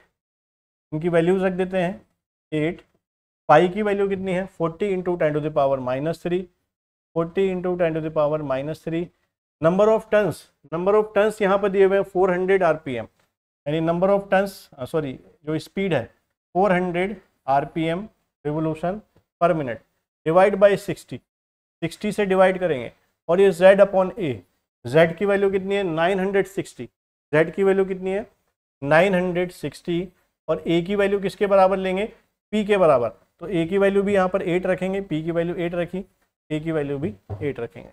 इनकी वैल्यूज रख देते हैं एट पाई की वैल्यू कितनी है forty into ten to the power minus three forty into ten to the power minus three number of turns number of turns यहाँ पर दिए हुए हैं four hundred R P M यानी नंबर ऑफ टन्स सॉरी जो speed है 400 M revolution per minute divide by 60 60 से divide करेंगे और ये z अपॉन ए z की वैल्यू कितनी है 960 z की वैल्यू कितनी है 960 और a की वैल्यू किसके बराबर लेंगे p के बराबर तो a की वैल्यू भी यहाँ पर 8 रखेंगे p की वैल्यू 8 रखी a की वैल्यू भी 8 रखेंगे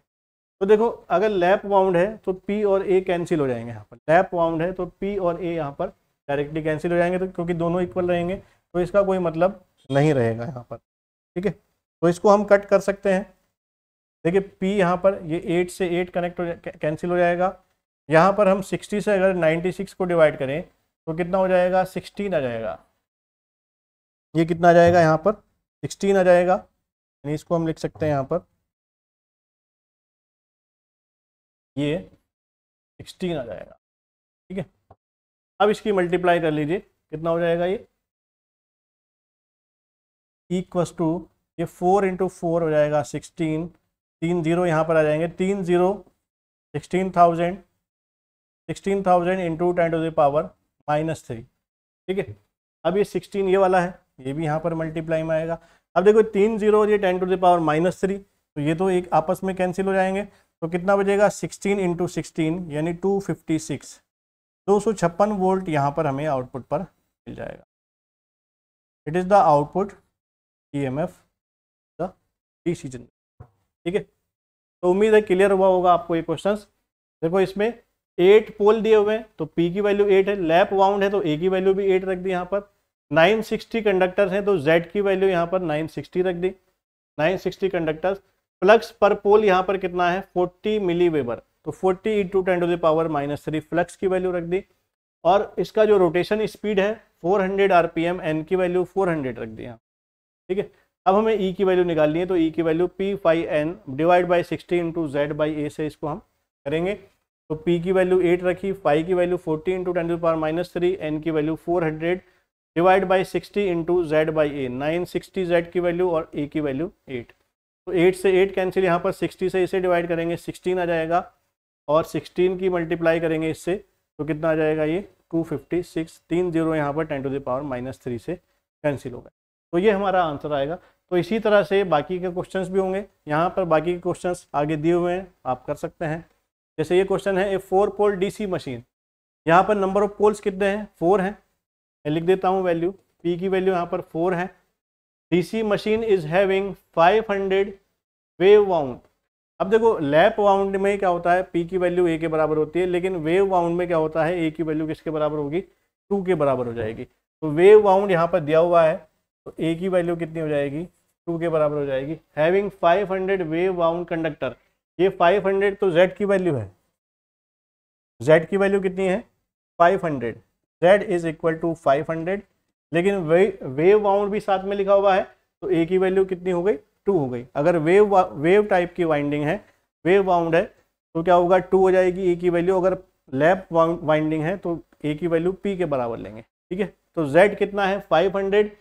तो देखो अगर लैप वाउंड है तो p और a कैंसिल हो जाएंगे यहाँ पर लैप वाउंड है तो p और a यहाँ पर डायरेक्टली कैंसिल हो जाएंगे तो क्योंकि दोनों इक्वल रहेंगे तो इसका कोई मतलब नहीं रहेगा यहाँ पर ठीक है तो इसको हम कट कर सकते हैं देखिए P यहाँ पर ये एट से एट कनेक्ट हो जाए कैंसिल हो जाएगा यहाँ पर हम सिक्सटी से अगर नाइन्टी सिक्स को डिवाइड करें तो कितना हो जाएगा सिक्सटीन आ जाएगा ये कितना आ जाएगा यहाँ पर सिक्सटीन आ जाएगा यानी इसको हम लिख सकते हैं यहाँ पर ये सिक्सटीन आ जाएगा ठीक है अब इसकी मल्टीप्लाई कर लीजिए कितना हो जाएगा ये इक्वस टू ये फोर इंटू फोर हो जाएगा सिक्सटीन तीन जीरो यहाँ पर आ जाएंगे तीन zero sixteen thousand sixteen thousand into ten to the power minus three ठीक है अब ये सिक्सटीन ये वाला है ये भी यहाँ पर मल्टीप्लाई में आएगा अब देखो तीन जीरो ये ten to the power minus three तो ये तो एक आपस में कैंसिल हो जाएंगे तो कितना बजेगा सिक्सटीन इंटू सिक्सटीन यानी टू फिफ्टी सिक्स दो सौ छप्पन वोल्ट यहाँ पर हमें आउटपुट पर मिल जाएगा it is the output EMF the DC generator ठीक है तो उम्मीद है क्लियर हुआ होगा आपको ये क्वेश्चन देखो इसमें एट पोल दिए हुए हैं तो पी की वैल्यू एट है लैप वाउंड है तो ए की वैल्यू भी एट रख दी यहाँ पर नाइन सिक्सटी कंडक्टर्स हैं तो जेड की वैल्यू यहाँ पर नाइन सिक्सटी रख दी नाइन सिक्सटी कंडक्टर्स फ्लक्स पर पोल यहाँ पर कितना है फोर्टी मिली वेबर तो forty into ten to the power minus three flux की वैल्यू रख दी और इसका जो रोटेशन स्पीड है four hundred R P M N की वैल्यू फोर हंड्रेड रख दी यहाँ ठीक है अब हमें ई e की वैल्यू निकालनी है तो ई e की value P phi N divide by sixty into Z by A से इसको हम करेंगे तो पी की वैल्यू एट रखी फाइव की value forty into ten to power minus three N की value four hundred divide by sixty into Z by A nine sixty Z की वैल्यू और ए की वैल्यू एट तो एट से eight cancel यहाँ पर सिक्सटी से इसे डिवाइड करेंगे सिक्सटीन आ जाएगा और सिक्सटीन की मल्टीप्लाई करेंगे इससे तो कितना आ जाएगा ये टू फिफ्टी सिक्स तीन जीरो यहाँ पर ten to the power minus three से कैंसिल होगा तो ये हमारा आंसर आएगा तो इसी तरह से बाकी के क्वेश्चंस भी होंगे यहाँ पर बाकी के क्वेश्चंस आगे दिए हुए हैं आप कर सकते हैं जैसे ये क्वेश्चन है a four pole DC machine यहाँ पर नंबर ऑफ पोल्स कितने हैं फोर हैं मैं लिख देता हूँ वैल्यू पी की वैल्यू यहाँ पर फोर है DC machine is having five hundred wave wound अब देखो लैप वाउंड में क्या होता है पी की वैल्यू ए के बराबर होती है लेकिन वेव वाउंड में क्या होता है ए की वैल्यू किसके बराबर होगी टू के बराबर हो जाएगी तो वेव वाउंड यहाँ पर दिया हुआ है तो ए की वैल्यू कितनी हो जाएगी टू के बराबर हो जाएगी हैविंग 500 वेव बाउंड कंडक्टर ये 500 तो जेड की वैल्यू है जेड की वैल्यू कितनी है 500 जेड इज इक्वल टू 500 लेकिन वे वेव बाउंड भी साथ में लिखा हुआ है तो ए की वैल्यू कितनी हो गई टू हो गई अगर वेव वेव टाइप की वाइंडिंग है वेव बाउंड है तो क्या होगा टू हो जाएगी ए की वैल्यू अगर लैप वाइंडिंग है तो ए की वैल्यू पी के बराबर लेंगे ठीक है तो जेड कितना है हंड्रेड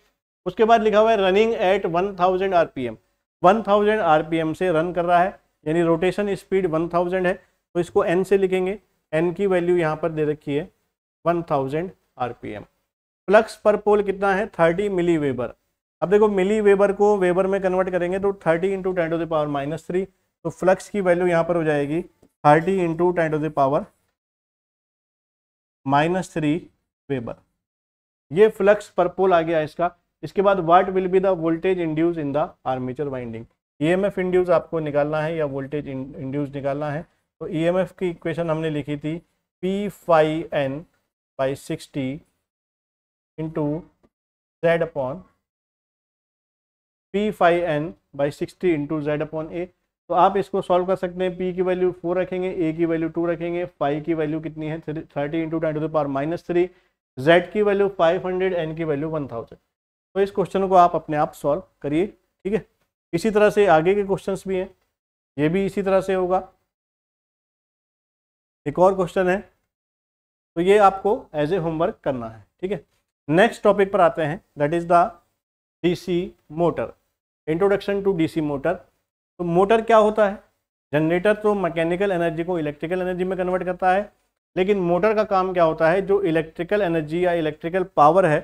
उसके बाद लिखा हुआ है running at 1000 thousand R P से रन कर रहा है यानी रोटेशन स्पीड 1000 है तो इसको एन से लिखेंगे एन की वैल्यू यहाँ पर दे रखी है 1000 थाउजेंड आर फ्लक्स पर पोल कितना है 30 मिली वेबर अब देखो मिली वेबर को वेबर में कन्वर्ट करेंगे तो 30 into ten to the power minus three तो फ्लक्स की वैल्यू यहाँ पर हो जाएगी 30 into ten to the power minus three weber ये फ्लक्स पर पोल आ गया इसका इसके बाद what will be the voltage induce in the armature winding EMF induce आपको निकालना है या वोल्टेज इंड्यूस निकालना है तो ईएमएफ e की इक्वेशन हमने लिखी थी P phi N by sixty into Z upon P phi N by sixty into Z upon A तो आप इसको सॉल्व कर सकते हैं पी की वैल्यू फोर रखेंगे ए की वैल्यू टू रखेंगे फाइव की वैल्यू कितनी है thirty into ten to the power minus three Z की वैल्यू फाइव हंड्रेड एन की वैल्यू वन थाउजेंड तो इस क्वेश्चन को आप अपने आप सॉल्व करिए ठीक है इसी तरह से आगे के क्वेश्चंस भी हैं ये भी इसी तरह से होगा एक और क्वेश्चन है तो ये आपको एज ए होमवर्क करना है ठीक है नेक्स्ट टॉपिक पर आते हैं that is the DC motor introduction to DC motor तो मोटर क्या होता है जनरेटर तो मैकेनिकल एनर्जी को इलेक्ट्रिकल एनर्जी में कन्वर्ट करता है लेकिन मोटर का काम क्या होता है जो इलेक्ट्रिकल एनर्जी या इलेक्ट्रिकल पावर है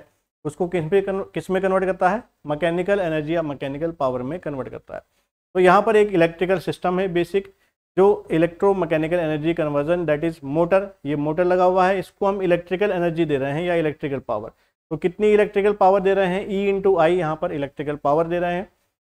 उसको किस पे किस में कन्वर्ट करता है मैकेनिकल एनर्जी या मैकेनिकल पावर में कन्वर्ट करता है तो यहाँ पर एक इलेक्ट्रिकल सिस्टम है बेसिक जो electro mechanical energy conversion that is motor ये मोटर लगा हुआ है इसको हम इलेक्ट्रिकल एनर्जी दे रहे हैं या इलेक्ट्रिकल पावर तो कितनी इलेक्ट्रिकल पावर दे रहे हैं ई इंटू आई यहाँ पर इलेक्ट्रिकल पावर दे रहे हैं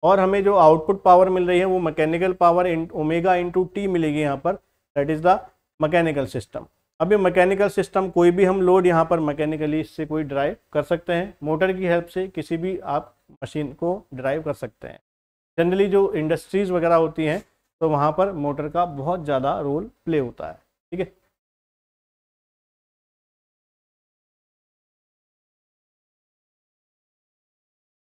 और हमें जो आउटपुट पावर मिल रही है वो mechanical power in omega into T मिलेगी यहाँ पर that is the mechanical system अब ये मैकेनिकल सिस्टम कोई भी हम लोड यहाँ पर मैकेनिकली इससे कोई ड्राइव कर सकते हैं मोटर की हेल्प से किसी भी आप मशीन को ड्राइव कर सकते हैं जनरली जो इंडस्ट्रीज़ वगैरह होती हैं तो वहाँ पर मोटर का बहुत ज़्यादा रोल प्ले होता है ठीक है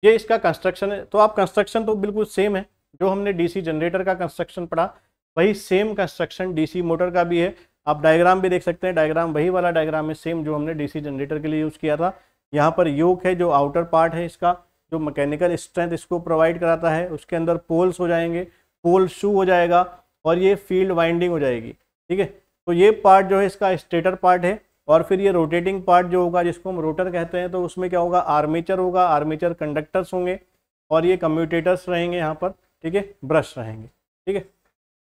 ये इसका कंस्ट्रक्शन है तो आप कंस्ट्रक्शन तो बिल्कुल सेम है जो हमने डीसी जनरेटर का कंस्ट्रक्शन पढ़ा वही सेम कंस्ट्रक्शन डीसी मोटर का भी है आप डायग्राम भी देख सकते हैं डायग्राम वही वाला डायग्राम है सेम जो हमने डीसी जनरेटर के लिए यूज़ किया था यहाँ पर योग है जो आउटर पार्ट है इसका जो मैकेनिकल स्ट्रेंथ इसको प्रोवाइड कराता है उसके अंदर पोल्स हो जाएंगे पोल शू हो जाएगा और ये फील्ड वाइंडिंग हो जाएगी ठीक है तो ये पार्ट जो है इसका स्टेटर पार्ट है और फिर ये रोटेटिंग पार्ट जो होगा जिसको हम रोटर कहते हैं तो उसमें क्या होगा आर्मेचर होगा आर्मेचर कंडक्टर्स होंगे और ये कम्यूटेटर्स रहेंगे यहाँ पर ठीक है ब्रश रहेंगे ठीक है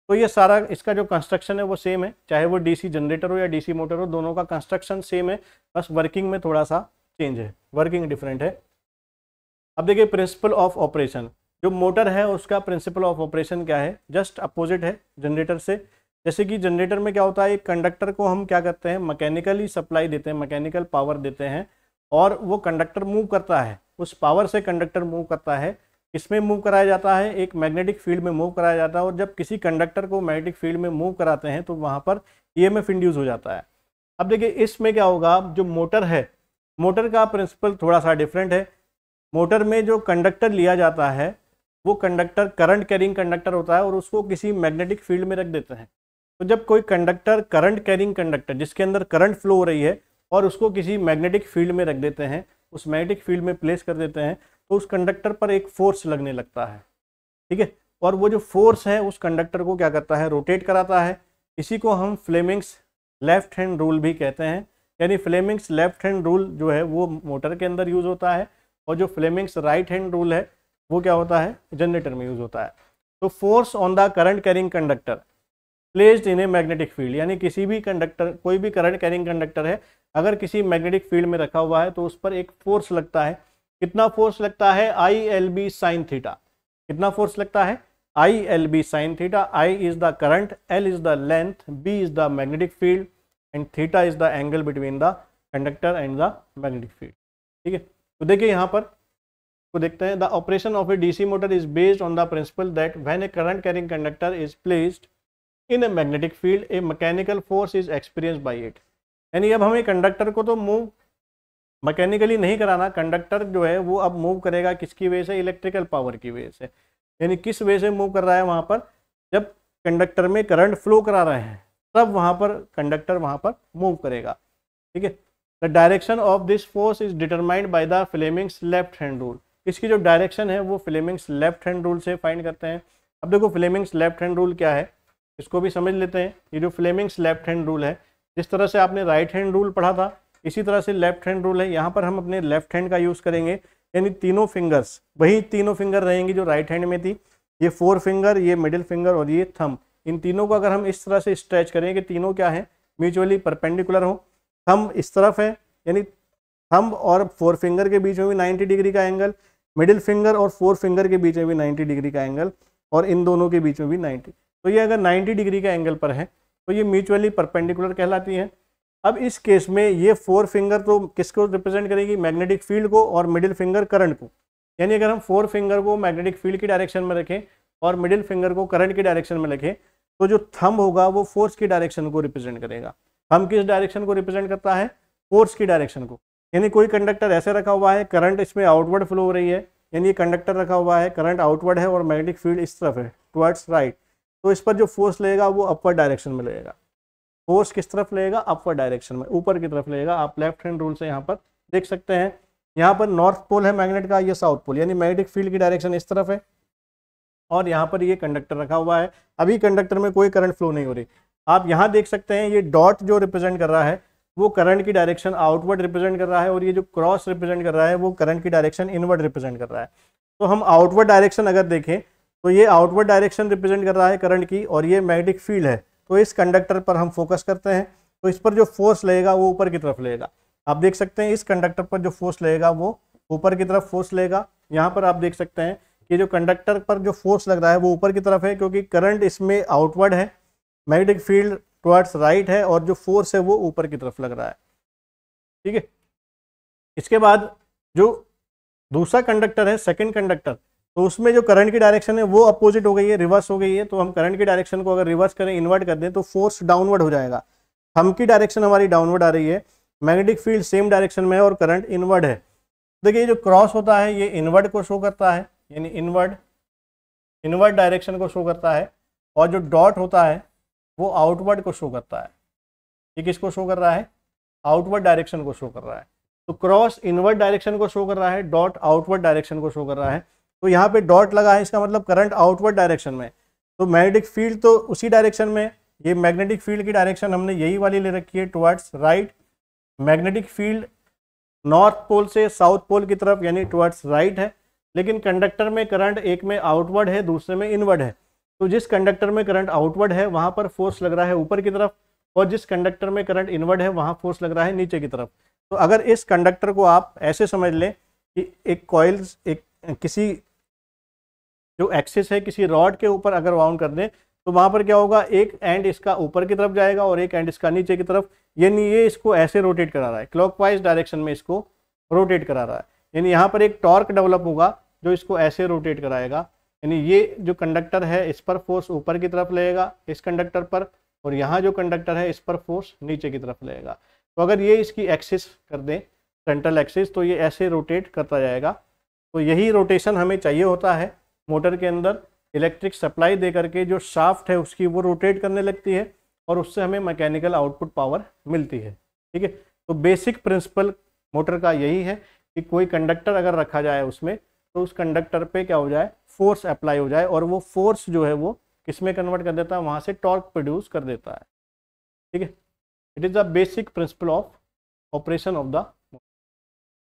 तो ये सारा इसका जो कंस्ट्रक्शन है वो सेम है चाहे वो डीसी जनरेटर हो या डीसी मोटर हो दोनों का कंस्ट्रक्शन सेम है बस वर्किंग में थोड़ा सा चेंज है वर्किंग डिफरेंट है अब देखिए प्रिंसिपल ऑफ ऑपरेशन जो मोटर है उसका प्रिंसिपल ऑफ ऑपरेशन क्या है जस्ट अपोजिट है जनरेटर से जैसे कि जनरेटर में क्या होता है कंडक्टर को हम क्या करते हैं मैकेनिकली सप्लाई देते हैं मैकेनिकल पावर देते हैं और वो कंडक्टर मूव करता है उस पावर से कंडक्टर मूव करता है इसमें मूव कराया जाता है एक मैग्नेटिक फील्ड में मूव कराया जाता है और जब किसी कंडक्टर को मैग्नेटिक फील्ड में मूव कराते हैं तो वहाँ पर ई एम इंड्यूस हो जाता है अब देखिए इसमें क्या होगा जो मोटर है मोटर का प्रिंसिपल थोड़ा सा डिफरेंट है मोटर में जो कंडक्टर लिया जाता है वो कंडक्टर करंट कैरिंग कंडक्टर होता है और उसको किसी मैग्नेटिक फील्ड में रख देते हैं तो जब कोई कंडक्टर करंट कैरिंग कंडक्टर जिसके अंदर करंट फ्लो हो रही है और उसको किसी मैग्नेटिक फील्ड में रख देते हैं उस मैग्नेटिक फील्ड में प्लेस कर देते हैं तो उस कंडक्टर पर एक फोर्स लगने लगता है ठीक है और वो जो फोर्स है उस कंडक्टर को क्या करता है रोटेट कराता है इसी को हम फ्लेमिंग्स लेफ्ट हैंड रूल भी कहते हैं यानी फ्लेमिंग्स लेफ्ट हैंड रूल जो है वो मोटर के अंदर यूज़ होता है और जो फ्लेमिंग्स राइट हैंड रूल है वो क्या होता है जनरेटर में यूज़ होता है तो force on the current carrying conductor placed in a magnetic field यानी किसी भी कंडक्टर कोई भी करंट कैरिंग कंडक्टर है अगर किसी मैग्नेटिक फील्ड में रखा हुआ है तो उस पर एक फोर्स लगता है कितना फोर्स लगता है I L B sine theta कितना फोर्स लगता है I L B sine theta I is the current L is the length B is the magnetic field and theta is the angle between the conductor and the magnetic field ठीक है तो देखिए यहाँ पर को तो देखते हैं the operation of a DC motor is based on the principle that when a current carrying conductor is placed in a magnetic field a mechanical force is experience by it यानी अब हमें कंडक्टर को तो move mechanically नहीं कराना conductor जो है वो अब मूव करेगा किसकी वजह से इलेक्ट्रिकल पावर की वजह से यानी किस वजह से मूव कर रहा है वहाँ पर जब कंडक्टर में करंट फ्लो करा रहे हैं तब वहाँ पर कंडक्टर वहाँ पर मूव करेगा ठीक है the direction of this force is determined by the Fleming's left hand rule इसकी जो डायरेक्शन है वो फ्लेमिंग्स लेफ्ट हैंड रूल से फाइंड करते हैं अब देखो फ्लेमिंग्स लेफ्ट हैंड रूल क्या है इसको भी समझ लेते हैं ये जो फ्लेमिंग्स लेफ्ट हैंड रूल है जिस तरह से आपने राइट हैंड रूल पढ़ा था इसी तरह से लेफ्ट हैंड रूल है यहाँ पर हम अपने लेफ्ट हैंड का यूज़ करेंगे यानी तीनों फिंगर्स वही तीनों फिंगर रहेंगे जो राइट हैंड में थी ये फोर फिंगर ये मिडिल फिंगर और ये थम इन तीनों को अगर हम इस तरह से स्ट्रेच करें कि तीनों क्या हैं म्यूचुअली परपेंडिकुलर हो थम इस तरफ है यानी थम और फोर फिंगर के बीच में भी 90 डिग्री का एंगल मिडिल फिंगर और फोर फिंगर के बीच में भी 90 डिग्री का एंगल और इन दोनों के बीच में भी 90 तो ये अगर 90 डिग्री का एंगल पर है तो ये म्यूचुअली परपेंडिकुलर कहलाती है अब इस केस में ये फोर फिंगर तो किसको रिप्रेजेंट करेगी मैग्नेटिक फील्ड को और मिडिल फिंगर करंट को यानी अगर हम फोर फिंगर को मैग्नेटिक फील्ड की डायरेक्शन में रखें और मिडिल फिंगर को करंट की डायरेक्शन में रखें तो जो थम होगा वो फोर्स की डायरेक्शन को रिप्रेजेंट करेगा थम किस डायरेक्शन को रिप्रेजेंट करता है फोर्स की डायरेक्शन को यानी कोई कंडक्टर ऐसे रखा हुआ है करंट इसमें आउटवर्ड फ्लो हो रही है यानी ये कंडक्टर रखा हुआ है करंट आउटवर्ड है और मैग्नेटिक फील्ड इस तरफ है टुवर्ड्स राइट तो इस पर जो फोर्स लेगा वो अपवर्ड डायरेक्शन में लगेगा फोर्स किस तरफ लेगा अपवर्ड डायरेक्शन में ऊपर की तरफ लेगा आप लेफ्ट हैंड रूल से यहाँ पर देख सकते हैं यहाँ पर नॉर्थ पोल है मैग्नेट का ये साउथ पोल यानी मैग्नेटिक फील्ड की डायरेक्शन इस तरफ है और यहाँ पर ये कंडक्टर रखा हुआ है अभी कंडक्टर में कोई करंट फ्लो नहीं हो रही आप यहाँ देख सकते हैं ये डॉट जो रिप्रेजेंट कर रहा है वो करंट की डायरेक्शन आउटवर्ड रिप्रेजेंट कर रहा है और ये जो क्रॉस रिप्रेजेंट कर रहा है वो करंट की डायरेक्शन इनवर्ड रिप्रेजेंट कर रहा है तो हम आउटवर्ड डायरेक्शन अगर देखें तो ये आउटवर्ड डायरेक्शन रिप्रेजेंट कर रहा है करंट की और ये मैग्नेटिक फील्ड है तो इस कंडक्टर पर हम फोकस करते हैं तो इस पर जो फोर्स लगेगा वो ऊपर की तरफ लगेगा आप देख सकते हैं इस कंडक्टर पर जो फोर्स लगेगा वो ऊपर की तरफ फोर्स लेगा यहाँ पर आप देख सकते हैं कि जो कंडक्टर पर जो फोर्स लग रहा है वो ऊपर की तरफ है क्योंकि करंट इसमें आउटवर्ड है मैग्नेटिक फील्ड टुवर्ड्स राइट है और जो फोर्स है वो ऊपर की तरफ लग रहा है ठीक है इसके बाद जो दूसरा कंडक्टर है सेकंड कंडक्टर तो उसमें जो करंट की डायरेक्शन है वो अपोजिट हो गई है रिवर्स हो गई है तो हम करंट की डायरेक्शन को अगर रिवर्स करें इन्वर्ट कर दें तो फोर्स डाउनवर्ड हो जाएगा थम की डायरेक्शन हमारी डाउनवर्ड आ रही है मैग्नेटिक फील्ड सेम डायरेक्शन में है और करंट इनवर्ड है देखिए जो क्रॉस होता है ये इनवर्ड को शो करता है यानी इनवर्ड इनवर्ड डायरेक्शन को शो करता है और जो डॉट होता है वो आउटवर्ड को शो करता है ये किसको शो कर रहा है आउटवर्ड डायरेक्शन को शो कर रहा है तो क्रॉस इनवर्ड डायरेक्शन को शो कर रहा है डॉट आउटवर्ड डायरेक्शन को शो कर रहा है तो यहाँ पे डॉट लगा है इसका मतलब करंट आउटवर्ड डायरेक्शन में तो मैग्नेटिक फील्ड तो उसी डायरेक्शन में ये मैग्नेटिक फील्ड की डायरेक्शन हमने यही वाली ले रखी है towards right magnetic field north pole से साउथ पोल की तरफ यानी टुवर्ड्स राइट है लेकिन कंडक्टर में करंट एक में आउटवर्ड है दूसरे में इनवर्ड है तो जिस कंडक्टर में करंट आउटवर्ड है वहाँ पर फोर्स लग रहा है ऊपर की तरफ और जिस कंडक्टर में करंट इनवर्ड है वहाँ फोर्स लग रहा है नीचे की तरफ तो अगर इस कंडक्टर को आप ऐसे समझ लें कि एक कॉयल्स एक किसी जो एक्सेस है किसी रॉड के ऊपर अगर वाउंड कर दें तो वहाँ पर क्या होगा एक एंड इसका ऊपर की तरफ जाएगा और एक एंड इसका नीचे की तरफ यानी ये इसको ऐसे रोटेट करा रहा है क्लॉकवाइज डायरेक्शन में इसको रोटेट करा रहा है यानी यहाँ पर एक टॉर्क डेवलप होगा जो इसको ऐसे रोटेट कराएगा यानी ये जो कंडक्टर है इस पर फोर्स ऊपर की तरफ लेगा इस कंडक्टर पर और यहाँ जो कंडक्टर है इस पर फोर्स नीचे की तरफ लेगा तो अगर ये इसकी एक्सिस कर दें सेंट्रल एक्सिस तो ये ऐसे रोटेट करता जाएगा तो यही रोटेशन हमें चाहिए होता है मोटर के अंदर इलेक्ट्रिक सप्लाई दे करके जो शाफ्ट है उसकी वो रोटेट करने लगती है और उससे हमें मैकेनिकल आउटपुट पावर मिलती है ठीक है तो बेसिक प्रिंसिपल मोटर का यही है कि कोई कंडक्टर अगर रखा जाए उसमें तो उस कंडक्टर पे क्या हो जाए फोर्स अप्लाई हो जाए और वो फोर्स जो है वो किस में कन्वर्ट कर देता है वहाँ से टॉर्क प्रोड्यूस कर देता है ठीक है it is the basic principle of operation of the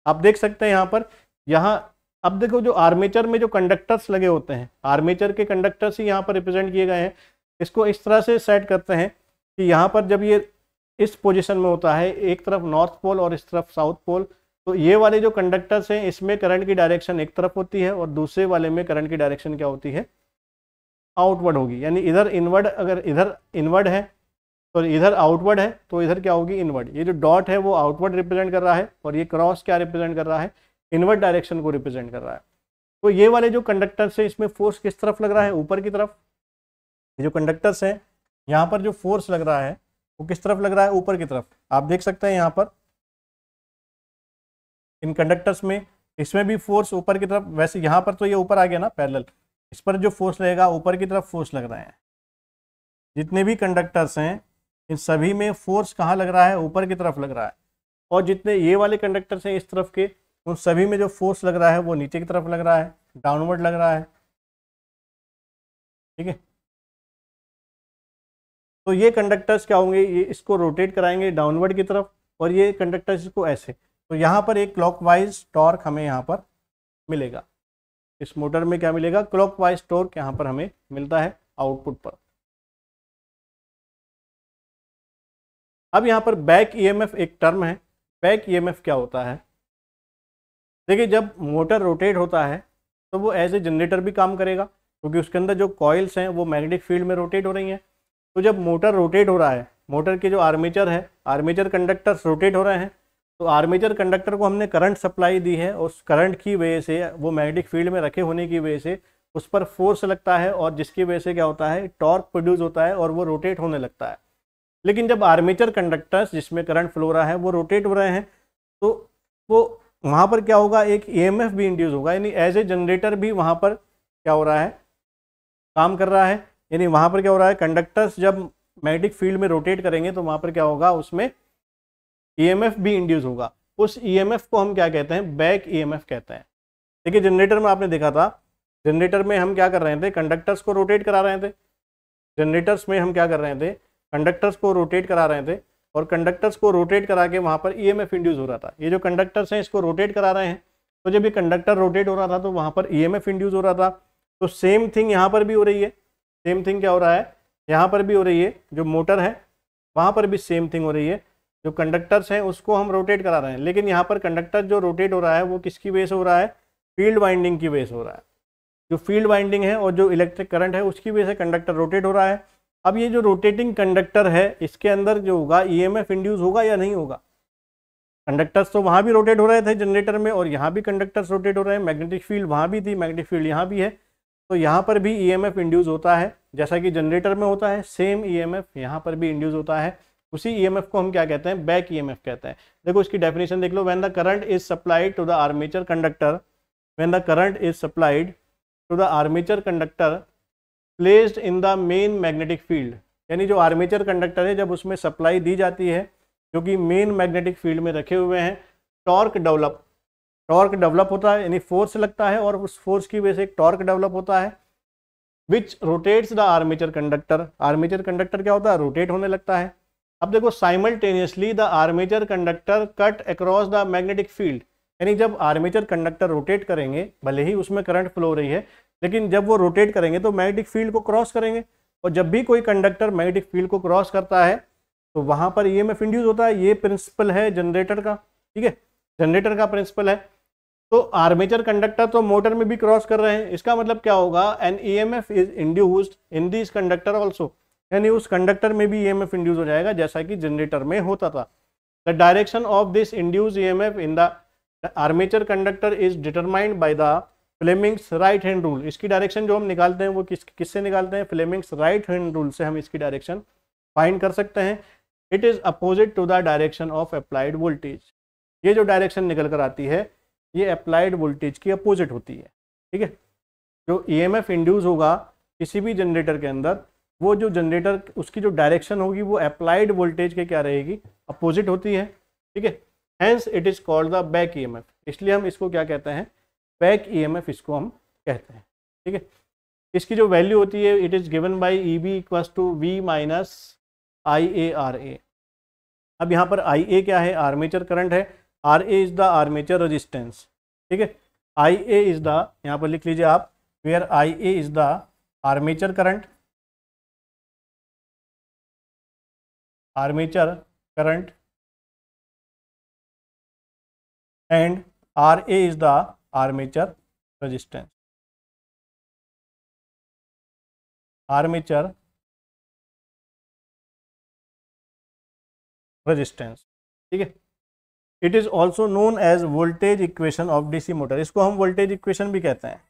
आप देख सकते हैं यहाँ पर यहाँ अब देखो जो आर्मेचर में जो कंडक्टर्स लगे होते हैं आर्मेचर के कंडक्टर्स ही यहाँ पर रिप्रेजेंट किए गए हैं इसको इस तरह से सेट करते हैं कि यहाँ पर जब ये इस पोजीशन में होता है एक तरफ नॉर्थ पोल और इस तरफ साउथ पोल तो ये वाले जो कंडक्टर्स हैं इसमें करंट की डायरेक्शन एक तरफ होती है और दूसरे वाले में करंट की डायरेक्शन क्या होती है आउटवर्ड होगी यानी इधर इनवर्ड अगर इधर इनवर्ड है तो इधर आउटवर्ड है तो इधर क्या होगी इनवर्ड ये जो डॉट है वो आउटवर्ड रिप्रेजेंट कर रहा है और ये क्रॉस क्या रिप्रेजेंट कर रहा है इनवर्ट डायरेक्शन को रिप्रेजेंट कर रहा है तो ये वाले जो कंडक्टर्स है इसमें फोर्स किस तरफ लग रहा है ऊपर की तरफ ये जो कंडक्टर्स है यहाँ पर जो फोर्स लग रहा है वो किस तरफ लग रहा है ऊपर की तरफ आप देख सकते हैं यहाँ पर इन कंडक्टर्स में इसमें भी फोर्स ऊपर की तरफ वैसे यहाँ पर तो ये ऊपर आ गया ना पैरेलल इस पर जो फोर्स लगेगा ऊपर की तरफ फोर्स लग रहे हैं जितने भी कंडक्टर्स हैं इन सभी में फोर्स कहाँ लग रहा है ऊपर की तरफ लग रहा है और जितने ये वाले कंडक्टर्स हैं इस तरफ के उन सभी में जो फोर्स लग रहा है वो नीचे की तरफ लग रहा है डाउनवर्ड लग रहा है ठीक है तो ये कंडक्टर्स क्या होंगे ये इसको रोटेट कराएंगे डाउनवर्ड की तरफ और ये कंडक्टर्स इसको ऐसे तो यहाँ पर एक क्लॉकवाइज टॉर्क हमें यहाँ पर मिलेगा इस मोटर में क्या मिलेगा क्लॉकवाइज टॉर्क यहाँ पर हमें मिलता है आउटपुट पर अब यहाँ पर बैक ईएमएफ एक टर्म है बैक ईएमएफ क्या होता है देखिए जब मोटर रोटेट होता है तो वो एज ए जनरेटर भी काम करेगा क्योंकि उसके अंदर जो कॉयल्स हैं वो मैग्नेटिक फील्ड में रोटेट हो रही हैं तो जब मोटर रोटेट हो रहा है मोटर के जो आर्मेचर है आर्मेचर कंडक्टर्स रोटेट हो रहे हैं तो आर्मेचर कंडक्टर को हमने करंट सप्लाई दी है और उस करंट की वजह से वो मैग्नेटिक फील्ड में रखे होने की वजह से उस पर फोर्स लगता है और जिसकी वजह से क्या होता है टॉर्क प्रोड्यूस होता है और वो रोटेट होने लगता है लेकिन जब आर्मेचर कंडक्टर्स जिसमें करंट फ्लो रहा है वो रोटेट हो रहे हैं तो वो वहाँ पर क्या होगा एक ई e भी इंड्यूस होगा यानी एज ए जनरेटर भी वहाँ पर क्या हो रहा है काम कर रहा है यानी वहाँ पर क्या हो रहा है कंडक्टर्स जब मैग्नेटिक फील्ड में रोटेट करेंगे तो वहाँ पर क्या होगा उसमें ईएमएफ e भी इंड्यूस होगा उस ईएमएफ e को हम क्या कहते हैं बैक ईएमएफ कहते हैं देखिए जनरेटर में आपने देखा था जनरेटर में हम क्या कर रहे थे कंडक्टर्स को रोटेट करा रहे थे जनरेटर्स में हम क्या कर रहे थे कंडक्टर्स को रोटेट करा रहे थे और कंडक्टर्स को रोटेट करा के वहाँ पर ई एम इंड्यूस हो रहा था ये जो कंडक्टर्स हैं इसको रोटेट करा रहे हैं तो जब ये कंडक्टर रोटेट हो रहा था तो वहाँ पर ई एम इंड्यूस हो रहा था तो सेम थिंग यहाँ पर भी हो रही है सेम थिंग क्या हो रहा है यहाँ पर भी हो रही है जो मोटर है वहाँ पर भी सेम थिंग हो रही है जो कंडक्टर्स हैं उसको हम रोटेट करा रहे हैं लेकिन यहाँ पर कंडक्टर जो रोटेट हो रहा है वो किसकी वजह से हो रहा है फील्ड वाइंडिंग की वजह से हो रहा है जो फील्ड वाइंडिंग है और जो इलेक्ट्रिक करंट है उसकी वजह से कंडक्टर रोटेट हो रहा है अब ये जो रोटेटिंग कंडक्टर है इसके अंदर जो होगा ई एम एफ इंड्यूस होगा या नहीं होगा कंडक्टर्स तो वहाँ भी रोटेट हो रहे थे जनरेटर में और यहाँ भी कंडक्टर्स रोटेट हो रहे हैं मैग्नेटिक फील्ड वहाँ भी थी मैग्नेटिक फील्ड यहाँ भी है तो यहाँ पर भी ई एम एफ इंड्यूस होता है जैसा कि जनरेटर में होता है सेम ई एम एफ यहाँ पर भी इंड्यूस होता है उसी ई एम एफ को हम क्या कहते हैं बैक ई एम एफ कहते हैं देखो इसकी डेफिनेशन देख लो when the current is supplied to the armature conductor when the current is supplied to the armature conductor placed in the main magnetic field यानी जो आर्मेचर कंडक्टर है जब उसमें सप्लाई दी जाती है जो कि मेन मैग्नेटिक फील्ड में रखे हुए हैं टॉर्क डेवलप टॉर्क डेवलप होता है यानी फोर्स लगता है और उस फोर्स की वजह से एक टॉर्क डेवलप होता है which rotates the armature conductor armature conductor क्या होता है रोटेट होने लगता है अब देखो simultaneously the armature conductor cut across the magnetic field यानी जब आर्मेचर कंडक्टर रोटेट करेंगे भले ही उसमें करंट फ्लो रही है लेकिन जब वो रोटेट करेंगे तो मैग्नेटिक फील्ड को क्रॉस करेंगे और जब भी कोई कंडक्टर मैग्नेटिक फील्ड को क्रॉस करता है तो वहाँ पर ई एम एफ इंड्यूज होता है ये प्रिंसिपल है जनरेटर का ठीक है जनरेटर का प्रिंसिपल है तो आर्मेचर कंडक्टर तो मोटर में भी क्रॉस कर रहे हैं इसका मतलब क्या होगा an E M F is induce in this conductor also यानी उस कंडक्टर में भी ई एम एफ इंड्यूज हो जाएगा जैसा कि जनरेटर में होता था the direction of this induce E M F in the armature conductor is determined by the Fleming's right hand rule इसकी डायरेक्शन जो हम निकालते हैं वो किस किससे निकालते हैं फ्लेमिंग्स राइट हैंड रूल से हम इसकी डायरेक्शन फाइंड कर सकते हैं it is opposite to the direction of applied voltage ये जो डायरेक्शन निकल कर आती है ये अप्लाइड वोल्टेज की अपोजिट होती है ठीक है जो ई एम एफ इंड्यूस होगा किसी भी जनरेटर के अंदर वो जो जनरेटर उसकी जो डायरेक्शन होगी वो अप्लाइड वोल्टेज के क्या रहेगी अपोजिट होती है ठीक है hence it is called the back E M F इसलिए हम इसको क्या कहते हैं बैक ईएमएफ e इसको हम कहते हैं ठीक है इसकी जो वैल्यू होती है it is given by E B equals to V minus I A R A अब यहाँ पर आई ए क्या है आर्मेचर करंट है R A is the armature resistance ठीक है आई ए इज़ द यहाँ पर लिख लीजिए आप where I A is the armature current armature current and R A is the armature resistance armature resistance ठीक है it is also known as voltage equation of DC motor इसको हम voltage equation भी कहते हैं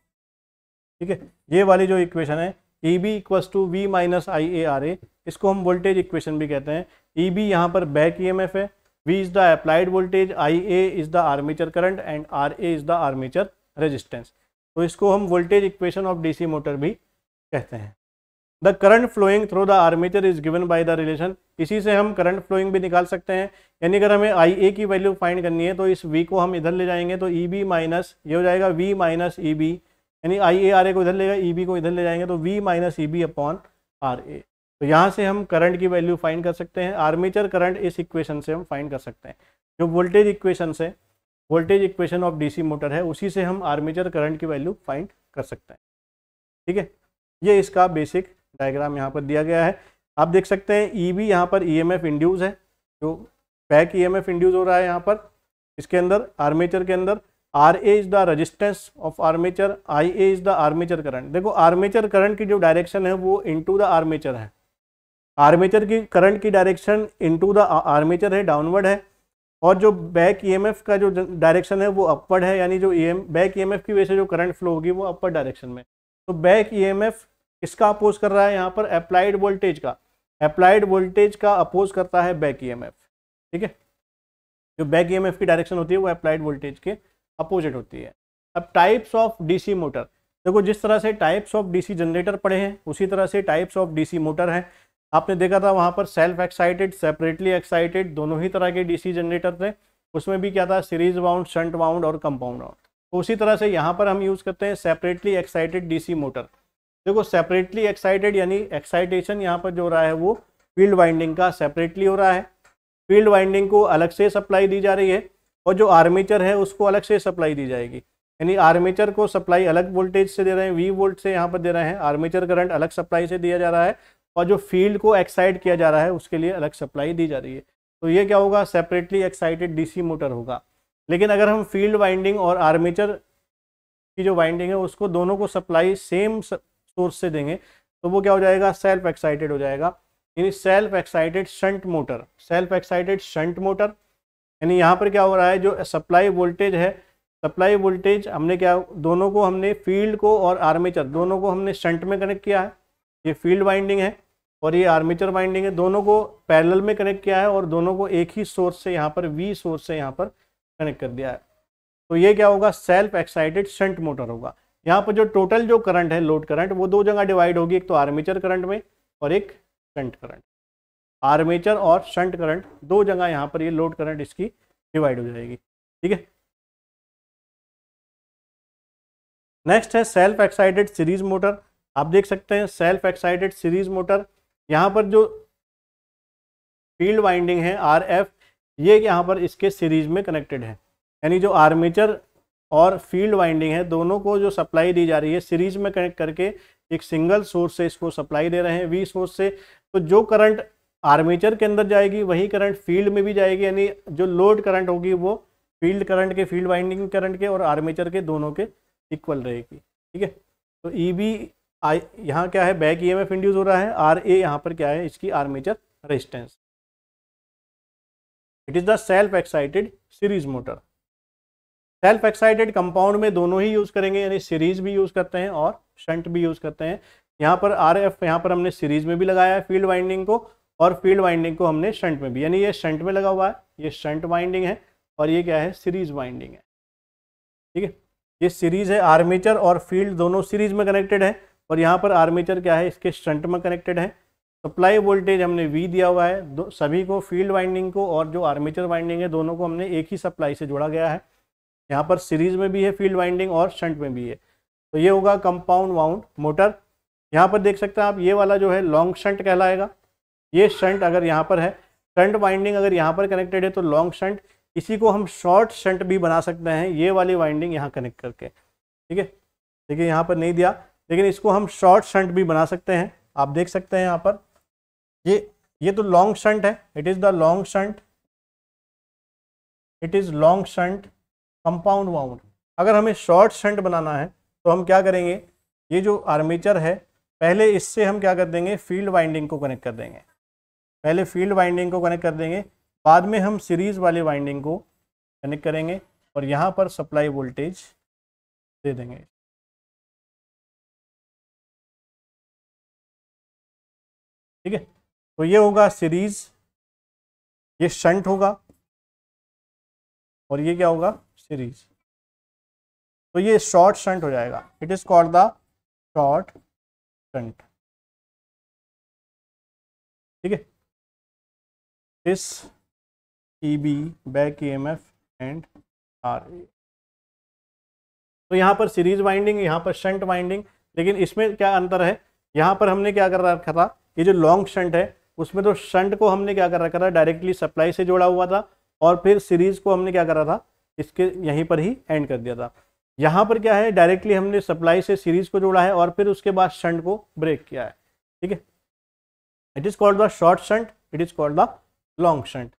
ठीक है ये वाली जो इक्वेशन है E B equals to V minus I A R A इसको हम वोल्टेज इक्वेशन भी कहते हैं ई e बी यहाँ पर बैक ई एम एफ है V is the applied voltage, IA is the armature current and RA is the armature resistance. तो इसको हम voltage equation of DC motor भी कहते हैं The current flowing through the armature is given by the relation. इसी से हम current flowing भी निकाल सकते हैं यानी अगर हमें Ia ए की वैल्यू फाइंड करनी है तो इस वी को हम इधर ले जाएंगे तो ई बी माइनस ये हो जाएगा वी माइनस ई बी यानी आई ए आर ए को इधर लेगा ई बी को इधर ले जाएंगे तो V minus E B upon R A तो यहाँ से हम करंट की वैल्यू फाइंड कर सकते हैं आर्मेचर करंट इस इक्वेशन से हम फाइंड कर सकते हैं जो वोल्टेज इक्वेशन से voltage equation of DC motor है उसी से हम आर्मेचर करंट की वैल्यू फाइंड कर सकते हैं ठीक है ये इसका बेसिक डायग्राम यहाँ पर दिया गया है आप देख सकते हैं ई e बी यहाँ पर ई एम एफ इंड्यूज है जो back E M F induce हो रहा है यहाँ पर इसके अंदर आर्मेचर के अंदर R A is the resistance of armature I A is the armature current देखो आर्मेचर करंट की जो डायरेक्शन है वो टू द आर्मेचर है आर्मेचर की करंट की डायरेक्शन इनटू द आर्मेचर है डाउनवर्ड है और जो बैक ईएमएफ का जो डायरेक्शन है वो अपवर्ड है यानी जो ई एम बैक ईएमएफ की वजह से जो करंट फ्लो होगी वो अपवर्ड डायरेक्शन में तो बैक ईएमएफ किसका अपोज कर रहा है यहाँ पर अप्लाइड वोल्टेज का अप्लाइड वोल्टेज का अपोज करता है बैक ई ठीक है जो बैक ई की डायरेक्शन होती है वो अप्लाइड वोल्टेज के अपोजिट होती है अब टाइप्स ऑफ डी मोटर देखो जिस तरह से टाइप्स ऑफ डी जनरेटर पढ़े हैं उसी तरह से टाइप्स ऑफ डी मोटर है आपने देखा था वहाँ पर सेल्फ एक्साइटेड सेपरेटली एक्साइटेड दोनों ही तरह के डीसी जनरेटर थे उसमें भी क्या था सीरीज वाउंड शंट वाउंड और कंपाउंड वाउंड तो उसी तरह से यहाँ पर हम यूज़ करते हैं सेपरेटली एक्साइटेड डीसी मोटर देखो सेपरेटली एक्साइटेड यानी एक्साइटेशन यहाँ पर जो हो रहा है वो फील्ड वाइंडिंग का सेपरेटली हो रहा है फील्ड वाइंडिंग को अलग से सप्लाई दी जा रही है और जो आर्मेचर है उसको अलग से सप्लाई दी जाएगी यानी आर्मेचर को सप्लाई अलग वोल्टेज से दे रहे हैं वी वोल्ट से यहाँ पर दे रहे हैं आर्मेचर करंट अलग सप्लाई से दिया जा रहा है और जो फील्ड को एक्साइट किया जा रहा है उसके लिए अलग सप्लाई दी जा रही है तो ये क्या होगा सेपरेटली एक्साइटेड डीसी मोटर होगा लेकिन अगर हम फील्ड वाइंडिंग और आर्मेचर की जो वाइंडिंग है उसको दोनों को सप्लाई सेम सोर्स से देंगे तो वो क्या हो जाएगा सेल्फ एक्साइटेड हो जाएगा यानी self excited shunt motor self excited shunt motor यानी यहाँ पर क्या हो रहा है जो सप्लाई वोल्टेज है सप्लाई वोल्टेज हमने क्या दोनों को हमने फील्ड को और आर्मेचर दोनों को हमने शंट में कनेक्ट किया है ये फील्ड वाइंडिंग है और ये आर्मेचर वाइंडिंग है दोनों को पैरेलल में कनेक्ट किया है और दोनों को एक ही सोर्स से यहाँ पर वी सोर्स से यहाँ पर कनेक्ट कर दिया है तो ये क्या होगा सेल्फ एक्साइटेड शंट मोटर होगा यहाँ पर जो टोटल जो करंट है लोड करंट वो दो जगह डिवाइड होगी एक तो आर्मेचर करंट में और एक शंट करंट आर्मेचर और शंट करंट दो जगह यहाँ पर ये लोड करंट इसकी डिवाइड हो जाएगी ठीक है नेक्स्ट है सेल्फ एक्साइटेड सीरीज मोटर आप देख सकते हैं सेल्फ एक्साइटेड सीरीज मोटर यहाँ पर जो फील्ड वाइंडिंग है आर एफ ये यहाँ पर इसके सीरीज में कनेक्टेड है यानी जो आर्मेचर और फील्ड वाइंडिंग है दोनों को जो सप्लाई दी जा रही है सीरीज में कनेक्ट करके एक सिंगल सोर्स से इसको सप्लाई दे रहे हैं वी सोर्स से तो जो करंट आर्मेचर के अंदर जाएगी वही करंट फील्ड में भी जाएगी यानी जो लोड करंट होगी वो फील्ड करंट के फील्ड वाइंडिंग करंट के और आर्मेचर के दोनों के इक्वल रहेगी ठीक है तो ई e आई यहाँ क्या है बैक ईएमएफ इंड्यूस हो रहा है आर ए यहाँ पर क्या है इसकी armature resistance it is the self excited series motor self excited compound में दोनों ही यूज़ करेंगे यानी सीरीज भी यूज़ करते हैं और शंट भी यूज़ करते हैं यहाँ पर आर एफ यहाँ पर हमने सीरीज में भी लगाया है फील्ड वाइंडिंग को और फील्ड वाइंडिंग को हमने शंट में भी यानी ये शंट में लगा हुआ है ये शंट वाइंडिंग है और ये क्या है सीरीज वाइंडिंग है ठीक है ये सीरीज है आर्मेचर और फील्ड दोनों सीरीज में कनेक्टेड है और यहाँ पर आर्मेचर क्या है इसके स्टंट में कनेक्टेड है सप्लाई वोल्टेज हमने वी दिया हुआ है दो सभी को फील्ड वाइंडिंग को और जो आर्मेचर वाइंडिंग है दोनों को हमने एक ही सप्लाई से जोड़ा गया है यहाँ पर सीरीज में भी है फील्ड वाइंडिंग और शंट में भी है तो ये होगा कंपाउंड वाउंड मोटर यहाँ पर देख सकते हैं आप ये वाला जो है लॉन्ग शंट कहलाएगा ये शंट अगर यहाँ पर है शंट वाइंडिंग अगर यहाँ पर कनेक्टेड है तो लॉन्ग शंट इसी को हम शॉर्ट शंट भी बना सकते हैं ये वाली वाइंडिंग यहाँ कनेक्ट करके ठीक है देखिए यहाँ पर नहीं दिया लेकिन इसको हम शॉर्ट शंट भी बना सकते हैं आप देख सकते हैं यहाँ पर ये ये तो लॉन्ग शंट है it is the long shunt it is long shunt compound wound अगर हमें शॉर्ट शंट बनाना है तो हम क्या करेंगे ये जो आर्मेचर है पहले इससे हम क्या कर देंगे फील्ड वाइंडिंग को कनेक्ट कर देंगे पहले फील्ड वाइंडिंग को कनेक्ट कर देंगे बाद में हम सीरीज वाले वाइंडिंग को कनेक्ट करेंगे और यहाँ पर सप्लाई वोल्टेज दे देंगे ठीक है तो ये होगा सीरीज ये शंट होगा और ये क्या होगा सीरीज तो ये शॉर्ट शंट हो जाएगा it is called the short shunt ठीक है इस E B back E M F and R A तो यहां पर सीरीज वाइंडिंग यहां पर शंट वाइंडिंग लेकिन इसमें क्या अंतर है यहां पर हमने क्या कर रखा था ये जो लॉन्ग शंट है उसमें तो शंट को हमने क्या कर रखा था डायरेक्टली सप्लाई से जोड़ा हुआ था और फिर सीरीज़ को हमने क्या करा था इसके यहीं पर ही एंड कर दिया था यहाँ पर क्या है डायरेक्टली हमने सप्लाई से सीरीज़ को जोड़ा है और फिर उसके बाद शंट को ब्रेक किया है ठीक है it is called the short shunt it is called the long shunt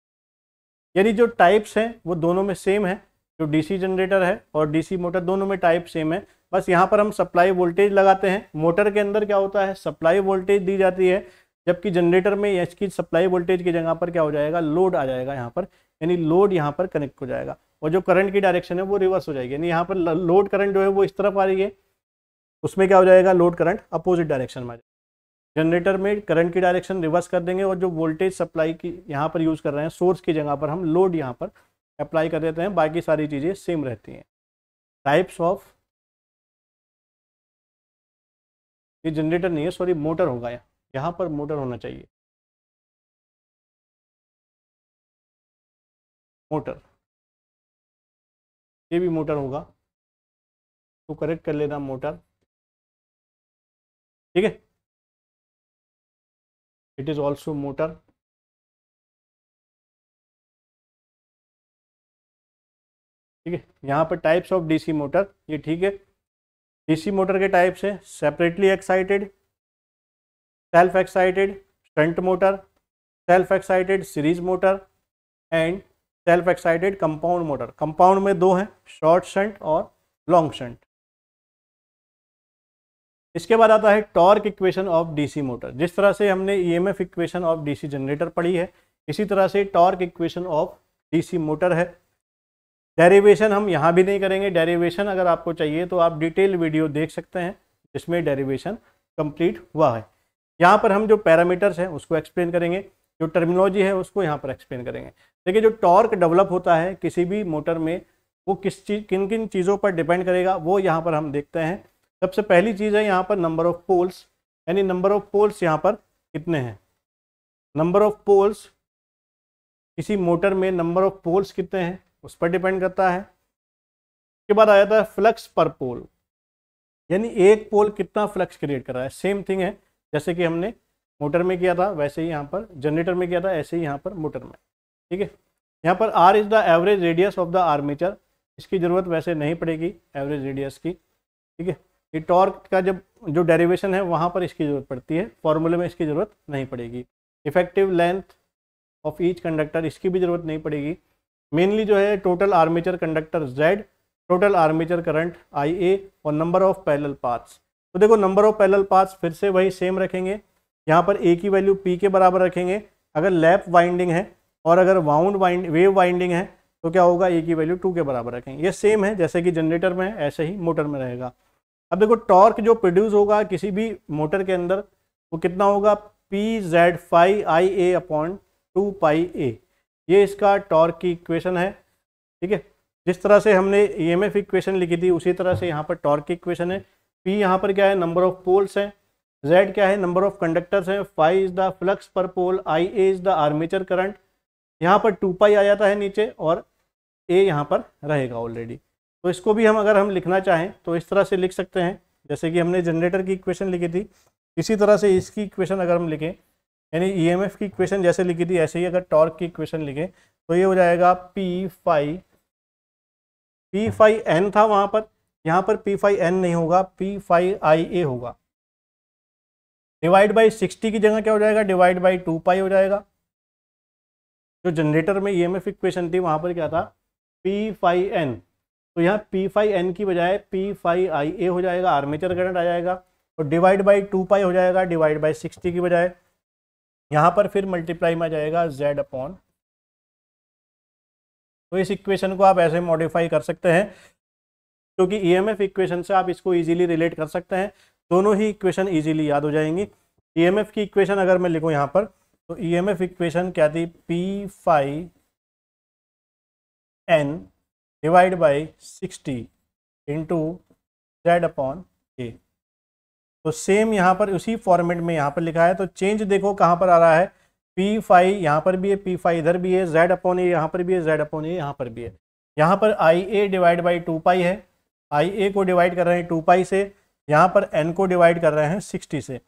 यानी जो टाइप्स हैं वो दोनों में सेम है जो डीसी जनरेटर है और डीसी मोटर दोनों में टाइप सेम है बस यहाँ पर हम सप्लाई वोल्टेज लगाते हैं मोटर के अंदर क्या होता है सप्लाई वोल्टेज दी जाती है जबकि जनरेटर में इसकी सप्लाई वोल्टेज की जगह पर क्या हो जाएगा लोड आ जाएगा यहाँ पर यानी लोड यहाँ पर कनेक्ट हो जाएगा और जो करंट की डायरेक्शन है वो रिवर्स हो जाएगी यानी यहाँ पर लोड करंट जो है वो इस तरफ आ रही है उसमें क्या हो जाएगा लोड करंट अपोजिट डायरेक्शन में आ जाएगा जनरेटर में करंट की डायरेक्शन रिवर्स कर देंगे और जो वोल्टेज सप्लाई की यहाँ पर यूज़ कर रहे हैं सोर्स की जगह पर हम लोड यहाँ पर अप्लाई कर देते हैं बाकी सारी चीज़ें सेम रहती हैं टाइप्स ऑफ ये जनरेटर नहीं है सॉरी मोटर होगा यहाँ यहाँ पर मोटर होना चाहिए मोटर ये भी मोटर होगा तो करेक्ट कर लेना मोटर ठीक है इट इज़ ऑल्सो मोटर ठीक है यहाँ पर टाइप्स ऑफ डीसी मोटर ये ठीक है डीसी मोटर के टाइप्स है separately excited self excited shunt motor self excited series motor and self excited compound motor compound में दो हैं शॉर्ट शंट और लॉन्ग शंट इसके बाद आता है torque equation of DC motor जिस तरह से हमने EMF equation of DC generator पढ़ी है इसी तरह से torque equation of DC motor है डेरिवेशन हम यहाँ भी नहीं करेंगे डेरिवेशन अगर आपको चाहिए तो आप डिटेल वीडियो देख सकते हैं जिसमें डेरिवेशन कंप्लीट हुआ है यहाँ पर हम जो पैरामीटर्स हैं उसको एक्सप्लेन करेंगे जो टर्मिनोलॉजी है उसको यहाँ पर एक्सप्लेन करेंगे देखिए जो टॉर्क डेवलप होता है किसी भी मोटर में वो किस चीज़ किन किन चीज़ों पर डिपेंड करेगा वो यहाँ पर हम देखते हैं सबसे पहली चीज़ है यहाँ पर नंबर ऑफ पोल्स यानी नंबर ऑफ पोल्स यहाँ पर कितने हैं नंबर ऑफ पोल्स किसी मोटर में नंबर ऑफ पोल्स कितने हैं उस पर डिपेंड करता है उसके बाद आ जाता है फ्लक्स पर पोल यानी एक पोल कितना फ्लक्स क्रिएट कर रहा है सेम थिंग है जैसे कि हमने मोटर में किया था वैसे ही यहाँ पर जनरेटर में किया था ऐसे ही यहाँ पर मोटर में ठीक है यहाँ पर R is the average radius of the armature इसकी ज़रूरत वैसे नहीं पड़ेगी एवरेज रेडियस की ठीक है ये टॉर्क का जब जो डेरिवेशन है वहाँ पर इसकी ज़रूरत पड़ती है फॉर्मूले में इसकी ज़रूरत नहीं पड़ेगी effective length of each conductor इसकी भी ज़रूरत नहीं पड़ेगी मेनली जो है total armature conductor Z total armature current I A और नंबर ऑफ पैरल पार्ट्स तो देखो नंबर ऑफ पैरल पार्ट्स फिर से वही सेम रखेंगे यहाँ पर ए की वैल्यू पी के बराबर रखेंगे अगर लैप वाइंडिंग है और अगर वाउंड वाइंड वेव वाइंडिंग है तो क्या होगा ए की वैल्यू टू के बराबर रखेंगे ये सेम है जैसे कि जनरेटर में है ऐसे ही मोटर में रहेगा अब देखो टॉर्क जो प्रोड्यूस होगा किसी भी मोटर के अंदर वो कितना होगा P Z five I A upon two pi A ये इसका टॉर्क की इक्वेशन है ठीक है जिस तरह से हमने ई एम एफ इक्वेशन लिखी थी उसी तरह से यहाँ पर टॉर्क की इक्वेशन है पी यहाँ पर क्या है नंबर ऑफ पोल्स हैं जेड क्या है नंबर ऑफ कंडक्टर्स हैं फाइव इज़ द फ्लक्स पर pole I A is the armature current यहाँ पर टू पाई आ जाता है नीचे और ए यहाँ पर रहेगा ऑलरेडी तो इसको भी हम अगर हम लिखना चाहें तो इस तरह से लिख सकते हैं जैसे कि हमने जनरेटर की इक्वेशन लिखी थी इसी तरह से इसकी इक्वेशन अगर हम लिखें यानी एफ e की इक्वेशन जैसे लिखी थी ऐसे ही अगर टॉर्क की इक्वेशन लिखें तो ये हो जाएगा P phi P phi N था वहां पर यहाँ पर पी फाई एन नहीं होगा पी फाई आई ए होगा डिवाइड बाई सिक्सटी की जगह क्या हो जाएगा डिवाइड बाई टू पाई हो जाएगा जो जनरेटर में ईएमएफ e इक्वेशन थी वहां पर क्या था पी फाई एन तो यहाँ पी फाई एन की बजाय पी फाई आई ए हो जाएगा आर्मेचर करंट आ जाएगा और डिवाइड बाई टू पाई हो जाएगा डिवाइड बाई सिक्सटी की बजाय यहां पर फिर मल्टीप्लाई में जाएगा जेड अपॉन तो इस इक्वेशन को आप ऐसे मॉडिफाई कर सकते हैं क्योंकि ई एम एफ इक्वेशन से आप इसको इजीली रिलेट कर सकते हैं दोनों ही इक्वेशन इजीली याद हो जाएंगी ई एम एफ की इक्वेशन अगर मैं लिखूं यहां पर तो ई एम एफ इक्वेशन क्या थी P five N divide by sixty into Z upon A तो सेम यहाँ पर उसी फॉर्मेट में यहाँ पर लिखा है तो चेंज देखो कहाँ पर आ रहा है पी फाइव यहाँ पर भी है पी फाइव इधर भी है जेड अपॉन ए यहाँ पर भी है जेड अपॉन ए यहाँ पर भी है यहाँ पर I A divide by two pi है आई ए को डिवाइड कर रहे हैं टू पाई से यहाँ पर एन को डिवाइड कर रहे हैं सिक्सटी से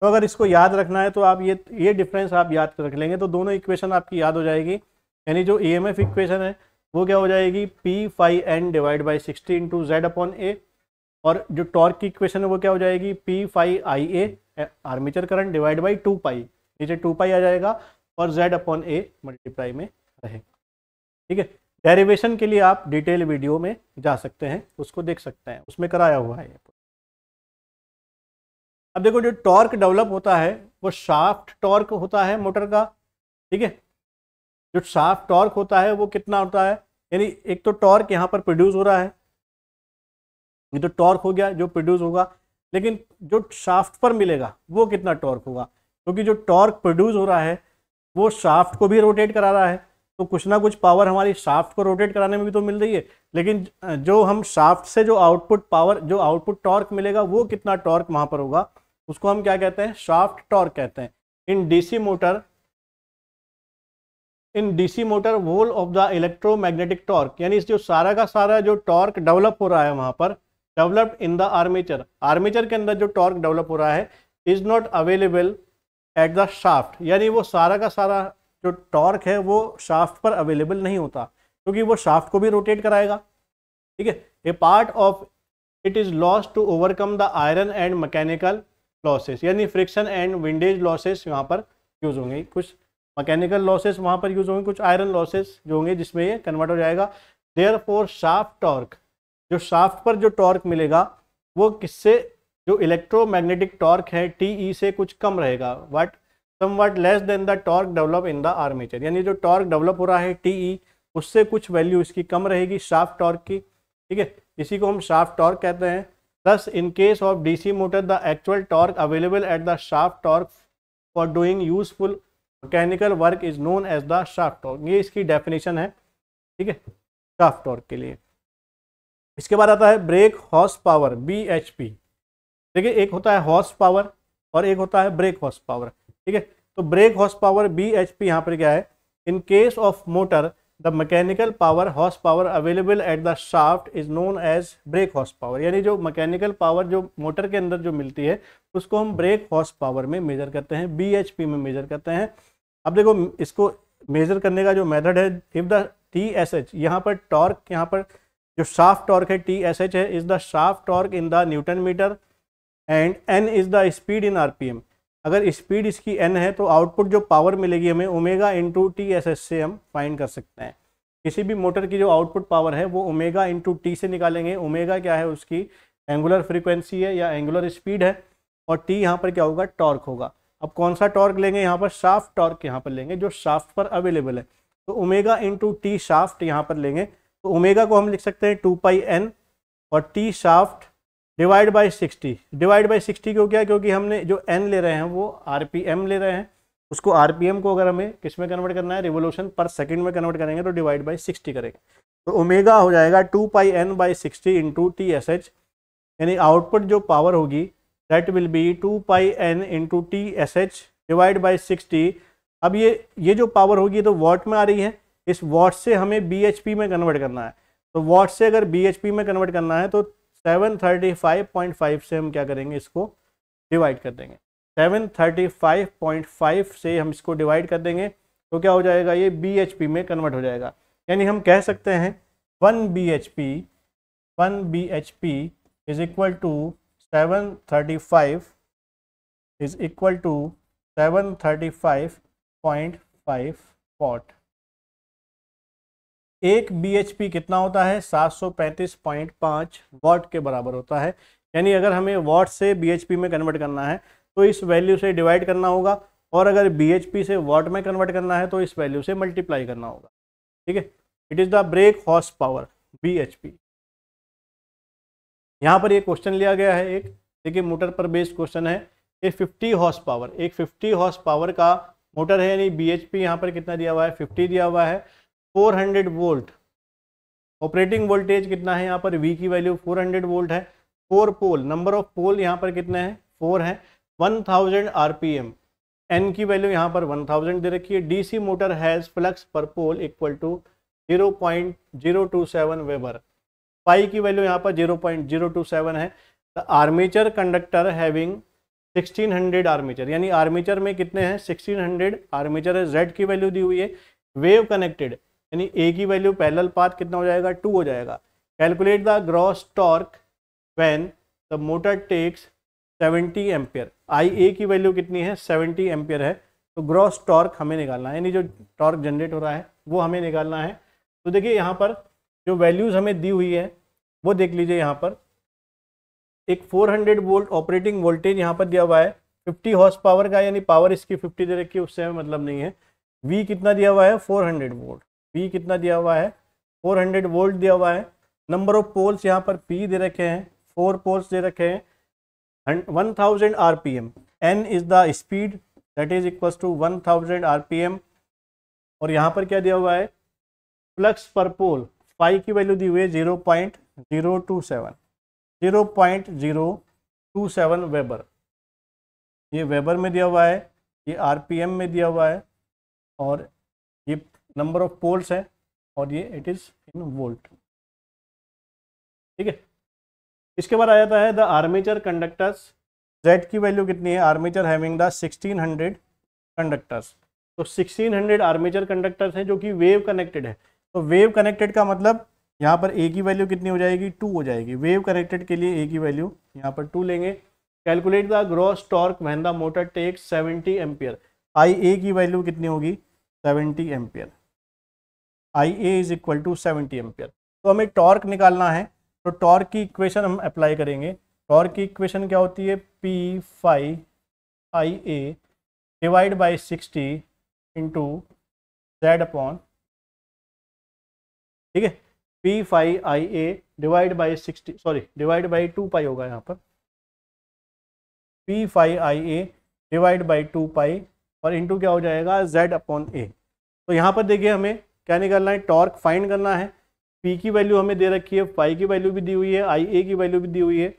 तो अगर इसको याद रखना है तो आप ये ये डिफरेंस आप याद रख लेंगे तो दोनों इक्वेशन आपकी याद हो जाएगी यानी जो ई एम एफ इक्वेशन है वो क्या हो जाएगी P five N divide by sixty into Z upon A और जो टॉर्क की इक्वेशन है वो क्या हो जाएगी P phi I A armature current divide by two pi नीचे टू पाई आ जाएगा और जेड अपॉन ए मल्टीप्लाई में रहेगा ठीक है डेरिवेशन के लिए आप डिटेल वीडियो में जा सकते हैं उसको देख सकते हैं उसमें कराया हुआ है अब देखो जो टॉर्क डेवलप होता है वो शाफ्ट टॉर्क होता है मोटर का ठीक है जो शाफ्ट टॉर्क होता है वो कितना होता है यानी एक तो टॉर्क यहाँ पर प्रोड्यूस हो रहा है ये तो टॉर्क हो गया जो प्रोड्यूस होगा लेकिन जो शाफ्ट पर मिलेगा वो कितना टॉर्क होगा क्योंकि तो जो टॉर्क प्रोड्यूस हो रहा है वो शाफ्ट को भी रोटेट करा रहा है तो कुछ ना कुछ पावर हमारी शाफ्ट को रोटेट कराने में भी तो मिल रही है लेकिन जो हम शाफ्ट से जो आउटपुट पावर जो आउटपुट टॉर्क मिलेगा वो कितना टॉर्क वहाँ पर होगा उसको हम क्या कहते हैं शाफ्ट टॉर्क कहते हैं in DC motor in DC motor whole of the electromagnetic torque यानी जो सारा का सारा जो टॉर्क डेवलप हो रहा है वहाँ पर developed in the armature armature के अंदर जो टॉर्क डेवलप हो रहा है is not available at the shaft यानी वो सारा का सारा जो टॉर्क है वो शाफ्ट पर अवेलेबल नहीं होता क्योंकि तो वो शाफ्ट को भी रोटेट कराएगा ठीक है a part of it is loss to overcome the iron and mechanical losses यानी फ्रिक्शन एंड विंडेज लॉसेस यहाँ पर यूज़ होंगे कुछ मैकेनिकल लॉसेस वहाँ पर यूज़ होंगे कुछ आयरन लॉसेस जो होंगे जिसमें ये कन्वर्ट हो जाएगा देयर फोर शाफ्ट टॉर्क जो शाफ्ट पर जो टॉर्क मिलेगा वो किससे जो इलेक्ट्रोमैग्नेटिक टॉर्क है टी ई e से कुछ कम रहेगा what somewhat less than the torque develop in the armature यानी जो टॉर्क डेवलप हो रहा है टी ई e, उससे कुछ वैल्यू इसकी कम रहेगी शाफ्ट टॉर्क की ठीक है इसी को हम शाफ्ट टॉर्क कहते हैं in case of D C motor the actual torque available at the shaft torque for doing useful mechanical work is known as the shaft torque ये इसकी डेफिनेशन है ठीक है शाफ्ट टॉर्क के लिए इसके बाद आता है brake horse power B H P देखिए एक होता है हॉर्स पावर और एक होता है ब्रेक हॉर्स पावर ठीक है तो brake horse power B H P यहाँ पर क्या है in case of motor the mechanical power horse power available at the shaft is known as brake horse power यानी जो मैकेनिकल पावर जो मोटर के अंदर जो मिलती है उसको हम ब्रेक हॉर्स पावर में मेजर करते हैं बी एच पी में मेजर करते हैं अब देखो इसको मेजर करने का जो मेथड है if the T S H यहाँ पर टॉर्क यहाँ पर जो शाफ्ट टॉर्क है टी एस एच है is the shaft torque in the newton metre and N is the speed in RPM अगर स्पीड इसकी एन है तो आउटपुट जो पावर मिलेगी हमें omega into T S S से हम फाइंड कर सकते हैं किसी भी मोटर की जो आउटपुट पावर है वो ओमेगा इंटू टी से निकालेंगे ओमेगा क्या है उसकी एंगुलर फ्रीक्वेंसी है या एंगुलर स्पीड है और टी यहाँ पर क्या होगा टॉर्क होगा अब कौन सा टॉर्क लेंगे यहाँ पर शाफ्ट टॉर्क यहाँ पर लेंगे जो शाफ्ट पर अवेलेबल है तो ओमेगा इंटू टी शाफ्ट यहाँ पर लेंगे तो ओमेगा को हम लिख सकते हैं टू पाई एन और T shaft divide by sixty divide by sixty क्यों क्या क्योंकि हमने जो एन ले रहे हैं वो आर ले रहे हैं उसको आर को अगर हमें किस में कन्वर्ट करना है रिवोल्यूशन पर सेकेंड में कन्वर्ट करेंगे तो डिवाइड बाई सिक्सटी करेंगे तो ओमेगा हो जाएगा two pi N by sixty into T S H यानी आउटपुट जो पावर होगी that will be two pi N into T S H divide by sixty अब ये ये जो पावर होगी तो वॉट में आ रही है इस वॉट से हमें बी में कन्वर्ट करना है तो वॉट से अगर बी में कन्वर्ट करना है तो 735.5 से हम क्या करेंगे इसको डिवाइड कर देंगे 735.5 से हम इसको डिवाइड कर देंगे तो क्या हो जाएगा ये बी में कन्वर्ट हो जाएगा यानी हम कह सकते हैं one B H P one B H P is equal to seven thirty five is equal to seven thirty five point five पॉट एक बीएचपी कितना होता है 735.5 वॉट के बराबर होता है यानी अगर हमें वॉट से बीएचपी में कन्वर्ट करना है तो इस वैल्यू से डिवाइड करना होगा और अगर बीएचपी से वॉट में कन्वर्ट करना है तो इस वैल्यू से मल्टीप्लाई करना होगा ठीक है it is the brake horse power BHP यहाँ पर ये क्वेश्चन लिया गया है एक देखिए मोटर पर बेस्ड क्वेश्चन है ये 50 हॉर्स पावर एक 50 हॉर्स पावर का मोटर है यानी बी एच पी यहाँ पर कितना दिया हुआ है 50 दिया हुआ है 400 वोल्ट ऑपरेटिंग वोल्टेज कितना है यहाँ पर वी की वैल्यू 400 वोल्ट है four pole number of pole यहाँ पर कितने हैं फोर है 1000 thousand R P M N की वैल्यू यहाँ पर 1000 दे रखी है D C motor has flux पर pole equal to 0.027 weber pi की वैल्यू यहाँ पर 0.027 है the armature conductor having 1600 armature यानी आर्मेचर में कितने हैं 1600 आर्मेचर है जेड की वैल्यू दी हुई है वेव कनेक्टेड यानी ए की वैल्यू पैरेलल पाथ कितना हो जाएगा टू हो जाएगा calculate the gross torque when the motor takes 70 ampere I A की वैल्यू कितनी है 70 एम्पियर है तो ग्रॉस टॉर्क हमें निकालना है यानी जो टॉर्क जनरेट हो रहा है वो हमें निकालना है तो देखिए यहाँ पर जो वैल्यूज़ हमें दी हुई है वो देख लीजिए यहाँ पर एक 400 वोल्ट ऑपरेटिंग वोल्टेज यहाँ पर दिया हुआ है 50 हॉर्स पावर का यानी पावर इसकी 50 दे रखी है उससे हमें मतलब नहीं है वी कितना दिया हुआ है 400 वोल्ट पी कितना दिया हुआ है 400 वोल्ट दिया हुआ है नंबर ऑफ पोल्स यहाँ पर पी दे रखे हैं फोर पोल्स दे रखे हैं one thousand R P M N is the speed that is equal to one thousand R P M और यहाँ पर क्या दिया हुआ है फ्लक्स पर पोल फाइव की वैल्यू दी हुई है zero point zero two seven zero point zero two seven weber ये वेबर में दिया हुआ है ये आरपीएम में दिया हुआ है और नंबर ऑफ पोल्स है और ये इट इज़ इन वोल्ट ठीक है इसके बाद आ जाता है द आर्मेचर कंडक्टर्स जेड की वैल्यू कितनी है आर्मेचर हैविंग द 1600 कंडक्टर्स तो 1600 आर्मेचर कंडक्टर्स हैं जो कि वेव कनेक्टेड है तो वेव कनेक्टेड का मतलब यहाँ पर ए की वैल्यू कितनी हो जाएगी टू हो जाएगी वेव कनेक्टेड के लिए ए की वैल्यू यहाँ पर टू लेंगे calculate the gross torque when the motor take 70 ampere I A की वैल्यू कितनी होगी 70 ampere I A is equal to seventy ampere तो हमें टॉर्क निकालना है तो टॉर्क की इक्वेशन हम अप्लाई करेंगे टॉर्क की इक्वेशन क्या होती है P phi I A divide by sixty into Z upon ठीक है P phi I A divide by sixty sorry divide by two pi होगा यहाँ पर P five I A divide by two pi और into क्या हो जाएगा Z upon A तो यहाँ पर देखिए हमें क्या निकालना है टॉर्क फाइंड करना है पी की वैल्यू हमें दे रखी है पाई की वैल्यू भी दी हुई है आई ए की वैल्यू भी दी हुई है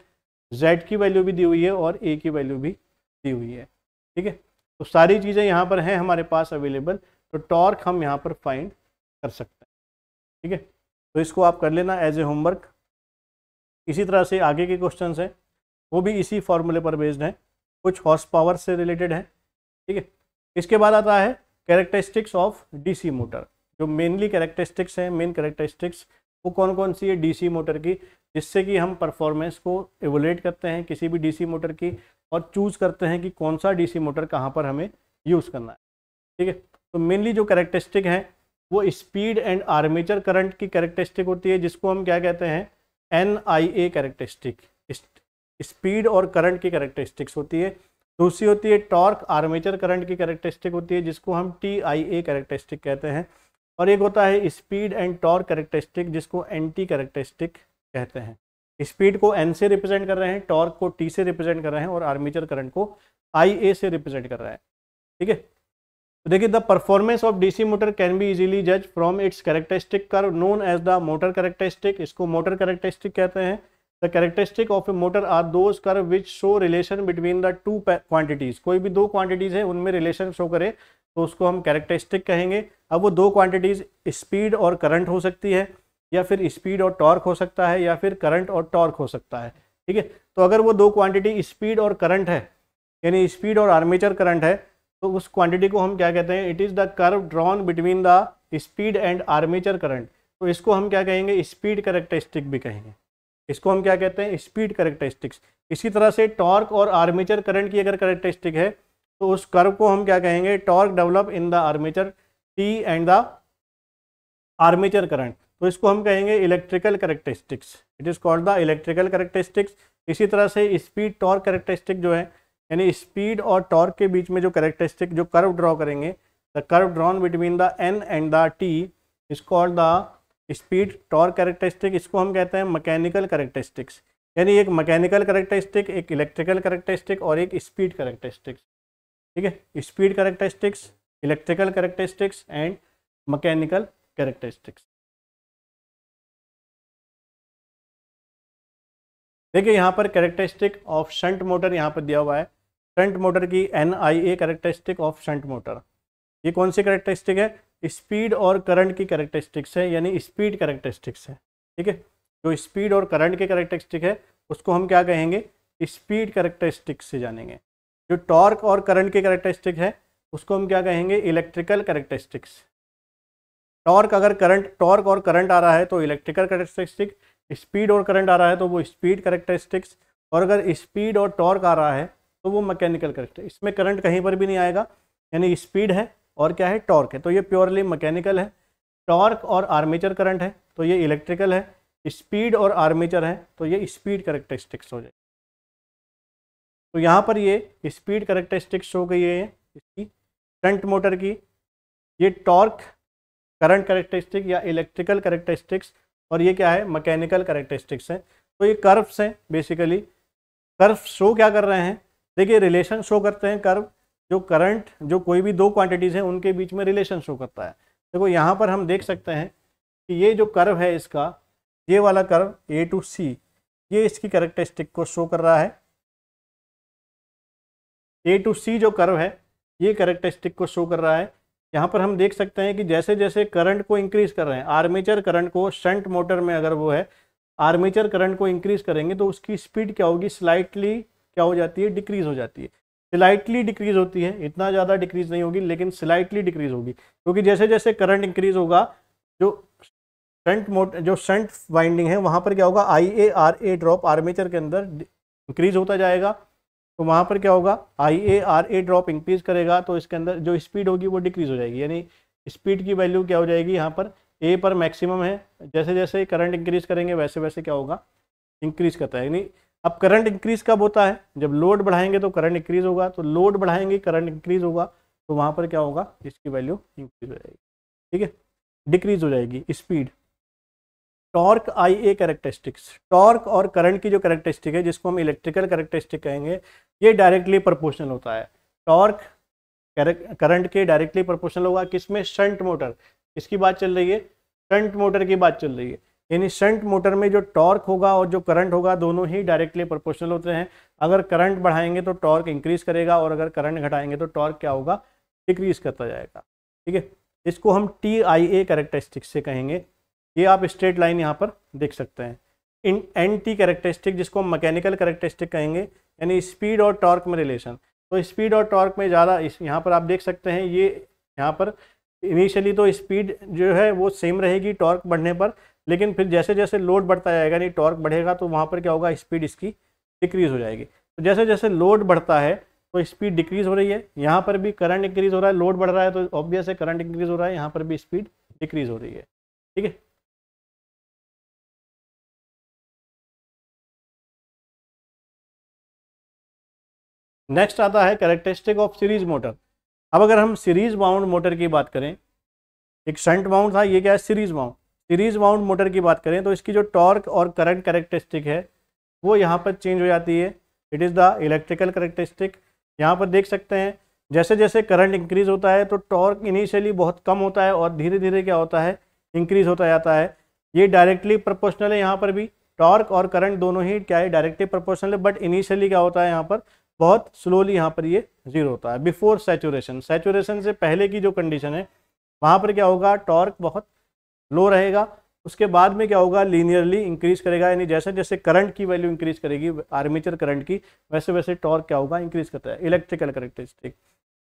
जेड की वैल्यू भी दी हुई है और ए की वैल्यू भी दी हुई है ठीक है तो सारी चीज़ें यहाँ पर हैं हमारे पास अवेलेबल तो टॉर्क हम यहाँ पर फाइंड कर सकते हैं ठीक है तो इसको आप कर लेना एज ए होमवर्क इसी तरह से आगे के क्वेश्चन हैं वो भी इसी फार्मूले पर बेस्ड हैं कुछ हॉर्स पावर से रिलेटेड हैं ठीक है इसके बाद आता है कैरेक्टरिस्टिक्स ऑफ डीसी मोटर जो मेनली करेक्टरिस्टिक्स हैं मेन कैरेक्टरिस्टिक्स वो कौन कौन सी है डीसी मोटर की जिससे कि हम परफॉर्मेंस को एवोलेट करते हैं किसी भी डीसी मोटर की और चूज़ करते हैं कि कौन सा डीसी मोटर कहाँ पर हमें यूज़ करना है ठीक है तो मेनली जो करेक्टरिस्टिक हैं वो स्पीड एंड आर्मेचर करंट की कैरेक्टरिस्टिक होती है जिसको हम क्या कहते हैं N I A characteristic speed और करंट की करेक्टरिस्टिक्स होती है दूसरी होती है टॉर्क आर्मेचर करंट की करेक्टरिस्टिक होती है जिसको हम टी आई ए करेक्टरिस्टिक कहते हैं और एक होता है स्पीड एंड टॉर्क करेक्टरिस्टिक जिसको एंटी करेक्टरिस्टिक कहते हैं स्पीड को एन से रिप्रेजेंट कर रहे हैं टॉर्क को टी से रिप्रेजेंट कर रहे हैं और आर्मीचर करंट को आई ए से रिप्रेजेंट कर रहे हैं ठीक है तो देखिए the performance of DC motor can be easily जज फ्रॉम इट्स करेक्टरिस्टिक कर known as the motor characteristic इसको मोटर करेक्टरिस्टिक कहते हैं the characteristic of a motor are those कर which show relation between the two quantities कोई भी दो quantities हैं उनमें रिलेशन शो करे तो उसको हम कैरेक्टरिस्टिक कहेंगे अब वो दो क्वांटिटीज़ स्पीड और करंट हो सकती है या फिर स्पीड और टॉर्क हो सकता है या फिर करंट और टॉर्क हो सकता है ठीक है तो अगर वो दो क्वांटिटी स्पीड और करंट है यानी स्पीड और आर्मेचर करंट है तो उस क्वांटिटी को हम क्या कहते हैं it is the curve drawn between the speed and armature current तो इसको हम क्या कहेंगे स्पीड करेक्टरिस्टिक भी कहेंगे इसको हम क्या कहते हैं स्पीड करेक्टरिस्टिक्स इसी तरह से टॉर्क और आर्मेचर करंट की अगर करेक्टरिस्टिक है तो उस कर्व को हम क्या कहेंगे torque develop in the armature T and the armature current तो इसको हम कहेंगे electrical characteristics it is called the electrical characteristics इसी तरह से स्पीड टॉर्क करेक्टरिस्टिक जो है यानी स्पीड और टॉर्क के बीच में जो करेक्टरिस्टिक जो कर्व ड्रॉ करेंगे the curve drawn between the N and the T is called the speed torque characteristic इसको हम कहते हैं मैकेनिकल करेक्टरिस्टिक्स यानी एक मैकेनिकल करेक्टरिस्टिक एक इलेक्ट्रिकल करेक्टरिस्टिक और एक स्पीड करेक्टरिस्टिक्स ठीक है speed characteristics electrical characteristics and mechanical characteristics देखिए यहाँ पर करेक्टरिस्टिक ऑफ शंट मोटर यहाँ पर दिया हुआ है शंट मोटर की N I A characteristic of shunt motor ये कौन सी करेक्टरिस्टिक है स्पीड और करंट की करेक्टरिस्टिक्स है यानी स्पीड करेक्टरिस्टिक्स है ठीक है जो स्पीड और करंट के करेक्टरिस्टिक है उसको हम क्या कहेंगे स्पीड करेक्टरिस्टिक्स से जानेंगे जो टॉर्क और करंट के करेक्टरिस्टिक है उसको हम क्या कहेंगे इलेक्ट्रिकल करेक्टरिस्टिक्स टॉर्क अगर करंट टॉर्क और करंट आ रहा है तो इलेक्ट्रिकल करेक्टरिस्टिक स्पीड और करंट आ रहा है तो वो स्पीड करेक्टरिस्टिक्स और अगर स्पीड और टॉर्क आ रहा है तो वो मैकेनिकल करेक्टर इसमें करंट कहीं पर भी नहीं आएगा यानी स्पीड है और क्या है टॉर्क है तो ये प्योरली मैकेनिकल है टॉर्क और आर्मेचर करंट है तो ये इलेक्ट्रिकल है स्पीड और आर्मेचर है तो ये स्पीड करेक्टरिस्टिक्स हो जाए तो यहाँ पर ये स्पीड करेक्टरिस्टिक्स हो गई है इसकी फ्रंट मोटर की ये टॉर्क करंट करेक्टरिस्टिक या इलेक्ट्रिकल करेक्टरिस्टिक्स और ये क्या है मैकेनिकल करेक्टरिस्टिक्स हैं तो ये कर्व्स हैं बेसिकली कर्व शो क्या कर रहे हैं देखिए रिलेशन शो करते हैं कर्व जो करंट जो कोई भी दो क्वांटिटीज़ हैं उनके बीच में रिलेशन शो करता है देखो यहाँ पर हम देख सकते हैं कि ये जो कर्व है इसका ये वाला कर्व ए टू सी ये इसकी करेक्टरिस्टिक को शो कर रहा है ए टू सी जो कर्व है ये करेक्टरिस्टिक को शो कर रहा है यहाँ पर हम देख सकते हैं कि जैसे जैसे करंट को इंक्रीज कर रहे हैं आर्मेचर करंट को शंट मोटर में अगर वो है आर्मेचर करंट को इंक्रीज करेंगे तो उसकी स्पीड क्या होगी स्लाइटली क्या हो जाती है डिक्रीज हो जाती है स्लाइटली डिक्रीज होती है इतना ज़्यादा डिक्रीज नहीं होगी लेकिन स्लाइटली डिक्रीज होगी क्योंकि जैसे जैसे करंट इंक्रीज होगा जो सेंट मोट जो सेंट वाइंडिंग है वहाँ पर क्या होगा I A R A drop armature के अंदर इंक्रीज होता जाएगा तो वहाँ पर क्या होगा I A R A drop increase करेगा तो इसके अंदर जो स्पीड होगी वो डिक्रीज हो जाएगी यानी स्पीड की वैल्यू क्या हो जाएगी यहाँ पर ए पर मैक्सिमम है जैसे जैसे करंट इंक्रीज करेंगे वैसे वैसे क्या होगा इंक्रीज करता है यानी अब करंट इंक्रीज कब होता है जब लोड बढ़ाएंगे तो करंट इंक्रीज होगा तो लोड बढ़ाएंगे करंट इंक्रीज होगा तो वहाँ पर क्या होगा इसकी वैल्यू इंक्रीज हो जाएगी ठीक है डिक्रीज हो जाएगी speed torque I A characteristics torque और करंट की जो करेक्टरिस्टिक है जिसको हम इलेक्ट्रिकल करेक्टरिस्टिक कहेंगे ये डायरेक्टली प्रपोर्शनल होता है टॉर्क करंट के डायरेक्टली प्रपोर्शनल होगा किसमें शंट मोटर इसकी बात चल रही है शंट मोटर की बात चल रही है यानी शंट मोटर में जो टॉर्क होगा और जो करंट होगा दोनों ही डायरेक्टली प्रोपोर्शनल होते हैं अगर करंट बढ़ाएंगे तो टॉर्क इंक्रीज करेगा और अगर करंट घटाएंगे तो टॉर्क क्या होगा डिक्रीज करता जाएगा ठीक है इसको हम टी आई ए करेक्टरिस्टिक से कहेंगे ये आप स्ट्रेट लाइन यहाँ पर देख सकते हैं इन एन टी कैरेक्टरिस्टिक जिसको हम मैकेनिकल कैरेक्टरिस्टिक कहेंगे यानी स्पीड और टॉर्क में रिलेशन तो स्पीड और टॉर्क में ज़्यादा इस यहाँ पर आप देख सकते हैं ये यहाँ पर इनिशियली तो स्पीड जो है वो सेम रहेगी टॉर्क बढ़ने पर लेकिन फिर जैसे जैसे लोड बढ़ता जाएगा यानी टॉर्क बढ़ेगा तो वहाँ पर क्या होगा स्पीड इसकी डिक्रीज़ हो जाएगी तो जैसे जैसे लोड बढ़ता है तो स्पीड डिक्रीज़ हो रही है यहाँ पर भी करंट इंक्रीज़ हो रहा है लोड बढ़ रहा है तो ऑब्वियस है करंट इंक्रीज़ हो रहा है यहाँ पर भी स्पीड डिक्रीज़ हो रही है ठीक है नेक्स्ट आता है कैरेक्टरिस्टिक ऑफ सीरीज मोटर अब अगर हम सीरीज माउंट मोटर की बात करें एक शंट माउंट था ये क्या है series mount series mount motor की बात करें तो इसकी जो टॉर्क और करंट करेक्टरिस्टिक है वो यहाँ पर चेंज हो जाती है it is the electrical characteristic यहाँ पर देख सकते हैं जैसे जैसे करंट इंक्रीज़ होता है तो टॉर्क इनिशियली बहुत कम होता है और धीरे धीरे क्या होता है इंक्रीज़ होता जाता है ये डायरेक्टली प्रपोर्शनल है यहाँ पर भी टॉर्क और करंट दोनों ही क्या है डायरेक्टली प्रपोर्शनल है बट इनिशियली क्या होता है यहाँ पर बहुत स्लोली यहाँ पर ये जीरो होता है बिफोर सेचुरेशन सेचुरेशन से पहले की जो कंडीशन है वहाँ पर क्या होगा टॉर्क बहुत लो रहेगा उसके बाद में क्या होगा लीनियरली इंक्रीज करेगा यानी जैसे जैसे करंट की वैल्यू इंक्रीज करेगी आर्मेचर करंट की वैसे वैसे टॉर्क क्या होगा इंक्रीज करता है इलेक्ट्रिकल करेक्टरिस्टिक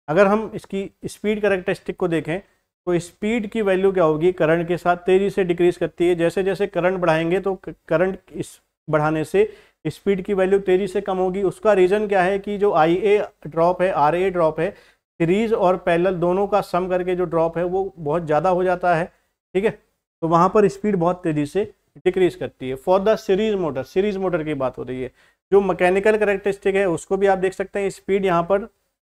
अगर हम इसकी स्पीड करेक्टरिस्टिक को देखें तो स्पीड की वैल्यू क्या होगी करंट के साथ तेज़ी से डिक्रीज करती है जैसे जैसे करंट बढ़ाएंगे तो करंट इस बढ़ाने से स्पीड की वैल्यू तेज़ी से कम होगी उसका रीज़न क्या है कि जो आई ए ड्रॉप है आर ए ड्रॉप है सीरीज और पैरेलल दोनों का सम करके जो ड्रॉप है वो बहुत ज़्यादा हो जाता है ठीक है तो वहाँ पर स्पीड बहुत तेज़ी से डिक्रीज करती है for the series motor series motor की बात हो रही है जो मैकेनिकल करेक्टरिस्टिक है उसको भी आप देख सकते हैं स्पीड यहाँ पर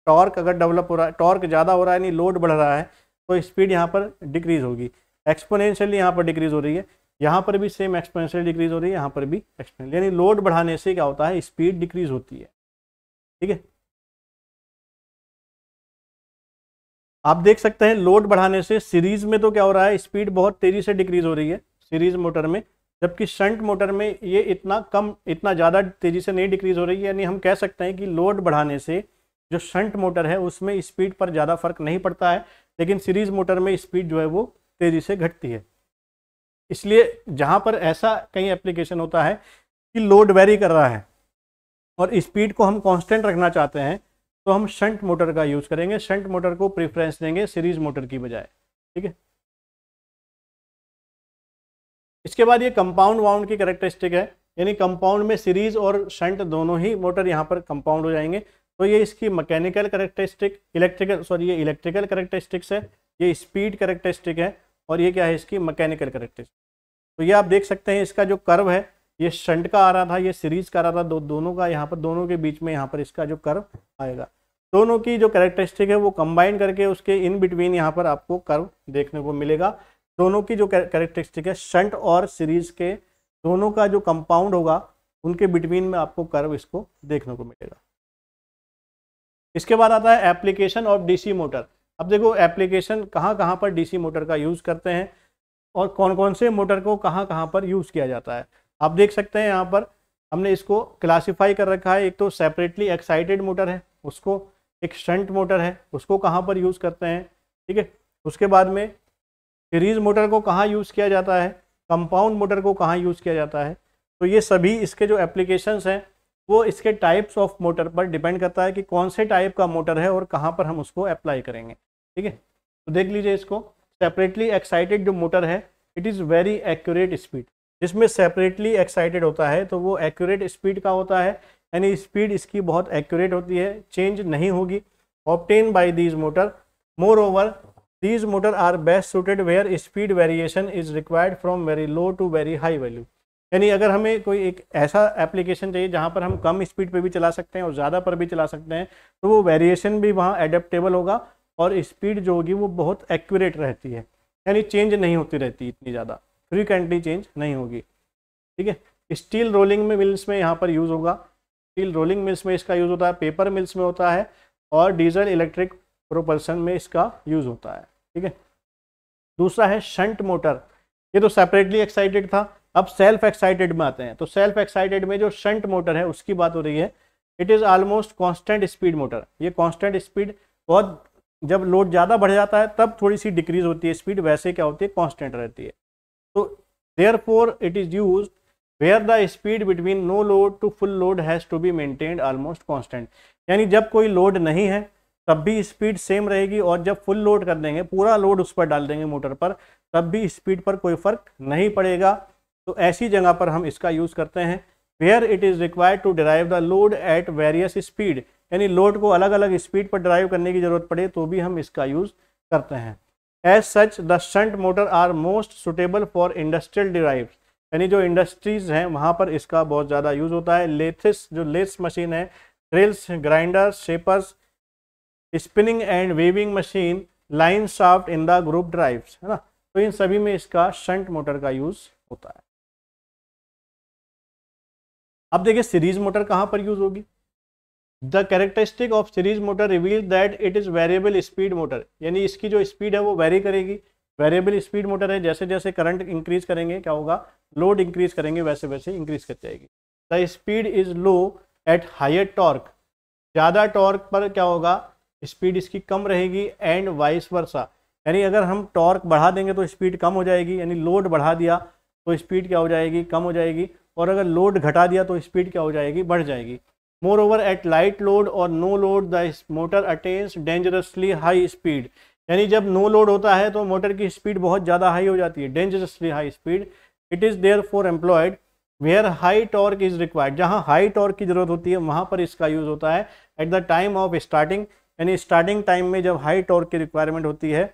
टॉर्क अगर डेवलप हो रहा है टॉर्क ज़्यादा हो रहा है यानी लोड बढ़ रहा है तो स्पीड यहाँ पर डिक्रीज़ होगी एक्सपोनेंशियली यहाँ पर डिक्रीज़ हो रही है यहाँ पर भी सेम एक्सपोनेंशियल डिक्रीज़ हो रही है यहाँ पर भी एक्सपोनेंशियल यानी लोड बढ़ाने से क्या होता है स्पीड डिक्रीज़ होती है ठीक है आप देख सकते हैं लोड बढ़ाने से सीरीज में तो क्या हो रहा है स्पीड बहुत तेजी से डिक्रीज हो रही है सीरीज मोटर में जबकि शंट मोटर में ये इतना कम इतना ज़्यादा तेजी से नहीं डिक्रीज हो रही है यानी हम कह सकते हैं कि लोड बढ़ाने से जो शंट मोटर है उसमें स्पीड पर ज़्यादा फर्क नहीं पड़ता है लेकिन सीरीज मोटर में स्पीड जो है वो तेज़ी से घटती है इसलिए जहाँ पर ऐसा कहीं एप्लीकेशन होता है कि लोड वेरी कर रहा है और स्पीड को हम कांस्टेंट रखना चाहते हैं तो हम शंट मोटर का यूज़ करेंगे शंट मोटर को प्रेफरेंस देंगे सीरीज मोटर की बजाय ठीक है इसके बाद ये कंपाउंड वाउंड की करेक्टरिस्टिक है यानी कंपाउंड में सीरीज और शंट दोनों ही मोटर यहाँ पर कंपाउंड हो जाएंगे तो ये इसकी मैकेनिकल करेक्टरिस्टिक इलेक्ट्रिकल सॉरी ये इलेक्ट्रिकल करेक्टरिस्टिक्स है ये स्पीड करेक्टरिस्टिक है और ये क्या है इसकी मैकेनिकल करेक्टरिस्टिक तो ये आप देख सकते हैं इसका जो कर्व है ये शंट का आ रहा था ये सीरीज का आ रहा था दो दोनों का यहाँ पर दोनों के बीच में यहाँ पर इसका जो कर्व आएगा दोनों की जो कैरेक्टरिस्टिक है वो कंबाइन करके उसके इन बिटवीन यहाँ पर आपको कर्व देखने को मिलेगा दोनों की जो कैरेक्टरिस्टिक है शंट और सीरीज के दोनों का जो कंपाउंड होगा उनके बिटवीन में आपको कर्व इसको देखने को मिलेगा इसके बाद आता है एप्लीकेशन ऑफ डीसी मोटर अब देखो एप्लीकेशन कहाँ कहाँ पर डीसी मोटर का यूज़ करते हैं और कौन कौन से मोटर को कहाँ कहाँ पर यूज़ किया जाता है आप देख सकते हैं यहाँ पर हमने इसको क्लासीफाई कर रखा है एक तो सेपरेटली एक्साइटेड मोटर है उसको एक शंट मोटर है उसको कहाँ पर यूज़ करते हैं ठीक है उसके बाद में सीरीज मोटर को कहाँ यूज़ किया जाता है कंपाउंड मोटर को कहाँ यूज़ किया जाता है तो ये सभी इसके जो एप्लीकेशंस हैं वो इसके टाइप्स ऑफ मोटर पर डिपेंड करता है कि कौन से टाइप का मोटर है और कहाँ पर हम उसको अप्लाई करेंगे ठीक है तो देख लीजिए इसको सेपरेटली एक्साइटेड जो मोटर है it is very accurate speed जिसमें सेपरेटली एक्साइटेड होता है तो वो एक्यूरेट स्पीड का होता है यानी स्पीड इसकी बहुत एक्यूरेट होती है चेंज नहीं होगी obtain by these motor moreover these motor are best suited where speed variation is required from very low to very high value यानी अगर हमें कोई एक ऐसा एप्लीकेशन चाहिए जहाँ पर हम कम स्पीड पे भी चला सकते हैं और ज़्यादा पर भी चला सकते हैं तो वो वेरिएशन भी वहाँ एडेप्टेबल होगा और स्पीड जो होगी वो बहुत एक्यूरेट रहती है यानी चेंज नहीं होती रहती इतनी ज़्यादा फ्रिक्वेंटली चेंज नहीं होगी ठीक है स्टील रोलिंग में मिल्स में यहाँ पर यूज़ होगा स्टील रोलिंग मिल्स में इसका यूज़ होता है पेपर मिल्स में होता है और डीजल इलेक्ट्रिक प्रोपल्सन में इसका यूज़ होता है ठीक है दूसरा है शंट मोटर ये तो सेपरेटली एक्साइटेड था अब सेल्फ एक्साइटेड में आते हैं तो सेल्फ एक्साइटेड में जो शंट मोटर है उसकी बात हो रही है it is almost constant speed motor ये कॉन्स्टेंट स्पीड बहुत जब लोड ज़्यादा बढ़ जाता है तब थोड़ी सी डिक्रीज होती है स्पीड वैसे क्या होती है कॉन्स्टेंट रहती है So therefore it is used where the speed between no load to full load has to be maintained almost constant. यानी जब कोई load नहीं है तब भी स्पीड सेम रहेगी और जब फुल लोड कर देंगे पूरा लोड उस पर डाल देंगे मोटर पर तब भी स्पीड पर कोई फ़र्क नहीं पड़ेगा तो ऐसी जगह पर हम इसका यूज़ करते हैं where it is required to drive the load at various speed यानी लोड को अलग अलग स्पीड पर ड्राइव करने की ज़रूरत पड़े तो भी हम इसका यूज़ करते हैं as such the shunt motor are most suitable for industrial drive यानी जो इंडस्ट्रीज हैं वहाँ पर इसका बहुत ज़्यादा यूज़ होता है लेथिस जो लेस मशीन है drills grinders shapers spinning and weaving machine line shaft in the group drives है ना तो इन सभी में इसका शंट मोटर का यूज़ होता है अब देखिए सीरीज मोटर कहाँ पर यूज़ होगी the characteristic of series motor reveal that it is variable speed motor यानी इसकी जो स्पीड है वो वेरी करेगी वेरिएबल स्पीड मोटर है जैसे जैसे करंट इंक्रीज करेंगे क्या होगा लोड इंक्रीज करेंगे वैसे वैसे इंक्रीज कर जाएगी the speed is low at higher torque ज़्यादा टॉर्क पर क्या होगा स्पीड इसकी कम रहेगी एंड वाइस वर्षा यानी अगर हम टॉर्क बढ़ा देंगे तो स्पीड कम हो जाएगी यानी लोड बढ़ा दिया तो स्पीड क्या हो जाएगी कम हो जाएगी और अगर लोड घटा दिया तो स्पीड क्या हो जाएगी बढ़ जाएगी Moreover, एट लाइट लोड और no load the motor attains dangerously high speed यानी जब नो no लोड होता है तो मोटर की स्पीड बहुत ज़्यादा हाई हो जाती है dangerously high speed it is therefore employed where high torque is required जहाँ हाई टॉर्क की ज़रूरत होती है वहाँ पर इसका यूज़ होता है at the time of starting यानी स्टार्टिंग टाइम में जब हाई टॉर्क की रिक्वायरमेंट होती है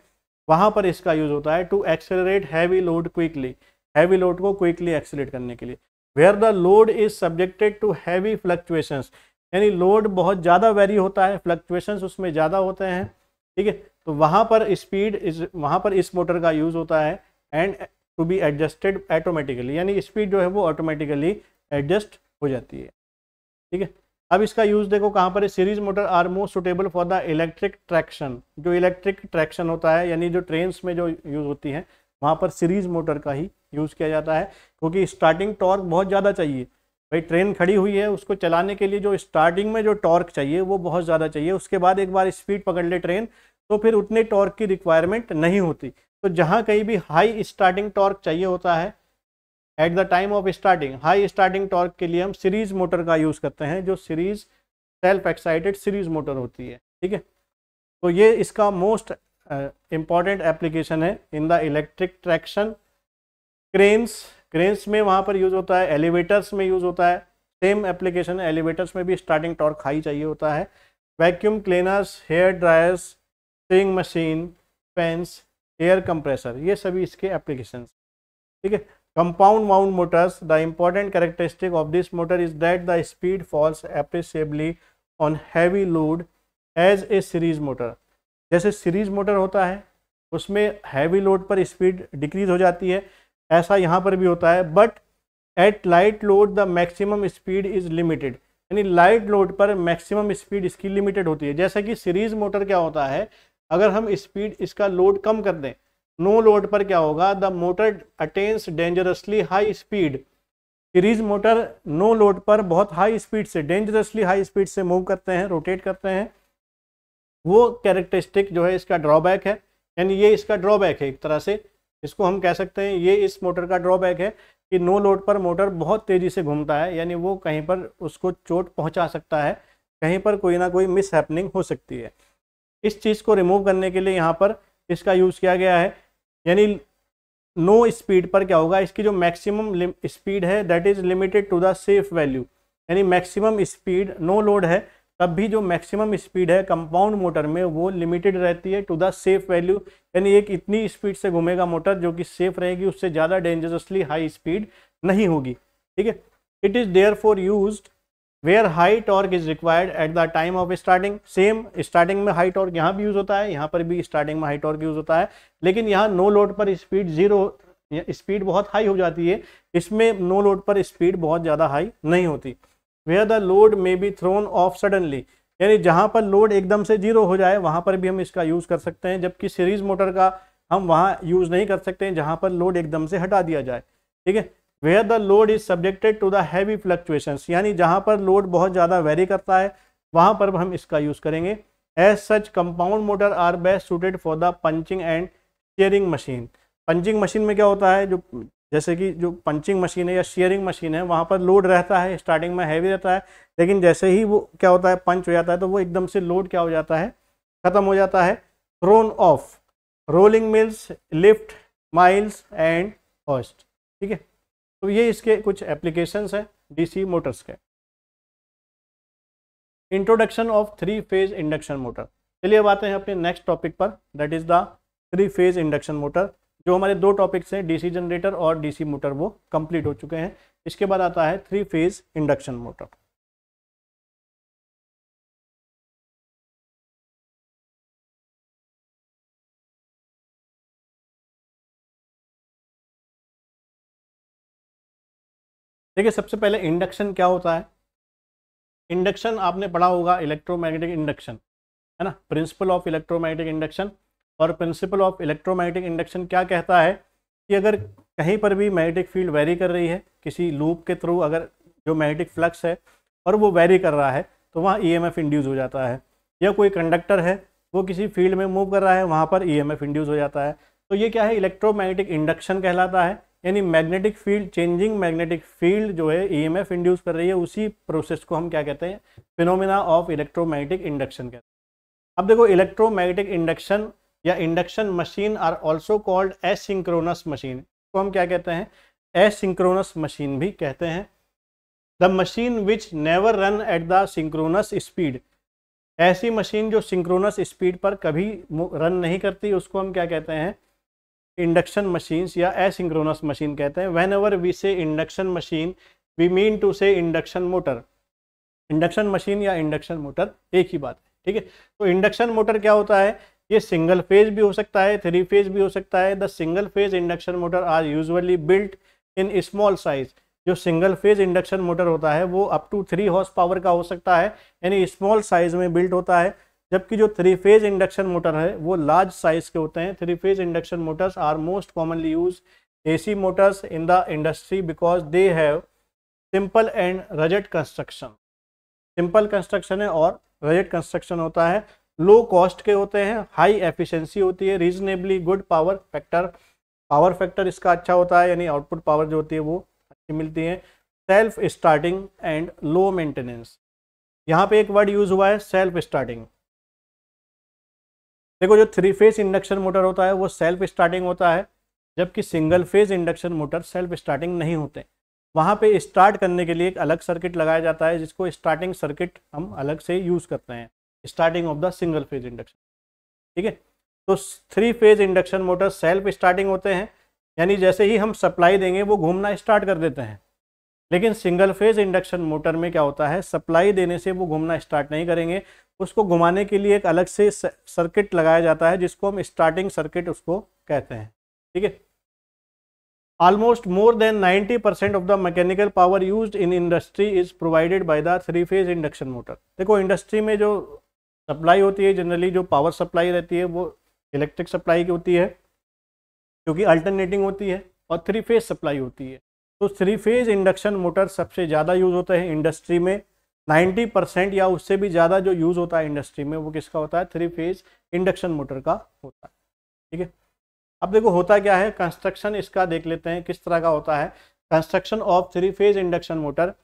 वहाँ पर इसका यूज़ होता है to accelerate heavy load quickly heavy load को क्विकली एक्सेलेट करने के लिए where the load is subjected to heavy fluctuations यानी लोड बहुत ज़्यादा वेरी होता है फ्लक्चुएशंस उसमें ज़्यादा होते हैं ठीक है तो वहाँ पर स्पीड इस वहाँ पर इस मोटर का यूज़ होता है and to be adjusted automatically यानी स्पीड जो है वो ऑटोमेटिकली एडजस्ट हो जाती है ठीक है अब इसका यूज़ देखो कहाँ पर है series motor are most suitable for the electric traction जो इलेक्ट्रिक ट्रैक्शन होता है यानी जो ट्रेन में जो यूज़ होती हैं वहाँ पर सीरीज मोटर का ही यूज़ किया जाता है क्योंकि स्टार्टिंग टॉर्क बहुत ज़्यादा चाहिए भाई ट्रेन खड़ी हुई है उसको चलाने के लिए जो स्टार्टिंग में जो टॉर्क चाहिए वो बहुत ज़्यादा चाहिए उसके बाद एक बार स्पीड पकड़ ले ट्रेन तो फिर उतने टॉर्क की रिक्वायरमेंट नहीं होती तो जहाँ कहीं भी हाई स्टार्टिंग टॉर्क चाहिए होता है at the time of starting high starting torque के लिए हम सीरीज मोटर का यूज़ करते हैं जो series self excited series motor होती है ठीक है तो ये इसका मोस्ट इम्पॉर्टेंट एप्लीकेशन है in the electric traction cranes cranes में वहाँ पर यूज होता है एलिवेटर्स में यूज होता है सेम एप्लीकेशन एलिवेटर्स में भी स्टार्टिंग टॉर्क हाई चाहिए होता है vacuum cleaners hair dryers sting machine fans air compressor ये सभी इसके एप्लीकेशन ठीक है compound wound motors the important characteristic of this motor is that the speed falls appreciably on heavy load as a series motor जैसे series motor होता है उसमें heavy load पर स्पीड डिक्रीज हो जाती है ऐसा यहाँ पर भी होता है but at light load the maximum speed is limited यानी लाइट लोड पर मैक्सिमम स्पीड इसकी लिमिटेड होती है जैसे कि सीरीज मोटर क्या होता है अगर हम स्पीड इसका लोड कम कर दें नो लोड पर क्या होगा the motor attains dangerously high speed series motor no load पर बहुत हाई स्पीड से डेंजरसली हाई स्पीड से मूव करते हैं रोटेट करते हैं वो कैरेक्टरिस्टिक जो है इसका ड्रॉबैक है यानी ये इसका ड्रॉबैक है एक तरह से इसको हम कह सकते हैं ये इस मोटर का ड्रॉबैक है कि नो लोड पर मोटर बहुत तेज़ी से घूमता है यानी वो कहीं पर उसको चोट पहुंचा सकता है कहीं पर कोई ना कोई मिस हैपनिंग हो सकती है इस चीज़ को रिमूव करने के लिए यहाँ पर इसका यूज़ किया गया है यानी नो स्पीड पर क्या होगा इसकी जो मैक्सिमम स्पीड है that is limited to the safe value यानी मैक्सिमम स्पीड नो लोड है तब भी जो मैक्सिमम स्पीड है कंपाउंड मोटर में वो लिमिटेड रहती है टू द सेफ वैल्यू यानी एक इतनी स्पीड से घूमेगा मोटर जो कि सेफ रहेगी उससे ज़्यादा डेंजरसली हाई स्पीड नहीं होगी ठीक है it is therefore use where high torque is required at the time of starting same starting में हाई टॉर्क यहाँ भी यूज़ होता है यहाँ पर भी स्टार्टिंग में हाई टॉर्क यूज़ होता है लेकिन यहाँ नो लोड पर स्पीड जीरो स्पीड बहुत हाई हो जाती है इसमें नो लोड पर स्पीड बहुत ज़्यादा हाई नहीं होती where the load may be thrown off suddenly यानी जहाँ पर लोड एकदम से जीरो हो जाए वहाँ पर भी हम इसका यूज़ कर सकते हैं जबकि सीरीज मोटर का हम वहाँ यूज़ नहीं कर सकते हैं जहाँ पर लोड एकदम से हटा दिया जाए ठीक है where the load is subjected to the heavy fluctuations यानी जहाँ पर लोड बहुत ज़्यादा वेरी करता है वहाँ पर हम इसका यूज़ करेंगे as such compound motor are best suited for the punching and shearing machine punching machine में क्या होता है जो जैसे कि जो पंचिंग मशीन है या शेयरिंग मशीन है वहाँ पर लोड रहता है स्टार्टिंग में हैवी रहता है लेकिन जैसे ही वो क्या होता है पंच हो जाता है तो वो एकदम से लोड क्या हो जाता है ख़त्म हो जाता है thrown off rolling mills lift miles and hoist ठीक है तो ये इसके कुछ एप्लीकेशंस हैं डीसी मोटर्स के introduction of three phase induction motor चलिए अब आते हैं अपने नेक्स्ट टॉपिक पर that is the three phase induction motor जो हमारे दो टॉपिक्स हैं डीसी जनरेटर और डीसी मोटर वो कंप्लीट हो चुके हैं इसके बाद आता है थ्री फेज इंडक्शन मोटर देखिए सबसे पहले इंडक्शन क्या होता है इंडक्शन आपने पढ़ा होगा इलेक्ट्रोमैग्नेटिक इंडक्शन है ना प्रिंसिपल ऑफ इलेक्ट्रोमैग्नेटिक इंडक्शन और प्रिंसिपल ऑफ इलेक्ट्रोमैग्नेटिक इंडक्शन क्या कहता है कि अगर कहीं पर भी मैग्नेटिक फील्ड वेरी कर रही है किसी लूप के थ्रू अगर जो मैग्नेटिक फ्लक्स है और वो वेरी कर रहा है तो वहाँ एफ e इंड्यूस हो जाता है या कोई कंडक्टर है वो किसी फील्ड में मूव कर रहा है वहाँ पर एफ e इंड्यूस हो जाता है तो ये क्या है इलेक्ट्रोमैग्नेटिक इंडक्शन कहलाता है यानी magnetic field changing magnetic field जो है एफ e इंड्यूस कर रही है उसी प्रोसेस को हम क्या कहते हैं फिनोमिना ऑफ इलेक्ट्रोमैग्नेटिक इंडक्शन कहते हैं अब देखो इलेक्ट्रोमैग्नेटिक इंडक्शन या induction machine are also called asynchronous machine इसको हम क्या कहते हैं एसिंक्रोनस मशीन भी कहते हैं the machine which never run at the synchronous speed ऐसी मशीन जो सिंक्रोनस स्पीड पर कभी रन नहीं करती उसको हम क्या कहते हैं इंडक्शन मशीन्स या एसिंक्रोनस मशीन कहते हैं whenever we say induction machine we mean to say induction motor induction machine या इंडक्शन मोटर एक ही बात है ठीक है तो इंडक्शन मोटर क्या होता है ये सिंगल फेज भी हो सकता है थ्री फेज भी हो सकता है the single phase induction motor are usually built in small size जो सिंगल फेज इंडक्शन मोटर होता है वो up to three horse power का हो सकता है यानी स्मॉल साइज में बिल्ट होता है जबकि जो थ्री फेज इंडक्शन मोटर है वो लार्ज साइज के होते हैं three phase induction motors are most commonly use AC motors in the industry because they have simple and rugged construction simple construction है और रजट कंस्ट्रक्शन होता है लो कॉस्ट के होते हैं हाई एफिशिएंसी होती है reasonably good power factor power factor इसका अच्छा होता है यानी आउटपुट पावर जो होती है वो अच्छी मिलती है self starting and low maintenance यहाँ पे एक वर्ड यूज हुआ है सेल्फ स्टार्टिंग देखो जो थ्री फेज इंडक्शन मोटर होता है वो सेल्फ स्टार्टिंग होता है जबकि single phase induction motor self starting नहीं होते वहाँ पे स्टार्ट करने के लिए एक अलग सर्किट लगाया जाता है जिसको स्टार्टिंग सर्किट हम अलग से यूज़ करते हैं starting of the single phase induction ठीक है तो three phase induction motor self starting होते हैं यानी जैसे ही हम सप्लाई देंगे वो घूमना स्टार्ट कर देते हैं लेकिन सिंगल फेज इंडक्शन मोटर में क्या होता है सप्लाई देने से वो घूमना स्टार्ट नहीं करेंगे उसको घुमाने के लिए एक अलग से सर्किट लगाया जाता है जिसको हम स्टार्टिंग सर्किट उसको कहते हैं ठीक है almost more than 90% of the mechanical power used in industry is provided by the three phase induction motor देखो इंडस्ट्री में जो सप्लाई होती है जनरली जो पावर सप्लाई रहती है वो इलेक्ट्रिक सप्लाई की होती है क्योंकि अल्टरनेटिंग होती है और थ्री फेज सप्लाई होती है तो थ्री फेज इंडक्शन मोटर सबसे ज़्यादा यूज़ होता है इंडस्ट्री में 90 परसेंट या उससे भी ज़्यादा जो यूज़ होता है इंडस्ट्री में वो किसका होता है थ्री फेज इंडक्शन मोटर का होता है ठीक है अब देखो होता क्या है कंस्ट्रक्शन इसका देख लेते हैं किस तरह का होता है construction of three phase induction motor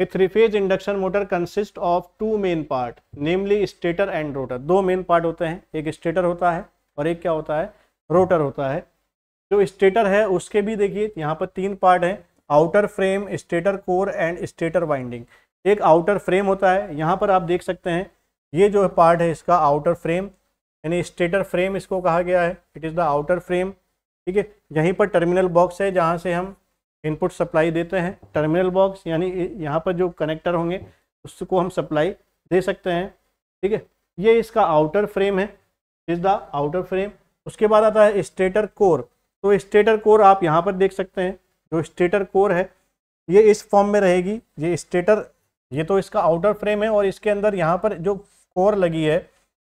a three phase induction motor consist of two main part namely stator and rotor दो मेन पार्ट होते हैं एक स्टेटर होता है और एक क्या होता है रोटर होता है जो स्टेटर है उसके भी देखिए यहाँ पर तीन पार्ट हैं outer frame stator core and stator winding एक आउटर फ्रेम होता है यहाँ पर आप देख सकते हैं ये जो पार्ट है इसका आउटर फ्रेम यानी स्टेटर फ्रेम इसको कहा गया है it is the outer frame ठीक है यहीं पर टर्मिनल बॉक्स है जहाँ से हम इनपुट सप्लाई देते हैं टर्मिनल बॉक्स यानी यहाँ पर जो कनेक्टर होंगे उसको हम सप्लाई दे सकते हैं ठीक है ये इसका आउटर फ्रेम है इज द आउटर फ्रेम उसके बाद आता है स्टेटर कोर तो स्टेटर कोर आप यहाँ पर देख सकते हैं जो स्टेटर कोर है ये इस फॉर्म में रहेगी ये स्टेटर ये तो इसका आउटर फ्रेम है और इसके अंदर यहाँ पर जो कोर लगी है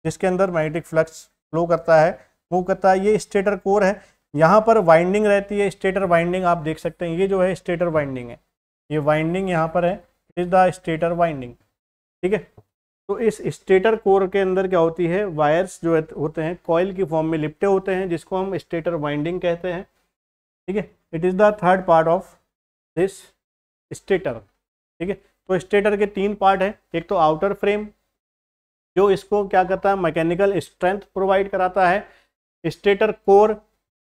जिसके अंदर मैग्नेटिक फ्लक्स फ्लो करता है मूव करता है ये स्टेटर कोर है यहाँ पर वाइंडिंग रहती है स्टेटर वाइंडिंग आप देख सकते हैं ये जो है स्टेटर वाइंडिंग है ये वाइंडिंग यहाँ पर है इज द स्टेटर वाइंडिंग ठीक है तो इस स्टेटर कोर के अंदर क्या होती है वायर्स जो है, होते हैं कॉयल की फॉर्म में लिपटे होते हैं जिसको हम स्टेटर वाइंडिंग कहते हैं ठीक है it is the third part of this stator ठीक है तो स्टेटर के तीन पार्ट हैं एक तो आउटर फ्रेम जो इसको क्या करता है मैकेनिकल स्ट्रेंथ प्रोवाइड कराता है स्टेटर कोर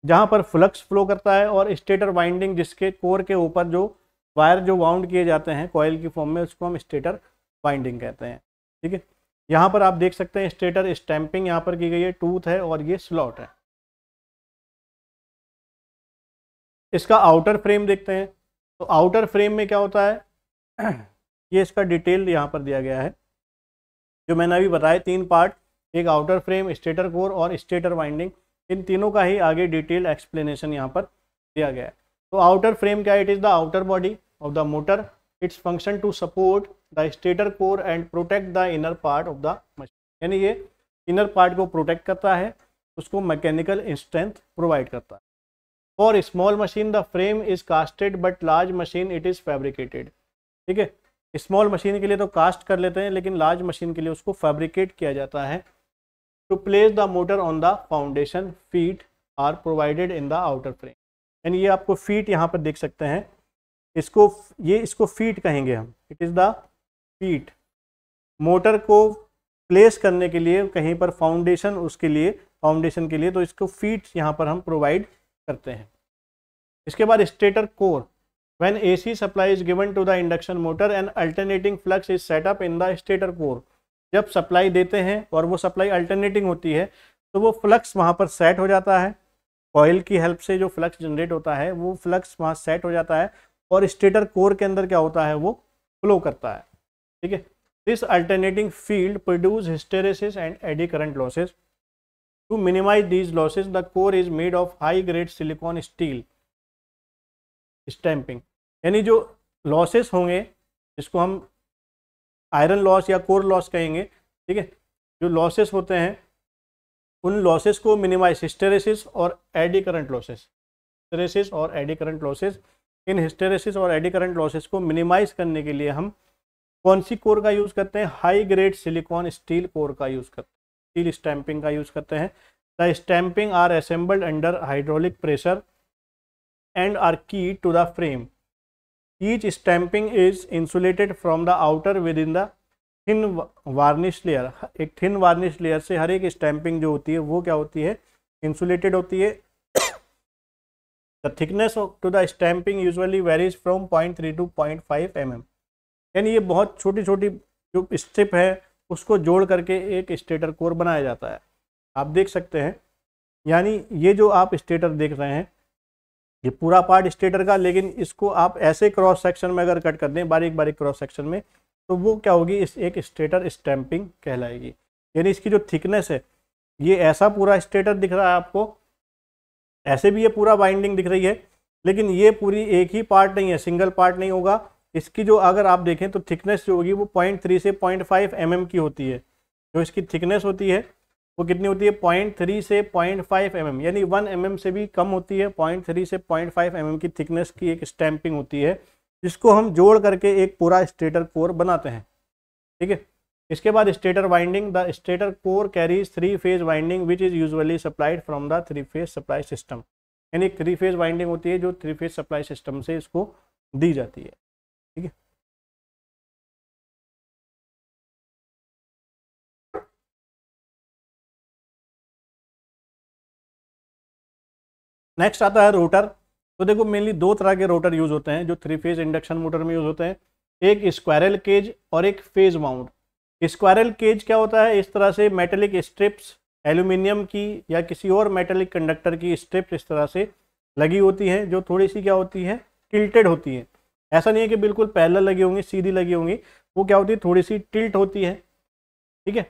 जहाँ पर फ्लक्स फ्लो करता है और स्टेटर वाइंडिंग जिसके कोर के ऊपर जो वायर जो वाउंड किए जाते हैं कॉयल की फॉर्म में उसको हम स्टेटर वाइंडिंग कहते हैं ठीक है यहाँ पर आप देख सकते हैं स्टेटर स्टैंपिंग यहाँ पर की गई है टूथ है और ये स्लॉट है इसका आउटर फ्रेम देखते हैं तो आउटर फ्रेम में क्या होता है ये इसका डिटेल यहाँ पर दिया गया है जो मैंने अभी बताया तीन पार्ट एक आउटर फ्रेम स्टेटर कोर और स्टेटर वाइंडिंग इन तीनों का ही आगे डिटेल एक्सप्लेनेशन यहाँ पर दिया गया है तो आउटर फ्रेम क्या it is the outer body of the motor its function to support the stator core and protect the inner part of the machine यानी ये इनर पार्ट को प्रोटेक्ट करता है उसको मैकेनिकल स्ट्रेंथ प्रोवाइड करता है for small machine the frame is casted but large machine it is fabricated ठीक है स्मॉल मशीन के लिए तो कास्ट कर लेते हैं लेकिन लार्ज मशीन के लिए उसको फैब्रिकेट किया जाता है to place the motor on the foundation feet are provided in the outer frame यानी ये आपको फीट यहाँ पर देख सकते हैं इसको ये इसको फीट कहेंगे हम it is the feet motor को प्लेस करने के लिए कहीं पर फाउंडेशन उसके लिए फाउंडेशन के लिए तो इसको फीट यहाँ पर हम प्रोवाइड करते हैं इसके बाद stator core when A C supply is given to the induction motor and alternating flux is set up in the stator core जब सप्लाई देते हैं और वो सप्लाई अल्टरनेटिंग होती है तो वो फ्लक्स वहाँ पर सेट हो जाता है ऑयल की हेल्प से जो फ्लक्स जनरेट होता है वो फ्लक्स वहाँ सेट हो जाता है और स्टेटर कोर के अंदर क्या होता है वो फ्लो करता है ठीक है this alternating field produce hysteresis and eddy current losses to minimize these losses the core is made of high grade silicon steel stamping यानी जो लॉसेस होंगे जिसको हम आयरन लॉस या कोर लॉस कहेंगे ठीक है जो लॉसेस होते हैं उन लॉसेस को मिनिमाइज हिस्टेरेसिस और एडी करंट लॉसेस हिस्टेरेसिस और एडी करंट लॉसेस इन हिस्टेरेसिस और एडी करंट लॉसेस को मिनिमाइज करने के लिए हम कौन सी कोर का यूज़ करते हैं high grade silicon steel core का यूज़ करते हैं स्टील स्टैंपिंग का यूज़ करते हैं the stamping are assembled under hydraulic pressure and are key to the frame Each stamping is insulated from the outer within the thin varnish layer एक thin varnish layer से हर एक stamping जो होती है वो क्या होती है इंसुलेटेड होती है the thickness to the stamping usually varies from point three to point five M M यानी ये बहुत छोटी छोटी जो स्टिप है उसको जोड़ करके एक स्टेटर कोर बनाया जाता है आप देख सकते हैं यानी ये जो आप स्टेटर देख रहे हैं ये पूरा पार्ट स्टेटर का लेकिन इसको आप ऐसे क्रॉस सेक्शन में अगर कट कर दें बारीक बारीक क्रॉस सेक्शन में तो वो क्या होगी इस एक स्टेटर स्टैम्पिंग कहलाएगी यानी इसकी जो थिकनेस है ये ऐसा पूरा स्टेटर दिख रहा है आपको ऐसे भी ये पूरा बाइंडिंग दिख रही है लेकिन ये पूरी एक ही पार्ट नहीं है सिंगल पार्ट नहीं होगा इसकी जो अगर आप देखें तो थिकनेस जो होगी वो पॉइंट थ्री से पॉइंट फाइव एम की होती है जो इसकी थिकनेस होती है वो कितनी होती है पॉइंट थ्री से पॉइंट फाइव एम यानी वन एम mm से भी कम होती है पॉइंट थ्री से पॉइंट फाइव एम की थिकनेस की एक स्टैंपिंग होती है जिसको हम जोड़ करके एक पूरा स्टेटर कोर बनाते हैं ठीक है इसके बाद stator winding the stator core carries three phase winding which is usually supplied from the three phase supply system यानी थ्री फेज वाइंडिंग होती है जो थ्री फेज सप्लाई सिस्टम से इसको दी जाती है ठीक है नेक्स्ट आता है रोटर तो देखो मेनली दो तरह के रोटर यूज होते हैं जो थ्री फेज इंडक्शन मोटर में यूज होते हैं एक स्क्वायरल केज और एक फेज माउंट स्क्वायरल केज क्या होता है इस तरह से मेटेलिक स्ट्रिप्स एल्यूमिनियम की या किसी और मेटेलिक कंडक्टर की स्ट्रिप्स इस तरह से लगी होती हैं जो थोड़ी सी क्या होती है टिल्टेड होती हैं ऐसा नहीं है कि बिल्कुल पहले लगी होंगी सीधी लगी होंगी वो क्या होती है थोड़ी सी टिल्ट होती है ठीक है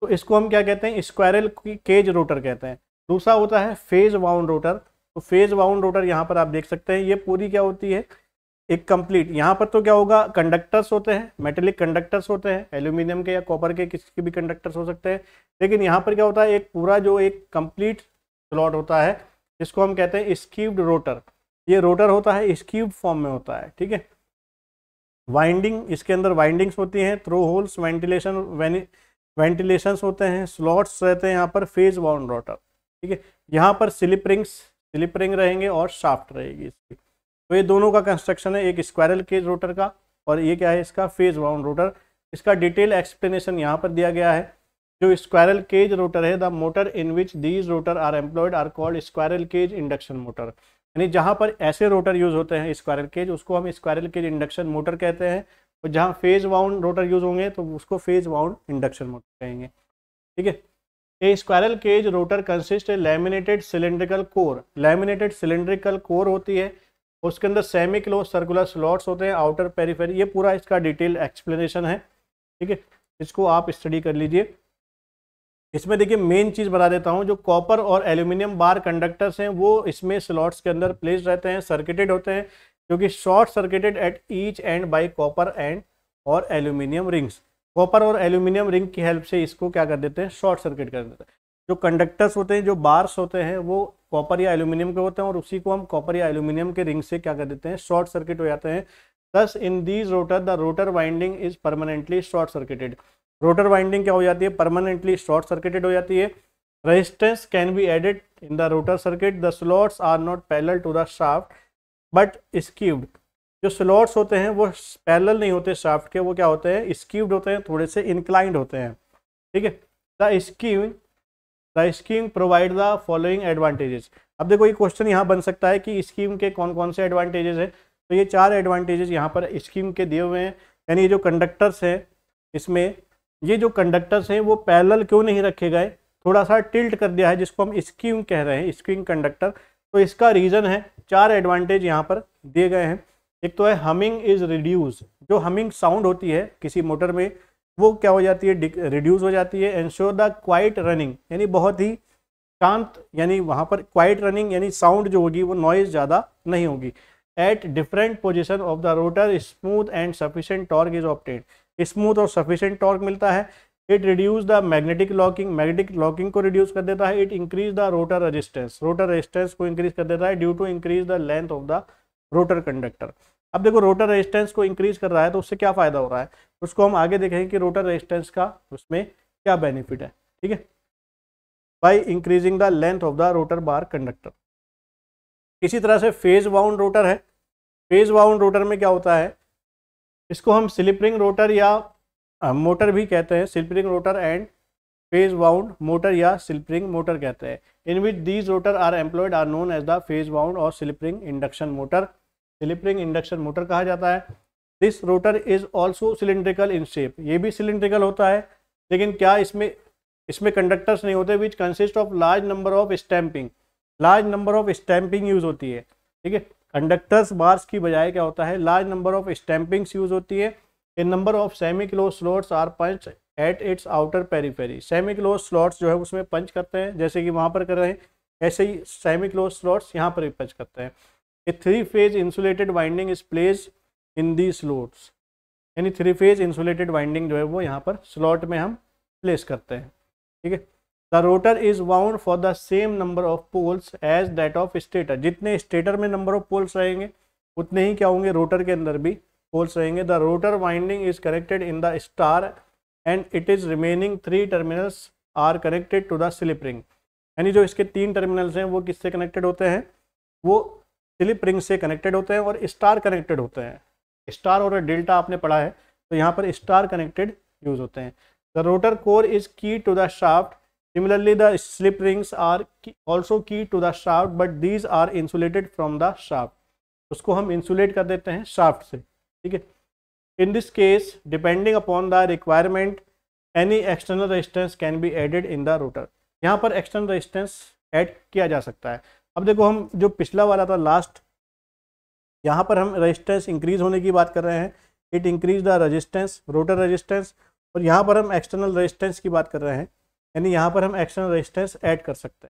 तो इसको हम क्या कहते हैं स्क्वायरल केज रोटर कहते हैं दूसरा होता है फेज वाउंड रोटर तो फेज वाउंड रोटर यहाँ पर आप देख सकते हैं ये पूरी क्या होती है एक कंप्लीट यहाँ पर तो क्या होगा कंडक्टर्स होते हैं मेटेलिक कंडक्टर्स होते हैं एल्यूमिनियम के या कॉपर के किसी के भी कंडक्टर्स हो सकते हैं लेकिन यहाँ पर क्या होता है एक पूरा जो एक कंप्लीट स्लॉट होता है जिसको हम कहते हैं स्क्यूब्ड रोटर ये रोटर होता है स्कीव्ड फॉर्म में होता है ठीक है वाइंडिंग इसके अंदर वाइंडिंग्स होती हैं थ्रो होल्स वेंटिलेशन वेंटिलेशन होते हैं स्लॉट्स रहते हैं यहाँ पर फेज बाउंड रोटर ठीक है यहाँ पर स्लिप रिंग्स स्लिप रिंग रहेंगे और शाफ्ट रहेगी इसकी तो ये दोनों का कंस्ट्रक्शन है एक स्क्वायरल केज रोटर का और ये क्या है इसका फेज वाउंड रोटर इसका डिटेल एक्सप्लेनेशन यहाँ पर दिया गया है जो स्क्वायरल केज रोटर है the motor in which these rotor are employed are called squirrel cage induction motor यानी जहाँ पर ऐसे रोटर यूज होते हैं स्क्वायरल केज उसको हम स्क्वायरल केज इंडक्शन मोटर कहते हैं और जहाँ फेज वाउंड रोटर यूज होंगे तो उसको फेज वाउंड इंडक्शन मोटर कहेंगे ठीक है a squirrel cage rotor consist a laminated cylindrical core Laminated cylindrical core होती है उसके अंदर सेमी क्लोज सर्कुलर स्लॉट्स होते हैं आउटर पेरीफेर ये पूरा इसका डिटेल एक्सप्लेनेशन है ठीक है इसको आप स्टडी कर लीजिए इसमें देखिए मेन चीज़ बता देता हूँ जो कॉपर और एल्यूमिनियम बार कंडक्टर्स हैं वो इसमें स्लॉट्स के अंदर प्लेस रहते हैं सर्किटेड होते हैं क्योंकि short circuited at each end by copper and और एल्यूमिनियम रिंग्स कॉपर और एल्यूमिनियम रिंग की हेल्प से इसको क्या कर देते हैं शॉर्ट सर्किट कर देते हैं जो कंडक्टर्स होते हैं जो बार्स होते हैं वो कॉपर या एल्यूमिनियम के होते हैं और उसी को हम कॉपर या एल्यूमिनियम के रिंग से क्या कर देते हैं शॉर्ट सर्किट हो जाते हैं thus in these rotor the rotor winding is permanently short circuited rotor winding क्या हो जाती है परमानेंटली शॉर्ट सर्किटेड हो जाती है resistance can be added in the rotor circuit the slots are not parallel to the shaft but skewed जो slots होते हैं वो पैरल नहीं होते शाफ्ट के वो क्या होते हैं स्कीव्ड होते हैं थोड़े से इंक्लाइंड होते हैं ठीक है the scheme the scheme provide the following advantages अब देखो ये क्वेश्चन यहाँ बन सकता है कि स्कीम के कौन कौन से एडवांटेजेस हैं तो ये चार एडवांटेजेस यहाँ पर स्कीम के दिए हुए हैं यानी ये जो कंडक्टर्स हैं इसमें ये जो कंडक्टर्स हैं वो पैरल क्यों नहीं रखे गए थोड़ा सा टिल्ट कर दिया है जिसको हम स्कीम कह रहे हैं स्कीम कंडक्टर तो इसका रीज़न है चार एडवांटेज यहाँ पर दिए गए हैं एक तो है हमिंग इज रिड्यूस जो हमिंग साउंड होती है किसी मोटर में वो क्या हो जाती है रिड्यूस हो जाती है एंड द क्वाइट रनिंग यानी बहुत ही शांत यानी वहाँ पर क्वाइट रनिंग यानी साउंड जो होगी वो नॉइज़ ज़्यादा नहीं होगी at different position of the rotor smooth and sufficient torque is opted smooth और सफिशेंट टॉर्क मिलता है it reduce the magnetic locking magnetic locking को रिड्यूस कर देता है it increase the rotor resistance rotor resistance को इंक्रीज कर देता है due to increase the length of the rotor conductor अब देखो रोटर रेजिस्टेंस को इंक्रीज कर रहा है तो उससे क्या फ़ायदा हो रहा है उसको हम आगे देखेंगे कि रोटर रेजिस्टेंस का उसमें क्या बेनिफिट है ठीक है by increasing the length of the rotor bar conductor इसी तरह से फेज बाउंड रोटर है फेज बाउंड रोटर में क्या होता है इसको हम स्लिपरिंग रोटर या मोटर भी कहते हैं slip ring rotor and phase wound motor या स्लिपरिंग मोटर कहते हैं in which these rotor are employed are known as the phase wound और slip ring induction motor slip ring induction motor कहा जाता है this rotor is also cylindrical in shape ये भी cylindrical होता है लेकिन क्या इसमें इसमें कंडक्टर्स नहीं होते which consist of large number of stamping large number of stamping use होती है ठीक है कंडक्टर्स बार्स की बजाय क्या होता है large number of stampings use होती है a number of semi close slots are punch at its outer periphery semi close slots जो है उसमें पंच करते हैं जैसे कि वहाँ पर कर रहे हैं ऐसे ही सेमी क्लोज स्लॉट्स यहाँ पर भी पंच करते हैं A three-phase insulated winding is placed in these slots. यानी थ्री फेज इंसुलेटेड वाइंडिंग जो है वो यहाँ पर स्लॉट में हम प्लेस करते हैं ठीक है the rotor is wound for the same number of poles as that of stator जितने स्टेटर में नंबर ऑफ पोल्स रहेंगे उतने ही क्या होंगे रोटर के अंदर भी पोल्स रहेंगे the rotor winding is connected in the star and it is remaining three terminals are connected to the slip ring यानी जो इसके तीन टर्मिनल्स हैं वो किससे कनेक्टेड होते हैं वो स्लिप रिंग से कनेक्टेड होते हैं और स्टार कनेक्टेड होते हैं स्टार और डेल्टा आपने पढ़ा है तो यहाँ पर स्टार कनेक्टेड यूज होते हैं the rotor core is key to the shaft similarly the slip rings are also key to the shaft but these are insulated from the shaft उसको हम इंसुलेट कर देते हैं शाफ्ट से ठीक है in this case depending upon the requirement any external resistance can be added in the rotor यहाँ पर एक्सटर्नल रेजिस्टेंस एड किया जा सकता है अब देखो हम जो पिछला वाला था लास्ट यहाँ पर हम रजिस्टेंस इंक्रीज होने की बात कर रहे हैं it increase the resistance rotor resistance और यहाँ पर हम एक्सटर्नल रजिस्टेंस की बात कर रहे हैं यानी यहाँ पर हम एक्सटर्नल रजिस्टेंस ऐड कर सकते हैं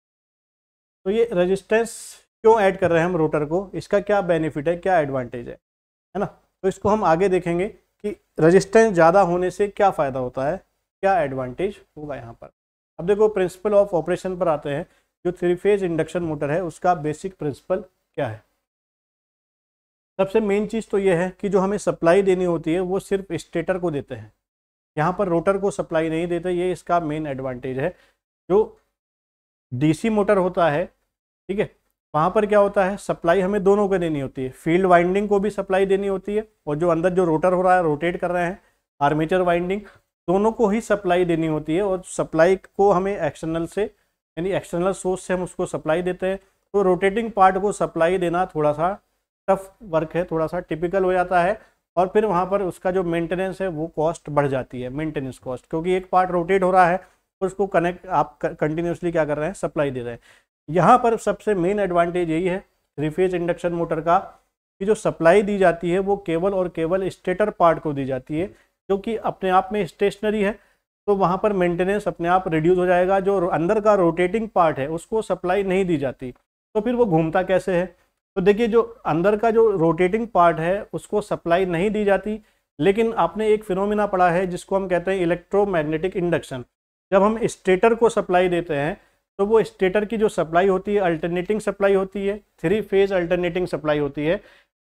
तो ये रजिस्टेंस क्यों ऐड कर रहे हैं हम रोटर को इसका क्या बेनिफिट है क्या एडवांटेज है है ना तो इसको हम आगे देखेंगे कि रजिस्टेंस ज़्यादा होने से क्या फ़ायदा होता है क्या एडवांटेज होगा यहाँ पर अब देखो प्रिंसिपल ऑफ ऑपरेशन पर आते हैं जो थ्री फेज इंडक्शन मोटर है उसका बेसिक प्रिंसिपल क्या है सबसे मेन चीज़ तो यह है कि जो हमें सप्लाई देनी होती है वो सिर्फ स्टेटर को देते हैं यहाँ पर रोटर को सप्लाई नहीं देते ये इसका मेन एडवांटेज है जो डीसी मोटर होता है ठीक है वहाँ पर क्या होता है सप्लाई हमें दोनों को देनी होती है फील्ड वाइंडिंग को भी सप्लाई देनी होती है और जो अंदर जो रोटर हो रहा है रोटेट कर रहे हैं आर्मेचर वाइंडिंग दोनों को ही सप्लाई देनी होती है और सप्लाई को हमें एक्सटर्नल से यानी एक्सटर्नल सोर्स से हम उसको सप्लाई देते हैं तो रोटेटिंग पार्ट को सप्लाई देना थोड़ा सा टफ वर्क है थोड़ा सा टिपिकल हो जाता है और फिर वहाँ पर उसका जो मेंटेनेंस है वो कॉस्ट बढ़ जाती है मेंटेनेंस कॉस्ट क्योंकि एक पार्ट रोटेट हो रहा है तो उसको कनेक्ट आप कंटिन्यूसली क्या कर रहे हैं सप्लाई दे रहे हैं यहाँ पर सबसे मेन एडवांटेज यही है रिफेज इंडक्शन मोटर का कि जो सप्लाई दी जाती है वो केवल और केवल स्टेटर पार्ट को दी जाती है जो कि अपने आप में स्टेशनरी है तो वहाँ पर मेंटेनेंस अपने आप रिड्यूस हो जाएगा जो अंदर का रोटेटिंग पार्ट है उसको सप्लाई नहीं दी जाती तो फिर वो घूमता कैसे है तो देखिए जो अंदर का जो रोटेटिंग पार्ट है उसको सप्लाई नहीं दी जाती लेकिन आपने एक फिनोमिना पढ़ा है जिसको हम कहते हैं इलेक्ट्रोमैग्नेटिक इंडक्शन जब हम स्टेटर को सप्लाई देते हैं तो वो स्टेटर की जो सप्लाई होती है अल्टरनेटिंग सप्लाई होती है थ्री फेज अल्टरनेटिंग सप्लाई होती है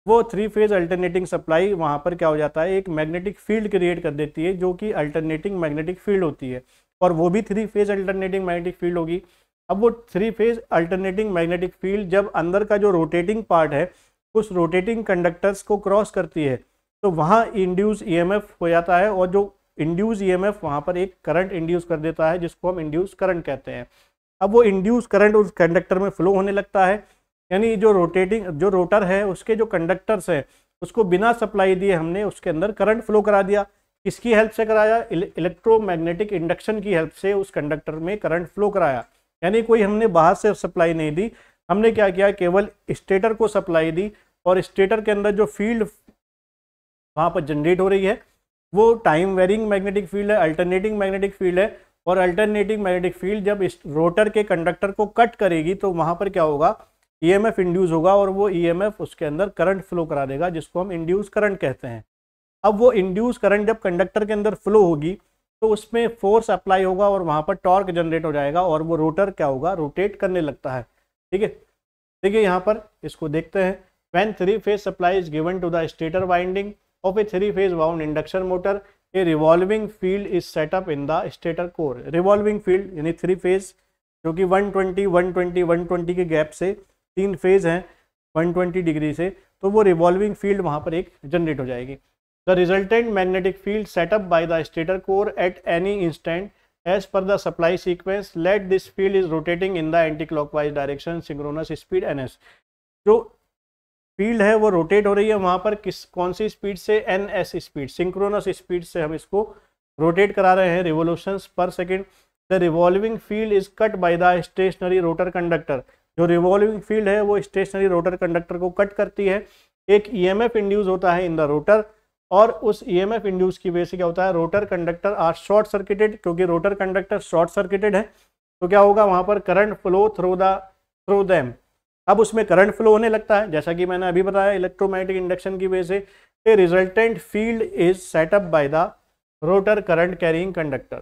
वो थ्री फेज अल्टरनेटिंग सप्लाई वहाँ पर क्या हो जाता है एक मैग्नेटिक फील्ड क्रिएट कर देती है जो कि अल्टरनेटिंग मैग्नेटिक फील्ड होती है और वो भी three phase alternating magnetic field होगी अब वो three phase alternating magnetic field जब अंदर का जो रोटेटिंग पार्ट है उस रोटेटिंग कंडक्टर्स को क्रॉस करती है तो वहाँ इंड्यूस ई e हो जाता है और जो इंड्यूस ईएमएफ e वहाँ पर एक करंट इंड्यूस कर देता है जिसको हम इंड्यूस करंट कहते हैं अब वो इंड्यूस करंट उस कंडक्टर में फ्लो होने लगता है यानी जो रोटेटिंग जो रोटर है उसके जो कंडक्टर्स हैं उसको बिना सप्लाई दिए हमने उसके अंदर करंट फ्लो करा दिया किसकी हेल्प से कराया इलेक्ट्रोमैग्नेटिक इंडक्शन की हेल्प से उस कंडक्टर में करंट फ्लो कराया यानी कोई हमने बाहर से सप्लाई नहीं दी हमने क्या किया केवल स्टेटर को सप्लाई दी और स्टेटर के अंदर जो फील्ड वहाँ पर जनरेट हो रही है वो टाइम वेरिंग मैग्नेटिक फील्ड है अल्टरनेटिंग मैग्नेटिक फील्ड है और अल्टरनेटिंग मैग्नेटिक फील्ड जब इस रोटर के कंडक्टर को कट करेगी तो वहाँ पर क्या होगा ईएमएफ e इंड्यूस होगा और वो ईएमएफ e उसके अंदर करंट फ्लो करा देगा जिसको हम इंड्यूस करंट कहते हैं अब वो इंड्यूस करंट जब कंडक्टर के अंदर फ्लो होगी तो उसमें फोर्स अप्लाई होगा और वहाँ पर टॉर्क जनरेट हो जाएगा और वो रोटर क्या होगा रोटेट करने लगता है ठीक है देखिए यहाँ पर इसको देखते हैं when three phase supply is given to the stator winding of a three phase wound induction motor a revolving field is set up in the stator core revolving field यानी थ्री फेज जो कि 120, 120, 120 के गैप से तीन phase हैं 120 degree से तो वो रिवॉल्विंग फील्ड वहाँ पर एक जनरेट हो जाएगी the resultant magnetic field set up by the stator core at any instant as per the supply sequence let this field is rotating in the anti wise direction synchronous speed N जो फील्ड है वो rotate हो रही है वहाँ पर किस कौन सी स्पीड से N S speed synchronous speed से हम इसको रोटेट करा रहे हैं revolution per second the revolving field is cut by the stationary rotor conductor जो रिवॉल्विंग फील्ड है वो स्टेशनरी रोटर कंडक्टर को कट करती है एक ई एम एफ इंड्यूस होता है इन द रोटर और उस ई एम एफ इंड्यूस की वजह से क्या होता है rotor conductor are short circuited क्योंकि रोटर कंडक्टर शॉर्ट सर्किटेड है तो क्या होगा वहाँ पर current flow through the through them अब उसमें करंट फ्लो होने लगता है जैसा कि मैंने अभी बताया इलेक्ट्रोमैग्नेटिक इंडक्शन की वजह से a resultant field is set up by the rotor current carrying conductor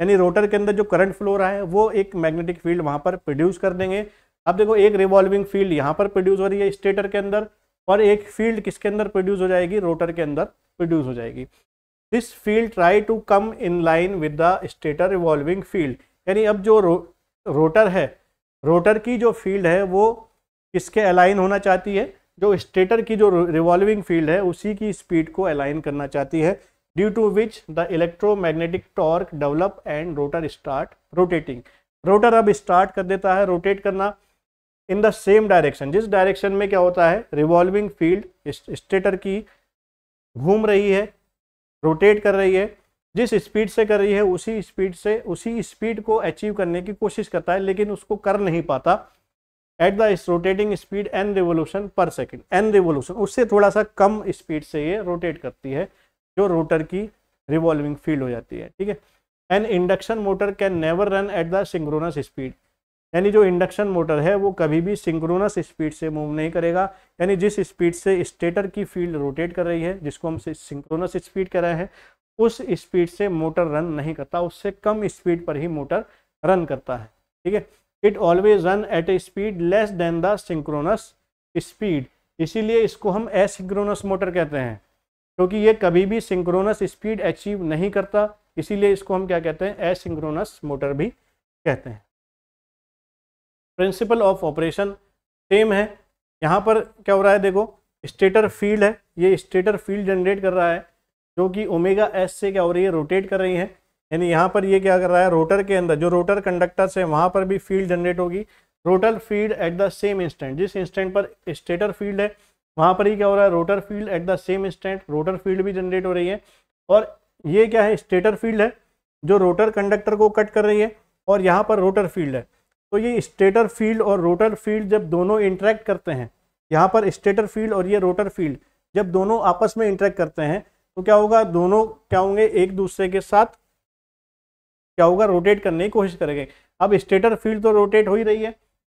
यानी रोटर के अंदर जो करंट फ्लो रहा है वो एक मैग्नेटिक फील्ड वहाँ पर प्रोड्यूस कर देंगे अब देखो एक रिवॉल्विंग फील्ड यहाँ पर प्रोड्यूस हो रही है स्टेटर के अंदर और एक फील्ड किसके अंदर प्रोड्यूस हो जाएगी रोटर के अंदर प्रोड्यूस हो जाएगी this field try to come in line with the stator revolving field यानी अब जो रो, रोटर है रोटर की जो फील्ड है वो किसके अलाइन होना चाहती है जो स्टेटर की जो रिवॉल्विंग फील्ड है उसी की स्पीड को अलाइन करना चाहती है due to which the electromagnetic torque develop and rotor start rotating rotor अब स्टार्ट कर देता है रोटेट करना इन द सेम डायरेक्शन जिस डायरेक्शन में क्या होता है रिवॉल्विंग फील्ड स्टेटर की घूम रही है रोटेट कर रही है जिस स्पीड से कर रही है उसी स्पीड से उसी स्पीड को अचीव करने की कोशिश करता है लेकिन उसको कर नहीं पाता at the rotating speed N revolution per second N revolution उससे थोड़ा सा कम स्पीड से ये रोटेट करती है जो रोटर की रिवॉल्विंग फील्ड हो जाती है ठीक है an induction motor can never run at the synchronous speed यानी जो इंडक्शन मोटर है वो कभी भी सिंक्रोनस स्पीड से मूव नहीं करेगा यानी जिस स्पीड से स्टेटर की फील्ड रोटेट कर रही है जिसको हम सिंक्रोनस स्पीड कह रहे हैं उस स्पीड से मोटर रन नहीं करता उससे कम स्पीड पर ही मोटर रन करता है ठीक है it always run at a speed less than the synchronous speed इसीलिए इसको हम एसिंक्रोनस मोटर कहते हैं क्योंकि ये कभी भी सिंक्रोनस स्पीड अचीव नहीं करता इसीलिए इसको हम क्या कहते हैं एसिंक्रोनस मोटर भी कहते हैं प्रिंसिपल ऑफ ऑपरेशन सेम है यहाँ पर क्या हो रहा है देखो स्टेटर फील्ड है ये स्टेटर फील्ड जनरेट कर रहा है जो कि ओमेगा एस से क्या हो रही है रोटेट कर रही है यानी यहाँ पर ये क्या कर रहा है रोटर के अंदर जो रोटर कंडक्टर से वहाँ पर भी फील्ड जनरेट होगी rotor field at the same instant जिस इंस्टेंट पर स्टेटर फील्ड है वहाँ पर ही क्या हो रहा है rotor field at the same instant rotor field भी जनरेट हो रही है और ये क्या है स्टेटर फील्ड है जो रोटर कंडक्टर को कट कर रही है और यहाँ पर रोटर फील्ड है तो ये स्टेटर फील्ड और रोटर फील्ड जब दोनों इंटरेक्ट करते हैं यहाँ पर स्टेटर फील्ड और ये रोटर फील्ड जब दोनों आपस में इंटरेक्ट करते हैं तो क्या होगा दोनों क्या होंगे एक दूसरे के साथ क्या होगा रोटेट करने की कोशिश करेंगे अब स्टेटर फील्ड तो रोटेट हो ही रही है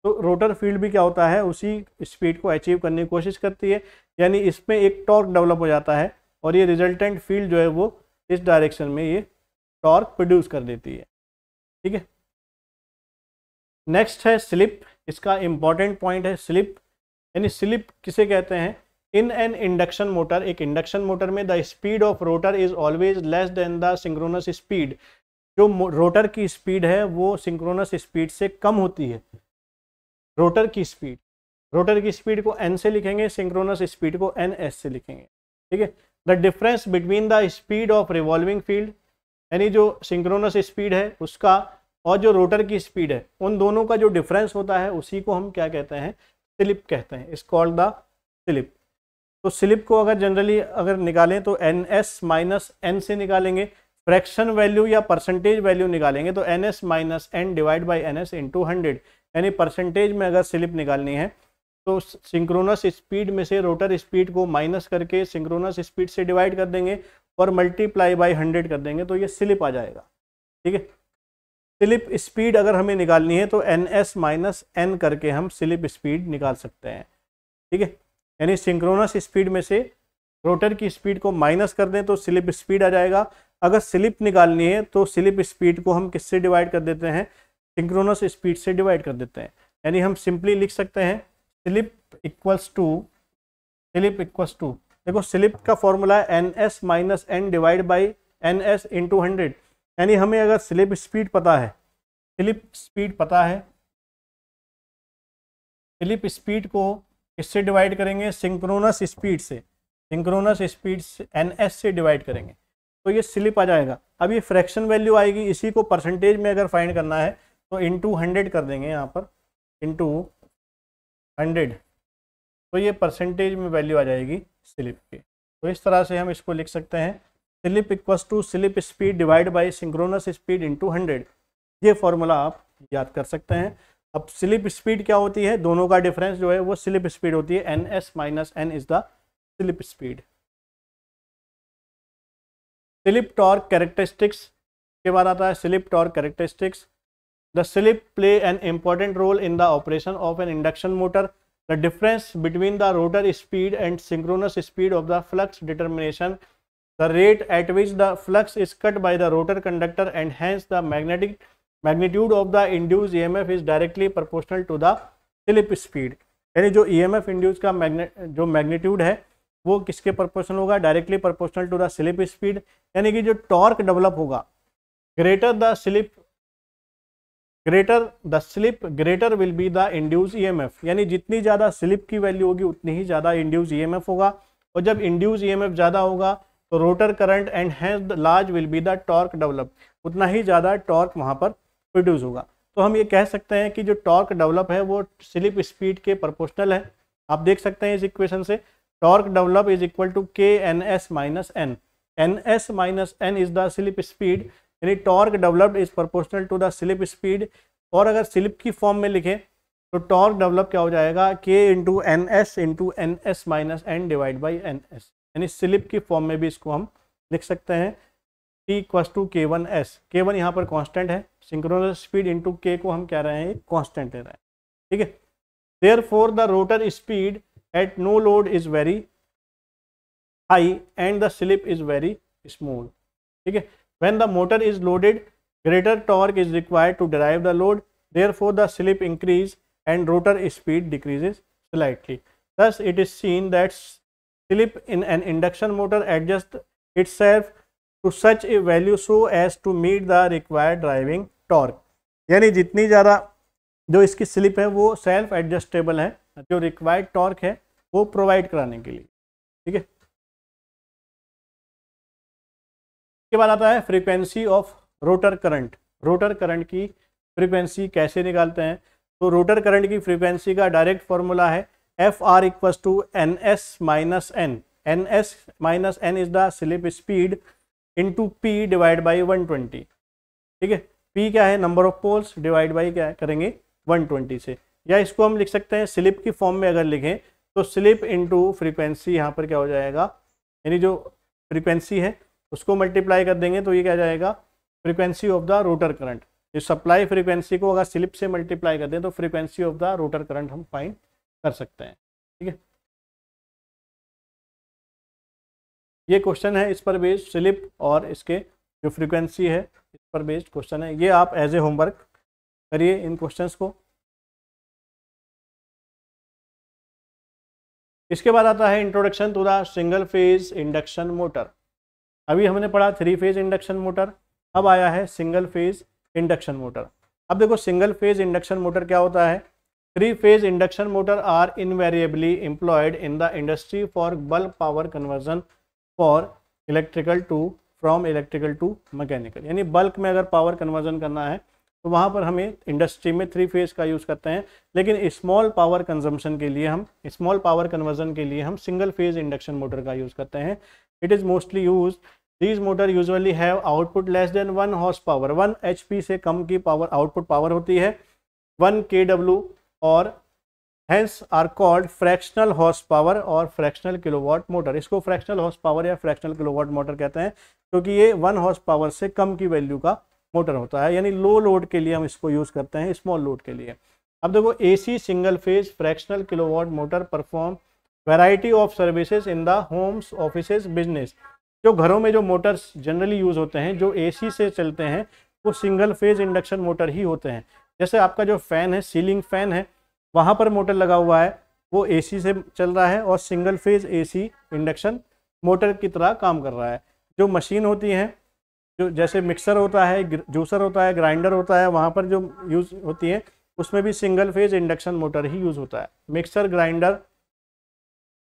तो रोटर फील्ड भी क्या होता है उसी स्पीड को अचीव करने की कोशिश करती है यानी इसमें एक टॉर्क डेवलप हो जाता है और ये रिजल्टेंट फील्ड जो है वो इस डायरेक्शन में ये टॉर्क प्रोड्यूस कर देती है ठीक है नेक्स्ट है स्लिप इसका इंपॉर्टेंट पॉइंट है स्लिप यानी स्लिप किसे कहते हैं इन एन इंडक्शन मोटर एक इंडक्शन मोटर में the speed of rotor is always less than the synchronous speed जो रोटर की स्पीड है वो सिंक्रोनस स्पीड से कम होती है रोटर की स्पीड रोटर की स्पीड को एन से लिखेंगे सिंक्रोनस स्पीड को एन एस से लिखेंगे ठीक है the difference between the speed of revolving field यानी जो सिंक्रोनस स्पीड है उसका और जो रोटर की स्पीड है उन दोनों का जो डिफरेंस होता है उसी को हम क्या कहते हैं स्लिप कहते हैं इस कॉल्ड द स्लिप तो स्लिप को अगर जनरली अगर निकालें तो एन एस माइनस एन से निकालेंगे फ्रैक्शन वैल्यू या परसेंटेज वैल्यू निकालेंगे तो N S minus N divide by N S into hundred यानी परसेंटेज में अगर स्लिप निकालनी है तो सिंक्रोनस स्पीड में से रोटर स्पीड को माइनस करके सिंक्रोनस स्पीड से डिवाइड कर देंगे और मल्टीप्लाई बाई हंड्रेड कर देंगे तो ये स्लिप आ जाएगा ठीक है स्लिप स्पीड अगर हमें निकालनी है तो एन एस माइनस एन करके हम स्लिप स्पीड निकाल सकते हैं ठीक है यानी सिंक्रोनस स्पीड में से रोटर की स्पीड को माइनस कर दें तो स्लिप स्पीड आ जाएगा अगर स्लिप निकालनी है तो स्लिप स्पीड को हम किससे डिवाइड कर देते हैं सिंक्रोनस स्पीड से डिवाइड कर देते हैं यानी हम सिंपली लिख सकते हैं slip equals to slip equals to देखो स्लिप का फॉर्मूला है N S minus N divide by N S into hundred यानी हमें अगर स्लिप स्पीड पता है स्लिप स्पीड पता है स्लिप स्पीड को इससे डिवाइड करेंगे सिंक्रोनस स्पीड से सिंक्रोनस स्पीड एन एस से डिवाइड करेंगे तो ये स्लिप आ जाएगा अब ये फ्रैक्शन वैल्यू आएगी इसी को परसेंटेज में अगर फाइंड करना है तो टू हंड्रेड कर देंगे यहाँ पर इंटू हंड्रेड तो ये परसेंटेज में वैल्यू आ जाएगी स्लिप की तो इस तरह से हम इसको लिख सकते हैं slip equals to slip speed divide by synchronous speed into hundred ये फॉर्मूला आप याद कर सकते हैं अब स्लिप स्पीड क्या होती है दोनों का डिफरेंस जो है वो स्लिप स्पीड होती है N S minus N is the slip speed slip torque characteristics के बाद आता है slip torque characteristics the slip play an important role in the operation of an induction motor the difference between the rotor speed and synchronous speed of the flux determination the rate at which the flux is cut by the rotor conductor and hence the magnetic magnitude of the induced emf is directly proportional to the slip speed यानी जो E M F induce का magnet जो magnitude है वो किसके proportional होगा directly proportional to the slip speed यानी कि जो टॉर्क डेवलप होगा greater the slip greater the slip greater will be the induce EMF यानी जितनी ज़्यादा स्लिप की वैल्यू होगी उतनी ही ज़्यादा इंड्यूस ईएमएफ होगा और जब इंड्यूस ईएमएफ ज़्यादा होगा तो rotor current and hence large will be the torque develop उतना ही ज़्यादा टॉर्क वहाँ पर प्रोड्यूस होगा तो हम ये कह सकते हैं कि जो टॉर्क डेवलप है वो स्लिप स्पीड के प्रपोर्शनल है आप देख सकते हैं इस इक्वेशन से torque develop is equal to K N S minus N N S minus N is the slip speed यानी torque developed is proportional to the slip speed और अगर स्लिप की फॉर्म में लिखें तो टॉर्क डेवलप क्या हो जाएगा K into N S into N S minus N divide by N S यानी स्लिप की फॉर्म में भी इसको हम लिख सकते हैं T equals to K one S K one यहाँ पर कॉन्स्टेंट है सिंक्रोनस स्पीड इंटू के को हम कह रहे हैं कॉन्स्टेंट ले रहे हैं ठीक है therefore the rotor speed at no load is very high and the slip is very small ठीक है when the motor is loaded greater torque is required to derive the load therefore the slip increase and rotor speed decrease slightly thus it is seen that's slip in an induction motor adjusts itself to such a value so as to meet the required driving torque यानी जितनी ज़्यादा जो इसकी slip है वो self adjustable है जो required torque है वो प्रोवाइड कराने के लिए ठीक है इसके बाद आता है frequency of rotor current rotor current की फ्रीक्वेंसी कैसे निकालते हैं तो रोटर करंट की फ्रीक्वेंसी का डायरेक्ट फॉर्मूला है F R equals to N S minus N N S minus N is the slip speed into P divide by one twenty ठीक है पी क्या है number of poles divide by क्या करेंगे one twenty से या इसको हम लिख सकते हैं स्लिप की फॉर्म में अगर लिखें तो स्लिप इंटू फ्रिक्वेंसी यहाँ पर क्या हो जाएगा यानी जो फ्रिक्वेंसी है उसको मल्टीप्लाई कर देंगे तो ये क्या जाएगा frequency of the rotor current इस सप्लाई फ्रीक्वेंसी को अगर स्लिप से मल्टीप्लाई कर दें तो frequency of the rotor current हम फाइंड कर सकते हैं ठीक है ये क्वेश्चन है इस पर बेस्ड स्लिप और इसके जो फ्रीक्वेंसी है इस पर बेस्ड क्वेश्चन है ये आप एज ए होमवर्क करिए इन क्वेश्चंस को इसके बाद आता है introduction to the single phase induction motor अभी हमने पढ़ा थ्री फेज इंडक्शन मोटर अब आया है सिंगल फेज इंडक्शन मोटर अब देखो सिंगल फेज इंडक्शन मोटर क्या होता है three phase induction motor are invariably employed in the industry for bulb power conversion for electrical to from electrical to mechanical यानी bulk में अगर पावर कन्वर्जन करना है तो वहाँ पर हमें इंडस्ट्री में थ्री फेज का यूज़ करते हैं लेकिन स्मॉल पावर कंजम्पशन के लिए हम स्मॉल पावर कन्वर्जन के लिए हम सिंगल फेज इंडक्शन मोटर का यूज़ करते हैं it is mostly use these motor usually have output less than one horse power one H से कम की पावर आउटपुट पावर होती है वन के डब्ल्यू और hence are called fractional horse power और फ्रैक्शनल किलोवाट मोटर इसको fractional horse power या fractional kilowatt motor कहते हैं क्योंकि ये वन हॉर्स पावर से कम की वैल्यू का मोटर होता है यानी लो लोड के लिए हम इसको यूज़ करते हैं स्मॉल लोड के लिए अब देखो AC single phase fractional kilowatt motor perform variety of services in the homes office business जो घरों में जो मोटर्स जनरली यूज़ होते हैं जो एसी से चलते हैं वो सिंगल फेज इंडक्शन मोटर ही होते हैं जैसे आपका जो फ़ैन है सीलिंग फ़ैन है वहाँ पर मोटर लगा हुआ है वो एसी से चल रहा है और single phase AC induction motor की तरह काम कर रहा है जो मशीन होती हैं जो जैसे मिक्सर होता है जूसर होता है ग्राइंडर होता है वहाँ पर जो यूज़ होती है उसमें भी सिंगल फेज इंडक्शन मोटर ही यूज़ होता है mixer grinder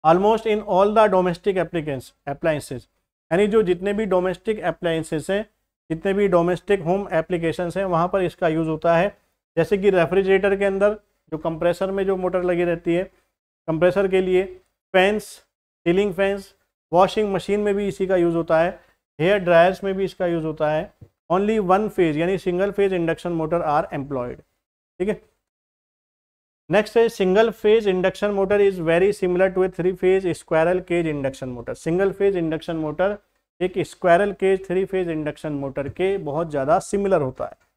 almost in all the domestic appliances appliances यानी जो जितने भी डोमेस्टिक अप्लाइंसेज हैं जितने भी डोमेस्टिक होम एप्लीकेशंस हैं वहाँ पर इसका यूज़ होता है जैसे कि रेफ्रिजरेटर के अंदर जो कंप्रेसर में जो मोटर लगी रहती है कंप्रेसर के लिए fans ceiling fans washing machine में भी इसी का यूज़ होता है हेयर ड्रायर्स में भी इसका यूज़ होता है ओनली वन फेज यानी single phase induction motor are employed ठीक है नेक्स्ट है single phase induction motor is very similar to a three phase squirrel cage induction motor single phase induction motor एक squirrel cage three phase induction motor के बहुत ज़्यादा similar होता है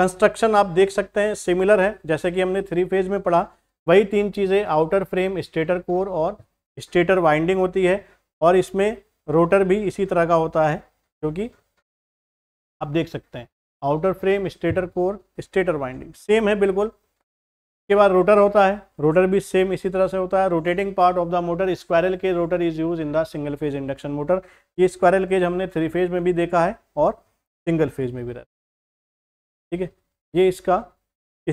construction आप देख सकते हैं सिमिलर है जैसे कि हमने थ्री फेज में पढ़ा वही तीन चीज़ें आउटर फ्रेम स्टेटर कोर और स्टेटर वाइंडिंग होती है और इसमें रोटर भी इसी तरह का होता है जो कि आप देख सकते हैं outer frame stator core stator winding same है बिल्कुल के बाद रोटर होता है रोटर भी सेम इसी तरह से होता है rotating part of the motor squirrel cage rotor is use in the single phase induction motor ये स्क्वायरल केज हमने थ्री फेज में भी देखा है और सिंगल फेज में भी रहता है ठीक है ये इसका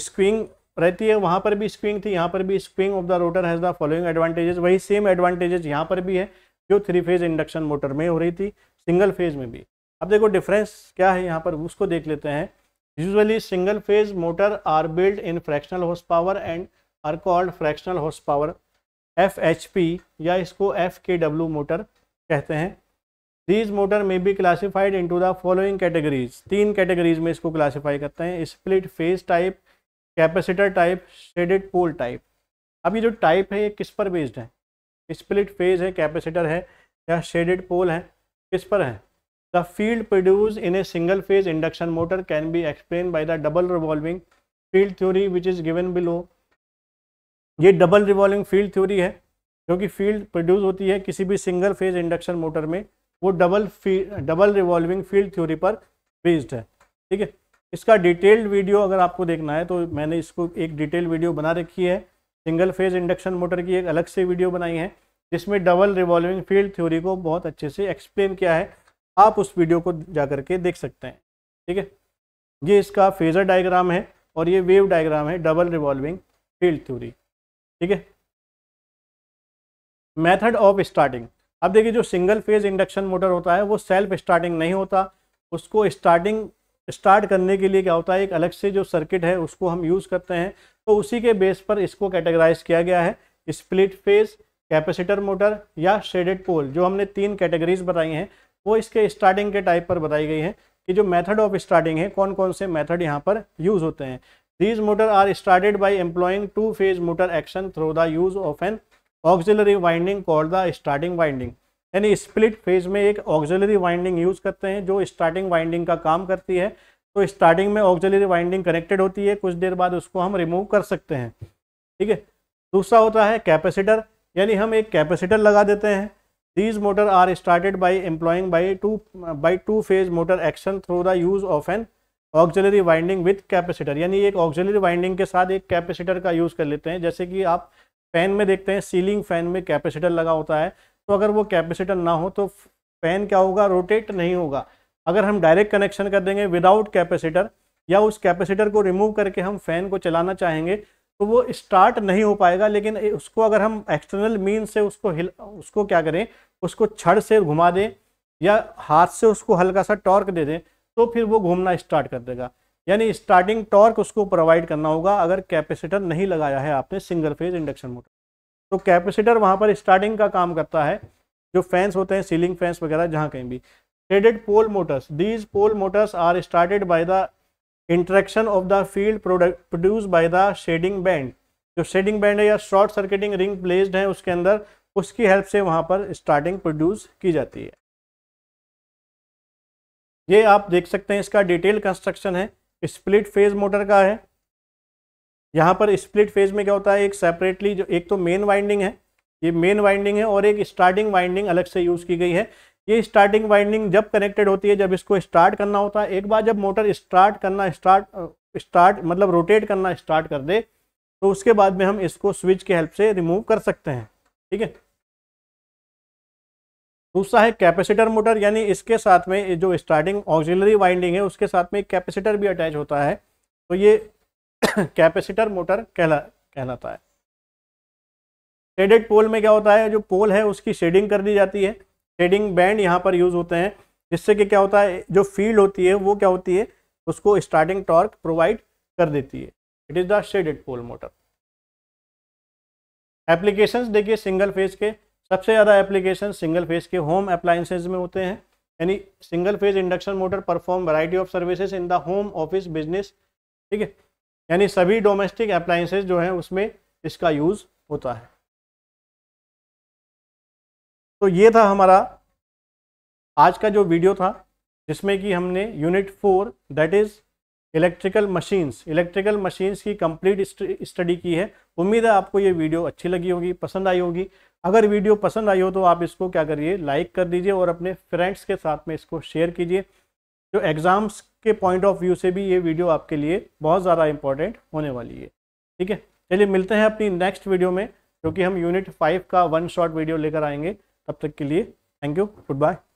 स्क्विंग रहती है वहाँ पर भी स्क्विंग थी यहाँ पर भी skewing of the rotor has the following advantages वही सेम एडवांटेजेस यहाँ पर भी है जो थ्री फेज इंडक्शन मोटर में हो रही थी सिंगल फेज में भी अब देखो डिफरेंस क्या है यहाँ पर उसको देख लेते हैं usually single phase motor are built in fractional horse power and are called fractional horse power F H P या इसको एफ के मोटर कहते हैं these motor may be classified into the following categories तीन categories में इसको classify करते हैं split phase type capacitor type shaded pole type अब ये जो टाइप है ये किस पर बेस्ड है स्प्लिट फेज है कैपेसिटर है या शेडेड पोल है किस पर है the field produce in a single phase induction motor can be explain by the double revolving field theory which is given below ये डबल रिवॉल्विंग फील्ड थ्योरी है जो कि फील्ड प्रोड्यूस होती है किसी भी सिंगल फेज इंडक्शन मोटर में वो double double revolving field theory पर बेस्ड है ठीक है इसका डिटेल्ड वीडियो अगर आपको देखना है तो मैंने इसको एक डिटेल वीडियो बना रखी है सिंगल फेज इंडक्शन मोटर की एक अलग से वीडियो बनाई है जिसमें डबल रिवॉल्विंग फील्ड थ्योरी को बहुत अच्छे से एक्सप्लेन किया है आप उस वीडियो को जा करके देख सकते हैं ठीक है ये इसका फेजर डायग्राम है और ये वेव डायग्राम है डबल रिवॉल्विंग फील्ड थ्योरी ठीक है मेथड ऑफ स्टार्टिंग अब देखिए जो सिंगल फेज इंडक्शन मोटर होता है वो सेल्फ स्टार्टिंग नहीं होता उसको स्टार्टिंग स्टार्ट करने के लिए क्या होता है एक अलग से जो सर्किट है उसको हम यूज़ करते हैं तो उसी के बेस पर इसको कैटेगराइज किया गया है स्प्लिट फेज कैपेसिटर मोटर या शेडेड पोल जो हमने तीन कैटेगरीज बताई हैं वो इसके स्टार्टिंग के टाइप पर बताई गई हैं कि जो मेथड ऑफ स्टार्टिंग है कौन कौन से मेथड यहाँ पर यूज़ होते हैं these motor are started by employing two phase motor action through the use of an auxiliary winding call the starting winding यानी स्प्लिट फेज में एक ऑक्जिलरी वाइंडिंग यूज़ करते हैं जो स्टार्टिंग वाइंडिंग का काम करती है तो स्टार्टिंग में ऑक्जिलरी वाइंडिंग कनेक्टेड होती है कुछ देर बाद उसको हम रिमूव कर सकते हैं ठीक है दूसरा होता है कैपेसिटर यानी हम एक कैपेसिटर लगा देते हैं these motor are started by employing by two by two phase motor action through the use of an auxiliary winding with capacitor यानी एक ऑक्जिलरी वाइंडिंग के साथ एक कैपेसिटर का यूज कर लेते हैं जैसे कि आप फैन में देखते हैं सीलिंग फैन में कैपेसिटर लगा होता है तो अगर वो कैपेसिटर ना हो तो फैन क्या होगा रोटेट नहीं होगा अगर हम डायरेक्ट कनेक्शन कर देंगे विदाउट कैपेसिटर या उस कैपेसिटर को रिमूव करके हम फैन को चलाना चाहेंगे तो वो स्टार्ट नहीं हो पाएगा लेकिन उसको अगर हम एक्सटर्नल मीन से उसको हिल उसको क्या करें उसको छड़ से घुमा दें या हाथ से उसको हल्का सा टॉर्क दे दें तो फिर वो घूमना स्टार्ट कर देगा यानी स्टार्टिंग टॉर्क उसको प्रोवाइड करना होगा अगर कैपेसिटर नहीं लगाया है आपने सिंगल फेज इंडक्शन मोटर तो कैपेसिटर वहाँ पर स्टार्टिंग का काम करता है जो फैंस होते हैं सीलिंग फैंस वगैरह जहाँ कहीं भी threaded pole motors these pole motors are started by the interaction of the field produce by the shading band जो शेडिंग बैंड है या शॉर्ट सर्किटिंग रिंग प्लेस्ड है उसके अंदर उसकी हेल्प से वहाँ पर स्टार्टिंग प्रोड्यूस की जाती है ये आप देख सकते हैं इसका डिटेल कंस्ट्रक्शन है स्प्लिट फेज मोटर का है यहाँ पर स्प्लिट फेज में क्या होता है एक सेपरेटली जो एक तो मेन वाइंडिंग है ये मेन वाइंडिंग है और एक स्टार्टिंग वाइंडिंग अलग से यूज़ की गई है ये स्टार्टिंग वाइंडिंग जब कनेक्टेड होती है जब इसको स्टार्ट करना होता है एक बार जब मोटर स्टार्ट करना स्टार्ट स्टार्ट uh, मतलब रोटेट करना स्टार्ट कर दे तो उसके बाद में हम इसको स्विच की हेल्प से रिमूव कर सकते हैं ठीक है दूसरा है कैपेसिटर मोटर यानी इसके साथ में जो स्टार्टिंग ऑक्सिलरी वाइंडिंग है उसके साथ में एक कैपेसिटर भी अटैच होता है तो ये कैपेसिटर मोटर कहला कहलाता है शेडेड पोल में क्या होता है जो पोल है उसकी शेडिंग कर दी जाती है शेडिंग बैंड यहाँ पर यूज़ होते हैं जिससे कि क्या होता है जो फील्ड होती है वो क्या होती है उसको स्टार्टिंग टॉर्क प्रोवाइड कर देती है it is the shaded pole motor applications देखिए सिंगल फेज के सबसे ज़्यादा एप्लीकेशन सिंगल फेज के होम अप्लाइंसेज में होते हैं यानी single phase induction motor perform variety of services in the home office business ठीक है यानी सभी डोमेस्टिक अप्लाइंसेज जो हैं उसमें इसका यूज़ होता है तो ये था हमारा आज का जो वीडियो था जिसमें कि हमने unit four that is electrical machines electrical machines की कंप्लीट स्टडी की है उम्मीद है आपको ये वीडियो अच्छी लगी होगी पसंद आई होगी अगर वीडियो पसंद आई हो तो आप इसको क्या करिए लाइक कर दीजिए और अपने फ्रेंड्स के साथ में इसको शेयर कीजिए जो एग्ज़ाम्स के पॉइंट ऑफ व्यू से भी ये वीडियो आपके लिए बहुत ज़्यादा इंपॉर्टेंट होने वाली है ठीक है चलिए मिलते हैं अपनी नेक्स्ट वीडियो में क्योंकि हम यूनिट फाइव का वन शॉट वीडियो लेकर आएंगे तब तक के लिए थैंक यू गुड बाय